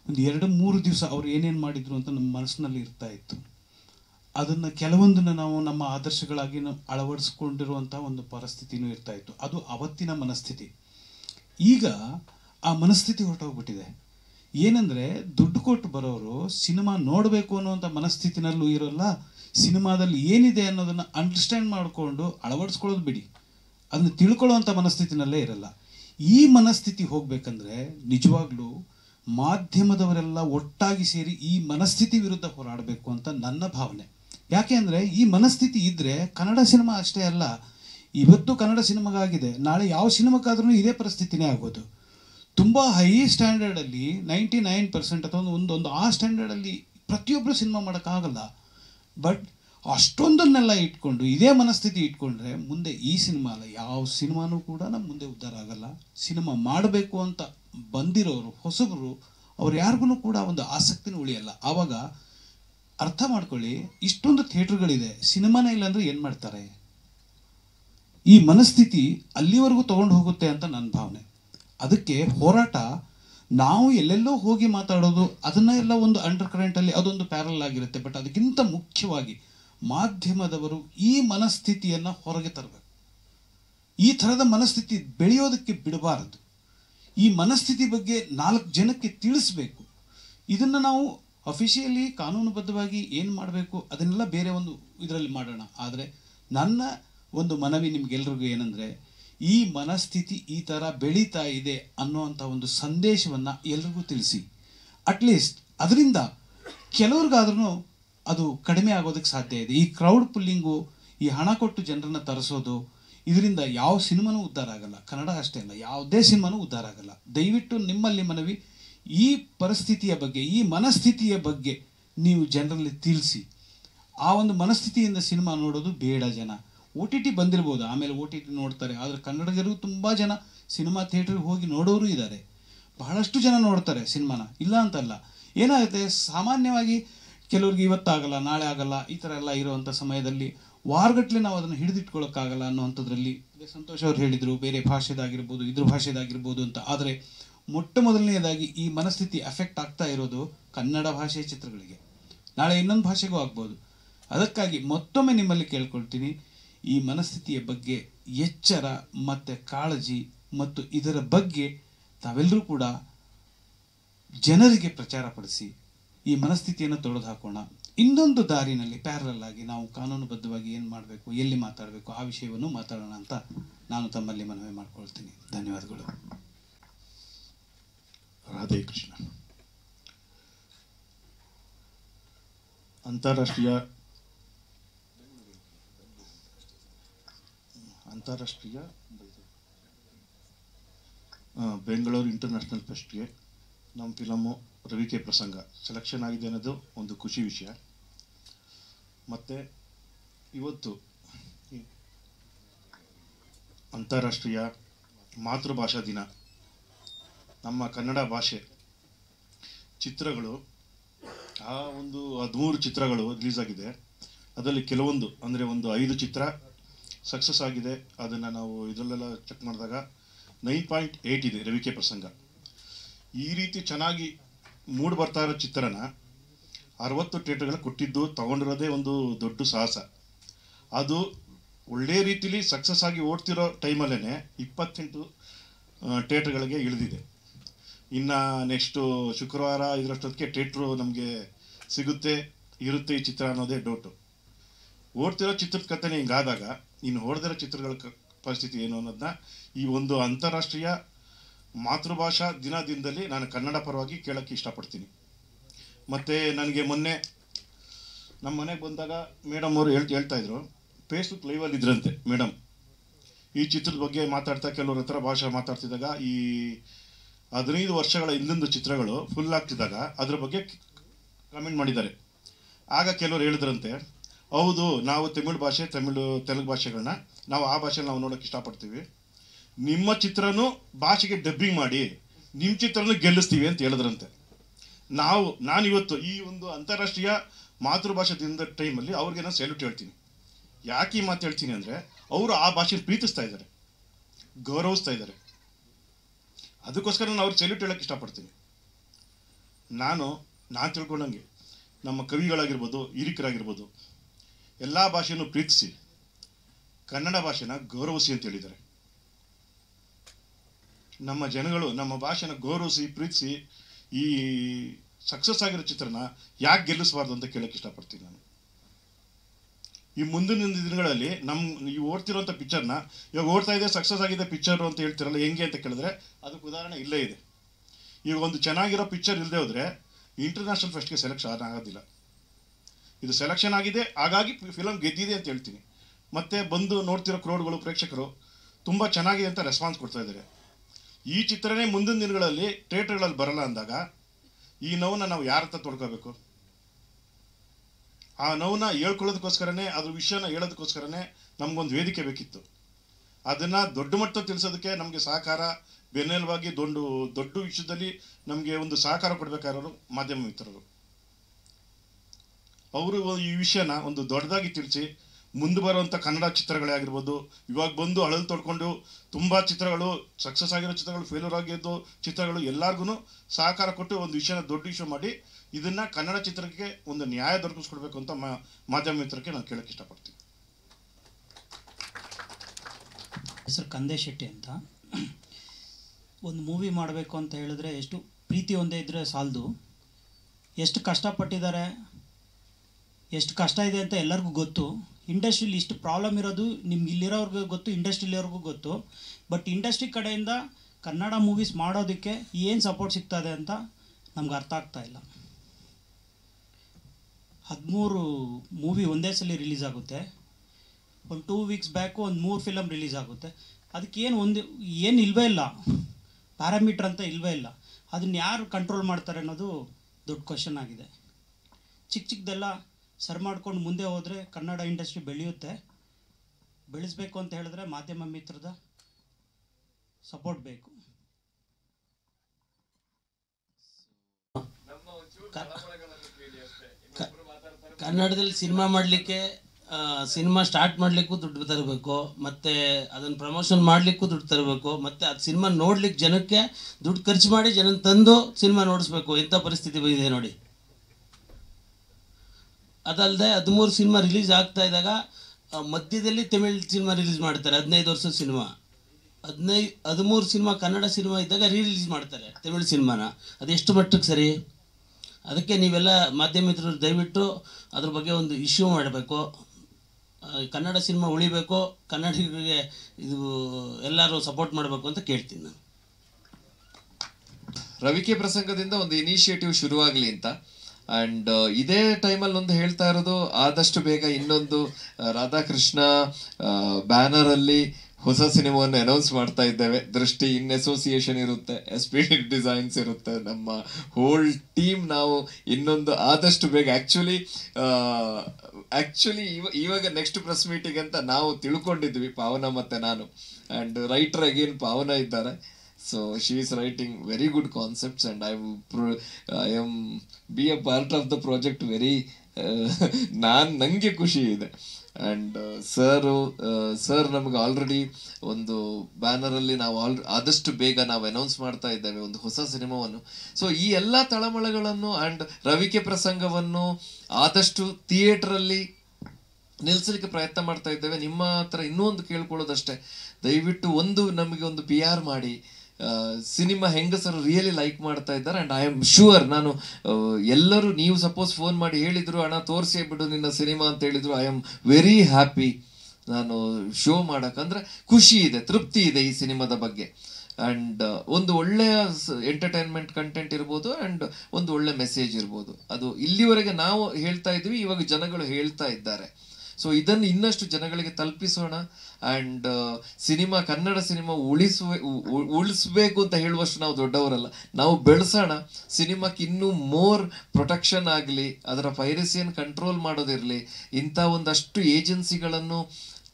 ಒಂದು ಎರಡು ಮೂರು ದಿವಸ ಅವ್ರು ಏನೇನು ಮಾಡಿದ್ರು ಅಂತ ನಮ್ಮ ಮನಸ್ಸಿನಲ್ಲಿ ಇರ್ತಾ ಇತ್ತು ಅದನ್ನು ಕೆಲವೊಂದನ್ನು ನಾವು ನಮ್ಮ ಆದರ್ಶಗಳಾಗಿ ನಾವು ಅಳವಡಿಸ್ಕೊಂಡಿರುವಂಥ ಒಂದು ಪರಿಸ್ಥಿತಿನೂ ಇರ್ತಾ ಇತ್ತು ಅದು ಅವತ್ತಿನ ಮನಸ್ಥಿತಿ ಈಗ ಆ ಮನಸ್ಥಿತಿ ಹೊರಟೋಗ್ಬಿಟ್ಟಿದೆ ಏನಂದರೆ ದುಡ್ಡು ಕೊಟ್ಟು ಬರೋರು ಸಿನಿಮಾ ನೋಡಬೇಕು ಅನ್ನುವಂಥ ಮನಸ್ಥಿತಿನಲ್ಲೂ ಇರೋಲ್ಲ ಸಿನಿಮಾದಲ್ಲಿ ಏನಿದೆ ಅನ್ನೋದನ್ನು ಅಂಡರ್ಸ್ಟ್ಯಾಂಡ್ ಮಾಡಿಕೊಂಡು ಅಳವಡಿಸ್ಕೊಳ್ಳೋದು ಬಿಡಿ ಅದನ್ನು ತಿಳ್ಕೊಳ್ಳೋವಂಥ ಮನಸ್ಥಿತಿನಲ್ಲೇ ಇರಲ್ಲ ಈ ಮನಸ್ಥಿತಿ ಹೋಗಬೇಕಂದ್ರೆ ನಿಜವಾಗ್ಲೂ ಮಾಧ್ಯಮದವರೆಲ್ಲ ಒಟ್ಟಾಗಿ ಸೇರಿ ಈ ಮನಸ್ಥಿತಿ ವಿರುದ್ಧ ಹೋರಾಡಬೇಕು ಅಂತ ನನ್ನ ಭಾವನೆ ಯಾಕೆ ಅಂದರೆ ಈ ಮನಸ್ಥಿತಿ ಇದ್ದರೆ ಕನ್ನಡ ಸಿನಿಮಾ ಅಷ್ಟೇ ಅಲ್ಲ ಇವತ್ತು ಕನ್ನಡ ಸಿನಿಮಾಗಾಗಿದೆ ನಾಳೆ ಯಾವ ಸಿನಿಮಾಕ್ಕಾದ್ರೂ ಇದೇ ಪರಿಸ್ಥಿತಿನೇ ಆಗೋದು ತುಂಬ ಹೈ ಸ್ಟ್ಯಾಂಡರ್ಡಲ್ಲಿ ನೈಂಟಿ ನೈನ್ ಪರ್ಸೆಂಟ್ ಅಥವಾ ಒಂದು ಒಂದು ಆ ಸ್ಟ್ಯಾಂಡರ್ಡಲ್ಲಿ ಪ್ರತಿಯೊಬ್ಬರು ಸಿನಿಮಾ ಮಾಡೋಕ್ಕಾಗಲ್ಲ ಬಟ್ ಅಷ್ಟೊಂದನ್ನೆಲ್ಲ ಇಟ್ಕೊಂಡು ಇದೇ ಮನಸ್ಥಿತಿ ಇಟ್ಕೊಂಡ್ರೆ ಮುಂದೆ ಈ ಸಿನಿಮಾ ಅಲ್ಲ ಯಾವ ಸಿನಿಮಾನೂ ಕೂಡ ನಮ್ಮ ಮುಂದೆ ಉದ್ಧಾರ ಆಗಲ್ಲ ಸಿನಿಮಾ ಮಾಡಬೇಕು ಅಂತ ಬಂದಿರೋರು ಹೊಸಬರು ಅವ್ರು ಯಾರಿಗೂ ಕೂಡ ಒಂದು ಆಸಕ್ತಿನೂ ಉಳಿಯಲ್ಲ ಆವಾಗ ಅರ್ಥ ಮಾಡ್ಕೊಳ್ಳಿ ಇಷ್ಟೊಂದು ಥಿಯೇಟ್ರ್ಗಳಿದೆ ಸಿನಿಮಾನೇ ಇಲ್ಲಾಂದ್ರೆ ಏನು ಮಾಡ್ತಾರೆ ಈ ಮನಸ್ಥಿತಿ ಅಲ್ಲಿವರೆಗೂ ತೊಗೊಂಡು ಹೋಗುತ್ತೆ ಅಂತ ನನ್ನ ಭಾವನೆ ಅದಕ್ಕೆ ಹೋರಾಟ ನಾವು ಎಲ್ಲೆಲ್ಲೋ ಹೋಗಿ ಮಾತಾಡೋದು ಅದನ್ನ ಎಲ್ಲ ಒಂದು ಅಂಡರ್ ಕರೆಂಟಲ್ಲಿ ಅದೊಂದು ಪ್ಯಾರಲ್ ಆಗಿರುತ್ತೆ ಬಟ್ ಅದಕ್ಕಿಂತ ಮುಖ್ಯವಾಗಿ ಮಾಧ್ಯಮದವರು ಈ ಮನಸ್ಥಿತಿಯನ್ನು ಹೊರಗೆ ತರಬೇಕು ಈ ಥರದ ಮನಸ್ಥಿತಿ ಬೆಳೆಯೋದಕ್ಕೆ ಬಿಡಬಾರದು ಈ ಮನಸ್ಥಿತಿ ಬಗ್ಗೆ ನಾಲ್ಕು ಜನಕ್ಕೆ ತಿಳಿಸ್ಬೇಕು ಇದನ್ನು ನಾವು ಅಫಿಷಿಯಲಿ ಕಾನೂನುಬದ್ಧವಾಗಿ ಏನು ಮಾಡಬೇಕು ಅದನ್ನೆಲ್ಲ ಬೇರೆ ಒಂದು ಇದರಲ್ಲಿ ಮಾಡೋಣ ಆದರೆ ನನ್ನ ಒಂದು ಮನವಿ ನಿಮಗೆಲ್ರಿಗೂ ಏನಂದರೆ ಈ ಮನಸ್ಥಿತಿ ಈ ಥರ ಬೆಳೀತಾ ಇದೆ ಅನ್ನುವಂಥ ಒಂದು ಸಂದೇಶವನ್ನು ಎಲ್ರಿಗೂ ತಿಳಿಸಿ ಅಟ್ಲೀಸ್ಟ್ ಅದರಿಂದ ಕೆಲವ್ರಿಗಾದ್ರೂ ಅದು ಕಡಿಮೆ ಆಗೋದಕ್ಕೆ ಸಾಧ್ಯ ಇದೆ ಈ ಕ್ರೌಡ್ ಪುಲ್ಲಿಂಗು ಈ ಹಣ ಕೊಟ್ಟು ಜನರನ್ನು ತರಿಸೋದು ಇದರಿಂದ ಯಾವ ಸಿನಿಮಾನೂ ಉದ್ಧಾರ ಆಗಲ್ಲ ಕನ್ನಡ ಅಷ್ಟೇ ಅಲ್ಲ ಯಾವುದೇ ಸಿನಿಮಾನೂ ಉದ್ಧಾರ ಆಗಲ್ಲ ದಯವಿಟ್ಟು ನಿಮ್ಮಲ್ಲಿ ಮನವಿ ಈ ಪರಿಸ್ಥಿತಿಯ ಬಗ್ಗೆ ಈ ಮನಸ್ಥಿತಿಯ ಬಗ್ಗೆ ನೀವು ಜನರಲ್ಲಿ ತಿಳಿಸಿ ಆ ಒಂದು ಮನಸ್ಥಿತಿಯಿಂದ ಸಿನಿಮಾ ನೋಡೋದು ಬೇಡ ಜನ ಓ ಟಿ ಟಿ ಬಂದಿರ್ಬೋದು ಆಮೇಲೆ ಓ ಟಿ ಟಿ ನೋಡ್ತಾರೆ ಆದರೆ ಕನ್ನಡಿಗರು ತುಂಬ ಜನ ಸಿನಿಮಾ ಥಿಯೇಟ್ರಿಗೆ ಹೋಗಿ ನೋಡೋರು ಇದ್ದಾರೆ ಬಹಳಷ್ಟು ಜನ ನೋಡ್ತಾರೆ ಸಿನಿಮಾನ ಇಲ್ಲ ಅಂತಲ್ಲ ಏನಾಗುತ್ತೆ ಸಾಮಾನ್ಯವಾಗಿ ಕೆಲವ್ರಿಗೆ ಇವತ್ತಾಗಲ್ಲ ನಾಳೆ ಆಗಲ್ಲ ಈ ಥರ ಎಲ್ಲ ಇರೋವಂಥ ಸಮಯದಲ್ಲಿ ವಾರಗಟ್ಟಲೆ ನಾವು ಅದನ್ನು ಹಿಡಿದಿಟ್ಕೊಳ್ಳೋಕ್ಕಾಗಲ್ಲ ಅನ್ನೋಂಥದ್ರಲ್ಲಿ ಸಂತೋಷ್ ಅವ್ರು ಹೇಳಿದರು ಬೇರೆ ಭಾಷೆದಾಗಿರ್ಬೋದು ಇದ್ರ ಭಾಷೆದಾಗಿರ್ಬೋದು ಅಂತ ಆದರೆ ಮೊಟ್ಟ ಮೊದಲನೆಯದಾಗಿ ಈ ಮನಸ್ಥಿತಿ ಎಫೆಕ್ಟ್ ಆಗ್ತಾ ಇರೋದು ಕನ್ನಡ ಭಾಷೆಯ ಚಿತ್ರಗಳಿಗೆ ನಾಳೆ ಇನ್ನೊಂದು ಭಾಷೆಗೂ ಆಗ್ಬೋದು ಅದಕ್ಕಾಗಿ ಮತ್ತೊಮ್ಮೆ ನಿಮ್ಮಲ್ಲಿ ಕೇಳ್ಕೊಳ್ತೀನಿ ಈ ಮನಸ್ಥಿತಿಯ ಬಗ್ಗೆ ಎಚ್ಚರ ಮತ್ತು ಕಾಳಜಿ ಮತ್ತು ಇದರ ಬಗ್ಗೆ ತಾವೆಲ್ಲರೂ ಕೂಡ ಜನರಿಗೆ ಪ್ರಚಾರಪಡಿಸಿ ಈ ಮನಸ್ಥಿತಿಯನ್ನು ತೊಡೆದು ಹಾಕೋಣ ಇನ್ನೊಂದು ದಾರಿನಲ್ಲಿ ಪ್ಯಾರಲ್ ಆಗಿ ನಾವು ಕಾನೂನುಬದ್ಧವಾಗಿ ಏನು ಮಾಡಬೇಕು ಎಲ್ಲಿ ಮಾತಾಡಬೇಕು ಆ ವಿಷಯವನ್ನು ಮಾತಾಡೋಣ ಅಂತ ನಾನು ತಮ್ಮಲ್ಲಿ ಮನವಿ ಮಾಡಿಕೊಳ್ತೀನಿ ಧನ್ಯವಾದಗಳು ರಾಧೇ ಕೃಷ್ಣ ಅಂತಾರಾಷ್ಟ್ರೀಯ ಅಂತಾರಾಷ್ಟ್ರೀಯ ಬೆಂಗಳೂರು ಇಂಟರ್ನ್ಯಾಷನಲ್ ಫೆಸ್ಟ್ಗೆ ನಮ್ಮ ಫಿಲಮು ರವಿಕೆ ಪ್ರಸಂಗ ಸೆಲೆಕ್ಷನ್ ಆಗಿದೆ ಅನ್ನೋದು ಒಂದು ಖುಷಿ ವಿಷಯ ಮತ್ತು ಇವತ್ತು ಅಂತಾರಾಷ್ಟ್ರೀಯ ಮಾತೃಭಾಷಾ ದಿನ ನಮ್ಮ ಕನ್ನಡ ಭಾಷೆ ಚಿತ್ರಗಳು ಆ ಒಂದು ಹದಿಮೂರು ಚಿತ್ರಗಳು ರಿಲೀಸ್ ಆಗಿದೆ ಅದರಲ್ಲಿ ಕೆಲವೊಂದು ಅಂದರೆ ಒಂದು ಐದು ಚಿತ್ರ ಸಕ್ಸಸ್ ಆಗಿದೆ ಅದನ್ನು ನಾವು ಇದರಲ್ಲೆಲ್ಲ ಚೆಕ್ ಮಾಡಿದಾಗ ನೈನ್ ಪಾಯಿಂಟ್ ಏಯ್ಟ್ ಇದೆ ರವಿಕೆ ಪ್ರಸಂಗ ಈ ರೀತಿ ಚೆನ್ನಾಗಿ ಮೂಡಿ ಬರ್ತಾ ಇರೋ ಚಿತ್ರನ ಅರವತ್ತು ಥಿಯೇಟರ್ಗಳು ಕೊಟ್ಟಿದ್ದು ತೊಗೊಂಡಿರೋದೇ ಒಂದು ದೊಡ್ಡ ಸಾಹಸ ಅದು ಒಳ್ಳೆಯ ರೀತಿಲಿ ಸಕ್ಸಸ್ ಆಗಿ ಓಡ್ತಿರೋ ಟೈಮಲ್ಲೇ ಇಪ್ಪತ್ತೆಂಟು ಥೇಟ್ರ್ಗಳಿಗೆ ಇಳಿದಿದೆ ಇನ್ನು ನೆಕ್ಸ್ಟು ಶುಕ್ರವಾರ ಇದರಷ್ಟೊತ್ತಿಗೆ ಥಿಯೇಟ್ರು ನಮಗೆ ಸಿಗುತ್ತೆ ಇರುತ್ತೆ ಈ ಚಿತ್ರ ಅನ್ನೋದೇ ಡೌಟು ಓಡ್ತಿರೋ ಚಿತ್ರದ ಕಥೆನೇ ಹಿಂಗಾದಾಗ ಇನ್ನು ಹೊಡೆದಿರೋ ಚಿತ್ರಗಳ ಪರಿಸ್ಥಿತಿ ಏನು ಅನ್ನೋದನ್ನ ಈ ಒಂದು ಅಂತಾರಾಷ್ಟ್ರೀಯ ಮಾತೃಭಾಷಾ ದಿನದಿಂದಲೇ ನಾನು ಕನ್ನಡ ಪರವಾಗಿ ಕೇಳೋಕ್ಕೆ ಇಷ್ಟಪಡ್ತೀನಿ ಮತ್ತು ನನಗೆ ಮೊನ್ನೆ ನಮ್ಮ ಮನೆಗೆ ಬಂದಾಗ ಮೇಡಮ್ ಅವರು ಹೇಳ್ತಾ ಹೇಳ್ತಾಯಿದ್ರು ಫೇಸ್ಬುಕ್ ಲೈವಲ್ಲಿ ಇದ್ರಂತೆ ಮೇಡಮ್ ಈ ಚಿತ್ರದ ಬಗ್ಗೆ ಮಾತಾಡ್ತಾ ಕೆಲವ್ರ ಹತ್ರ ಭಾಷೆ ಮಾತಾಡ್ತಿದ್ದಾಗ ಈ ಹದಿನೈದು ವರ್ಷಗಳ ಹಿಂದೊಂದು ಚಿತ್ರಗಳು ಫುಲ್ ಆಗ್ತಿದ್ದಾಗ ಅದ್ರ ಬಗ್ಗೆ ಕಮೆಂಟ್ ಮಾಡಿದ್ದಾರೆ ಆಗ ಕೆಲವರು ಹೇಳಿದ್ರಂತೆ ಹೌದು ನಾವು ತಮಿಳು ಭಾಷೆ ತಮಿಳು ತೆಲುಗು ಭಾಷೆಗಳನ್ನ ನಾವು ಆ ಭಾಷೆನ ನಾವು ನೋಡೋಕೆ ಇಷ್ಟಪಡ್ತೀವಿ ನಿಮ್ಮ ಚಿತ್ರನೂ ಭಾಷೆಗೆ ಡಬ್ಬಿಂಗ್ ಮಾಡಿ ನಿಮ್ಮ ಚಿತ್ರನೂ ಗೆಲ್ಲಿಸ್ತೀವಿ ಅಂತ ಹೇಳಿದ್ರಂತೆ ನಾವು ನಾನು ಇವತ್ತು ಈ ಒಂದು ಅಂತಾರಾಷ್ಟ್ರೀಯ ಮಾತೃಭಾಷೆ ದಿನದ ಟೈಮಲ್ಲಿ ಅವ್ರಿಗೆ ನಾನು ಸೆಲ್ಯೂಟ್ ಹೇಳ್ತೀನಿ ಯಾಕೆ ಈ ಮಾತು ಹೇಳ್ತೀನಿ ಅಂದರೆ ಅವರು ಆ ಭಾಷೆನ ಪ್ರೀತಿಸ್ತಾ ಇದ್ದಾರೆ ಗೌರವಿಸ್ತಾ ಇದ್ದಾರೆ ಅದಕ್ಕೋಸ್ಕರ ನಾನು ಅವ್ರಿಗೆ ಸೆಲ್ಯೂಟ್ ಹೇಳೋಕ್ಕೆ ಇಷ್ಟಪಡ್ತೀನಿ ನಾನು ನಾನು ತಿಳ್ಕೊಂಡಂಗೆ ನಮ್ಮ ಕವಿಗಳಾಗಿರ್ಬೋದು ಹಿರಿಕರಾಗಿರ್ಬೋದು ಎಲ್ಲ ಭಾಷೆಯನ್ನು ಪ್ರೀತಿಸಿ ಕನ್ನಡ ಭಾಷೆನ ಗೌರವಿಸಿ ಅಂತ ಹೇಳಿದ್ದಾರೆ ನಮ್ಮ ಜನಗಳು ನಮ್ಮ ಭಾಷೆನ ಗೌರವಿಸಿ ಪ್ರೀತಿಸಿ ಈ ಸಕ್ಸಸ್ ಆಗಿರೋ ಚಿತ್ರನ ಯಾಕೆ ಗೆಲ್ಲಿಸಬಾರ್ದು ಅಂತ ಕೇಳಕ್ಕೆ ಇಷ್ಟಪಡ್ತೀನಿ ನಾನು ಈ ಮುಂದಿನ ದಿನಗಳಲ್ಲಿ ನಮ್ಮ ಈ ಓಡ್ತಿರೋಂಥ ಪಿಕ್ಚರ್ನ ಇವಾಗ ಓಡ್ತಾ ಇದೆ ಸಕ್ಸಸ್ ಆಗಿದೆ ಪಿಕ್ಚರ್ ಅಂತ ಹೇಳ್ತಿರಲ್ಲ ಹೆಂಗೆ ಅಂತ ಕೇಳಿದ್ರೆ ಅದಕ್ಕೆ ಉದಾಹರಣೆ ಇಲ್ಲೇ ಇದೆ ಈಗ ಒಂದು ಚೆನ್ನಾಗಿರೋ ಪಿಕ್ಚರ್ ಇಲ್ಲದೆ ಹೋದರೆ ಇಂಟರ್ನ್ಯಾಷನಲ್ ಫೆಸ್ಟ್ಗೆ ಸೆಲೆಕ್ಷನ್ ಆಗೋದಿಲ್ಲ ಇದು ಸೆಲೆಕ್ಷನ್ ಆಗಿದೆ ಹಾಗಾಗಿ ಫಿಲಮ್ ಗೆದ್ದಿದೆ ಅಂತ ಹೇಳ್ತೀನಿ ಮತ್ತು ಬಂದು ನೋಡ್ತಿರೋ ಕ್ರೋಡ್ಗಳು ಪ್ರೇಕ್ಷಕರು ತುಂಬ ಚೆನ್ನಾಗಿದೆ ಅಂತ ರೆಸ್ಪಾನ್ಸ್ ಕೊಡ್ತಾ ಇದ್ದಾರೆ ಈ ಚಿತ್ರನೇ ಮುಂದಿನ ದಿನಗಳಲ್ಲಿ ಥಿಯೇಟರ್ಗಳಲ್ಲಿ ಬರಲ್ಲ ಅಂದಾಗ ಈ ನೋವನ್ನ ನಾವು ಯಾರ ಹತ್ರ ತೊಡ್ಕೋಬೇಕು ಆ ನೋವನ್ನ ಹೇಳ್ಕೊಳ್ಳೋದಕ್ಕೋಸ್ಕರನೇ ಅದ್ರ ವಿಷಯನ ಹೇಳೋದಕ್ಕೋಸ್ಕರನೇ ನಮಗೊಂದು ವೇದಿಕೆ ಬೇಕಿತ್ತು ಅದನ್ನು ದೊಡ್ಡ ಮಟ್ಟ ತಿಳಿಸೋದಕ್ಕೆ ನಮಗೆ ಸಹಕಾರ ಬೆನ್ನೆಲುವಾಗಿ ದೊಡ್ಡ ದೊಡ್ಡ ವಿಷಯದಲ್ಲಿ ನಮಗೆ ಒಂದು ಸಹಕಾರ ಕೊಡಬೇಕಾಗಿರೋರು ಮಾಧ್ಯಮ ಮಿತ್ರರು ಅವರು ಈ ವಿಷಯನ ಒಂದು ದೊಡ್ಡದಾಗಿ ತಿಳಿಸಿ ಮುಂದೆ ಬರುವಂಥ ಕನ್ನಡ ಚಿತ್ರಗಳೇ ಆಗಿರ್ಬೋದು ಇವಾಗ ಬಂದು ಅಳಲು ತೊಡ್ಕೊಂಡು ತುಂಬ ಚಿತ್ರಗಳು ಸಕ್ಸಸ್ ಆಗಿರೋ ಚಿತ್ರಗಳು ಫೇಲ್ಯೂರ್ ಆಗಿದ್ದು ಚಿತ್ರಗಳು ಎಲ್ಲಾರ್ಗು ಸಹಕಾರ ಕೊಟ್ಟು ಒಂದು ವಿಷಯನ ದೊಡ್ಡ ವಿಷಯ ಮಾಡಿ ಇದನ್ನು ಕನ್ನಡ ಚಿತ್ರಕ್ಕೆ ಒಂದು ನ್ಯಾಯ ದೊರಕಿಸ್ಕೊಡ್ಬೇಕು ಅಂತ ಮಾಧ್ಯಮ ಮಿತ್ರಕ್ಕೆ ನಾನು ಕೇಳಕ್ಕೆ ಇಷ್ಟಪಡ್ತೀನಿ ಹೆಸರು ಕಂದೆ ಶೆಟ್ಟಿ ಅಂತ ಒಂದು ಮೂವಿ ಮಾಡಬೇಕು ಅಂತ ಹೇಳಿದ್ರೆ ಎಷ್ಟು ಪ್ರೀತಿ ಒಂದೇ ಇದ್ದರೆ ಸಾಲದು ಎಷ್ಟು ಕಷ್ಟಪಟ್ಟಿದ್ದಾರೆ ಎಷ್ಟು ಕಷ್ಟ ಇದೆ ಅಂತ ಎಲ್ಲರಿಗೂ ಗೊತ್ತು ಇಂಡಸ್ಟ್ರೀಲಿ ಇಷ್ಟು ಪ್ರಾಬ್ಲಮ್ ಇರೋದು ನಿಮ್ಗೆ ಇಲ್ಲಿರೋರ್ಗು ಗೊತ್ತು ಇಂಡಸ್ಟ್ರಿಲಿಯವ್ರಿಗೂ ಗೊತ್ತು ಬಟ್ ಇಂಡಸ್ಟ್ರಿ ಕಡೆಯಿಂದ ಕನ್ನಡ ಮೂವೀಸ್ ಮಾಡೋದಕ್ಕೆ ಏನು ಸಪೋರ್ಟ್ ಸಿಗ್ತದೆ ಅಂತ ನಮ್ಗೆ ಅರ್ಥ ಆಗ್ತಾ ಇಲ್ಲ ಹದಿಮೂರು ಮೂವಿ ಒಂದೇ ಸಲ ರಿಲೀಸ್ ಆಗುತ್ತೆ ಒಂದು ಟೂ ವೀಕ್ಸ್ ಬ್ಯಾಕು ಒಂದು ಮೂರು ಫಿಲಮ್ ರಿಲೀಸ್ ಆಗುತ್ತೆ ಅದಕ್ಕೇನು ಒಂದು ಏನು ಇಲ್ವೇ ಇಲ್ಲ ಪ್ಯಾರಾಮೀಟ್ರ್ ಅಂತ ಇಲ್ವೇ ಇಲ್ಲ ಅದನ್ನ ಯಾರು ಕಂಟ್ರೋಲ್ ಮಾಡ್ತಾರೆ ಅನ್ನೋದು ದೊಡ್ಡ ಕ್ವಶನ್ ಆಗಿದೆ ಚಿಕ್ಕ ಚಿಕ್ಕದೆಲ್ಲ ಸರ್ ಮಾಡ್ಕೊಂಡು ಮುಂದೆ ಹೋದರೆ ಕನ್ನಡ ಇಂಡಸ್ಟ್ರಿ ಬೆಳೆಯುತ್ತೆ ಬೆಳೆಸ್ಬೇಕು ಅಂತ ಹೇಳಿದ್ರೆ ಮಾಧ್ಯಮ ಮಿತ್ರದ ಸಪೋರ್ಟ್ ಬೇಕು ಕನ್ನಡದಲ್ಲಿ ಸಿನಿಮಾ ಮಾಡಲಿಕ್ಕೆ ಸಿನಿಮಾ ಸ್ಟಾರ್ಟ್ ಮಾಡಲಿಕ್ಕೂ ದುಡ್ಡು ತರಬೇಕು ಮತ್ತು ಅದನ್ನು ಪ್ರಮೋಷನ್ ಮಾಡಲಿಕ್ಕೂ ದುಡ್ಡು ತರಬೇಕು ಮತ್ತು ಅದು ಸಿನಿಮಾ ನೋಡ್ಲಿಕ್ಕೆ ಜನಕ್ಕೆ ದುಡ್ಡು ಖರ್ಚು ಮಾಡಿ ಜನ ತಂದು ಸಿನಿಮಾ ನೋಡಿಸ್ಬೇಕು ಎಂಥ ಪರಿಸ್ಥಿತಿ ಬಂದಿದೆ ನೋಡಿ ಅದಲ್ಲದೆ ಹದಿಮೂರು ಸಿನಿಮಾ ರಿಲೀಸ್ ಆಗ್ತಾ ಇದ್ದಾಗ ಮಧ್ಯದಲ್ಲಿ ತಮಿಳ್ ಸಿನಿಮಾ ರಿಲೀಸ್ ಮಾಡ್ತಾರೆ ಹದಿನೈದು ವರ್ಷದ ಸಿನಿಮಾ ಹದಿನೈದು ಹದಿಮೂರು ಸಿನಿಮಾ ಕನ್ನಡ ಸಿನಿಮಾ ಇದ್ದಾಗ ರೀ ರಿಲೀಸ್ ಮಾಡ್ತಾರೆ ತಮಿಳ್ ಸಿನಿಮಾನ ಎಷ್ಟು ಮಟ್ಟಕ್ಕೆ ಸರಿ ಅದಕ್ಕೆ ನೀವೆಲ್ಲ ಮಾಧ್ಯಮಿತರು ದಯವಿಟ್ಟು ಅದ್ರ ಬಗ್ಗೆ ಒಂದು ಇಶ್ಯೂ ಮಾಡಬೇಕು ಕನ್ನಡ ಸಿನಿಮಾ ಉಳಿಬೇಕು ಕನ್ನಡಿಗರಿಗೆ ಇದು ಎಲ್ಲರೂ ಸಪೋರ್ಟ್ ಮಾಡಬೇಕು ಅಂತ ಕೇಳ್ತೀನಿ ನಾನು ರವಿಕೆ ಪ್ರಸಂಗದಿಂದ ಒಂದು ಇನಿಷಿಯೇಟಿವ್ ಶುರುವಾಗಲಿ ಅಂತ ಅಂಡ್ uh, ಇದೇ ಟೈಮಲ್ಲಿ ಒಂದು ಹೇಳ್ತಾ ಇರೋದು ಆದಷ್ಟು ಬೇಗ ಇನ್ನೊಂದು uh, ರಾಧಾಕೃಷ್ಣ ಬ್ಯಾನರ್ uh, ಅಲ್ಲಿ ಹೊಸ ಸಿನಿಮಾವನ್ನು ಅನೌನ್ಸ್ ಮಾಡ್ತಾ ಇದ್ದೇವೆ ದೃಷ್ಟಿ ಇನ್ ಅಸೋಸಿಯೇಷನ್ ಇರುತ್ತೆ ಎಸ್ ಪಿ ಡಿಸೈನ್ಸ್ ಇರುತ್ತೆ ನಮ್ಮ ಹೋಲ್ ಟೀಮ್ ನಾವು ಇನ್ನೊಂದು ಆದಷ್ಟು ಬೇಗ ಆ್ಯಕ್ಚುಲಿ ಆ್ಯಕ್ಚುಲಿ ಇವ ಇವಾಗ ನೆಕ್ಸ್ಟ್ ಪ್ರೆಸ್ ಮೀಟಿಂಗ್ ಅಂತ ನಾವು ತಿಳ್ಕೊಂಡಿದ್ವಿ ಪಾವನ ಮತ್ತು ನಾನು ಆ್ಯಂಡ್ ರೈಟರ್ ಅಗೇನ್ ಪಾವನ ಇದ್ದಾರೆ so she is writing very good concepts and I will I am be a part of the project very ನಾನು ನನಗೆ ಖುಷಿ ಇದೆ ಆ್ಯಂಡ್ ಸರು ಸರ್ ನಮಗೆ ಆಲ್ರೆಡಿ ಒಂದು ಬ್ಯಾನರಲ್ಲಿ ನಾವು ಆಲ್ ಆದಷ್ಟು ಬೇಗ ನಾವು ಅನೌನ್ಸ್ ಮಾಡ್ತಾ ಇದ್ದೇವೆ ಒಂದು ಹೊಸ ಸಿನಿಮಾವನ್ನು ಸೊ ಈ ಎಲ್ಲ ತಳಮಳಗಳನ್ನು ಆ್ಯಂಡ್ ರವಿಕೆ ಪ್ರಸಂಗವನ್ನು ಆದಷ್ಟು ಥಿಯೇಟ್ರಲ್ಲಿ ನಿಲ್ಲಿಸಲಿಕ್ಕೆ ಪ್ರಯತ್ನ ಮಾಡ್ತಾ ಇದ್ದೇವೆ ನಿಮ್ಮ ಹತ್ರ ಇನ್ನೂ ಒಂದು ಕೇಳ್ಕೊಳ್ಳೋದಷ್ಟೇ ದಯವಿಟ್ಟು ಒಂದು ನಮಗೆ ಒಂದು ಪಿ ಆರ್ ಮಾಡಿ ಸಿನಿಮಾ ಹೆಂಗಸರು ರಿಯಲಿ ಲೈಕ್ ಮಾಡ್ತಾ ಇದ್ದಾರೆ ಆ್ಯಂಡ್ ಐ ಆಮ್ ಶ್ಯೂರ್ ನಾನು ಎಲ್ಲರೂ ನೀವು ಸಪೋಸ್ ಫೋನ್ ಮಾಡಿ ಹೇಳಿದರು ಹಣ ತೋರಿಸಿ ಬಿಡು ನಿನ್ನ ಸಿನಿಮಾ ಅಂತ ಹೇಳಿದರು ಐ ಆಮ್ ವೆರಿ ಹ್ಯಾಪಿ ನಾನು ಶೋ ಮಾಡೋಕ್ಕಂದ್ರೆ ಖುಷಿ ಇದೆ ತೃಪ್ತಿ ಇದೆ ಈ ಸಿನಿಮಾದ ಬಗ್ಗೆ ಆ್ಯಂಡ್ ಒಂದು ಒಳ್ಳೆಯ ಎಂಟರ್ಟೈನ್ಮೆಂಟ್ ಕಂಟೆಂಟ್ ಇರ್ಬೋದು ಆ್ಯಂಡ್ ಒಂದು ಒಳ್ಳೆ ಮೆಸೇಜ್ ಇರ್ಬೋದು ಅದು ಇಲ್ಲಿವರೆಗೆ ನಾವು ಹೇಳ್ತಾ ಇದ್ವಿ ಇವಾಗ ಜನಗಳು ಹೇಳ್ತಾ ಇದ್ದಾರೆ ಸೊ ಇದನ್ನು ಇನ್ನಷ್ಟು ಜನಗಳಿಗೆ ತಲುಪಿಸೋಣ and uh, cinema Kannada cinema ಉಳಿಸುವ ಉಳಿಸ್ಬೇಕು ಅಂತ ಹೇಳುವಷ್ಟು ನಾವು ದೊಡ್ಡವರಲ್ಲ ನಾವು ಬೆಳೆಸೋಣ ಸಿನಿಮಾಕ್ಕೆ ಇನ್ನೂ ಮೋರ್ ಪ್ರೊಟೆಕ್ಷನ್ ಆಗಲಿ ಅದರ ಪೈರಸಿಯನ್ನು ಕಂಟ್ರೋಲ್ ಮಾಡೋದಿರಲಿ ಇಂಥ ಒಂದಷ್ಟು ಏಜೆನ್ಸಿಗಳನ್ನು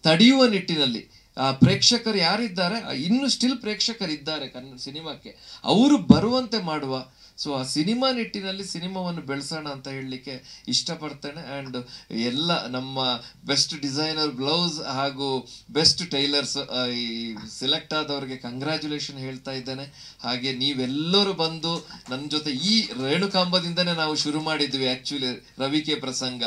ತಡೆಯುವ ನಿಟ್ಟಿನಲ್ಲಿ ಆ ಪ್ರೇಕ್ಷಕರು ಯಾರಿದ್ದಾರೆ ಇನ್ನು ಸ್ಟಿಲ್ ಪ್ರೇಕ್ಷಕರಿದ್ದಾರೆ ಕನ್ನಡ ಸಿನಿಮಾಕ್ಕೆ ಅವರು ಬರುವಂತೆ ಮಾಡುವ ಸೊ ಆ ಸಿನಿಮಾ ನಿಟ್ಟಿನಲ್ಲಿ ಸಿನಿಮಾವನ್ನು ಬೆಳೆಸೋಣ ಅಂತ ಹೇಳಲಿಕ್ಕೆ ಇಷ್ಟಪಡ್ತೇನೆ ಆ್ಯಂಡ್ ಎಲ್ಲ ನಮ್ಮ ಬೆಸ್ಟ್ ಡಿಸೈನರ್ ಬ್ಲೌಸ್ ಹಾಗೂ ಬೆಸ್ಟ್ ಟೈಲರ್ಸ್ ಈ ಸೆಲೆಕ್ಟ್ ಆದವ್ರಿಗೆ ಕಂಗ್ರ್ಯಾಚುಲೇಷನ್ ಹೇಳ್ತಾ ಇದ್ದೇನೆ ಹಾಗೆ ನೀವೆಲ್ಲರೂ ಬಂದು ನನ್ನ ಜೊತೆ ಈ ರೇಣುಕಾಂಬದಿಂದನೇ ನಾವು ಶುರು ಮಾಡಿದ್ವಿ ಆ್ಯಕ್ಚುಲಿ ರವಿಕೆ ಪ್ರಸಂಗ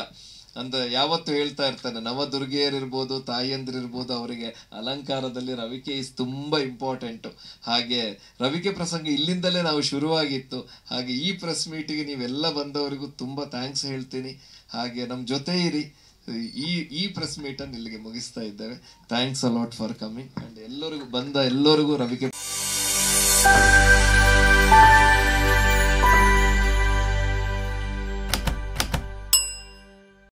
ಅಂದರೆ ಯಾವತ್ತು ಹೇಳ್ತಾ ಇರ್ತಾನೆ ನವದುರ್ಗಿಯರಿರ್ಬೋದು ತಾಯಿಯಂದ್ರಿರ್ಬೋದು ಅವರಿಗೆ ಅಲಂಕಾರದಲ್ಲಿ ರವಿಕೆ ಇಸ್ ತುಂಬ ಇಂಪಾರ್ಟೆಂಟು ಹಾಗೆ ರವಿಕೆ ಪ್ರಸಂಗ ಇಲ್ಲಿಂದಲೇ ನಾವು ಶುರುವಾಗಿತ್ತು ಹಾಗೆ ಈ ಪ್ರೆಸ್ ಮೀಟಿಗೆ ನೀವೆಲ್ಲ ಬಂದವರಿಗೂ ತುಂಬ ಥ್ಯಾಂಕ್ಸ್ ಹೇಳ್ತೀನಿ ಹಾಗೆ ನಮ್ಮ ಜೊತೆ ಇರಿ ಈ ಈ ಪ್ರೆಸ್ ಮೀಟನ್ನು ಇಲ್ಲಿಗೆ ಮುಗಿಸ್ತಾ ಇದ್ದೇವೆ thanks a lot for coming and ಎಲ್ಲರಿಗೂ ಬಂದ ಎಲ್ಲರಿಗೂ ರವಿಕೆ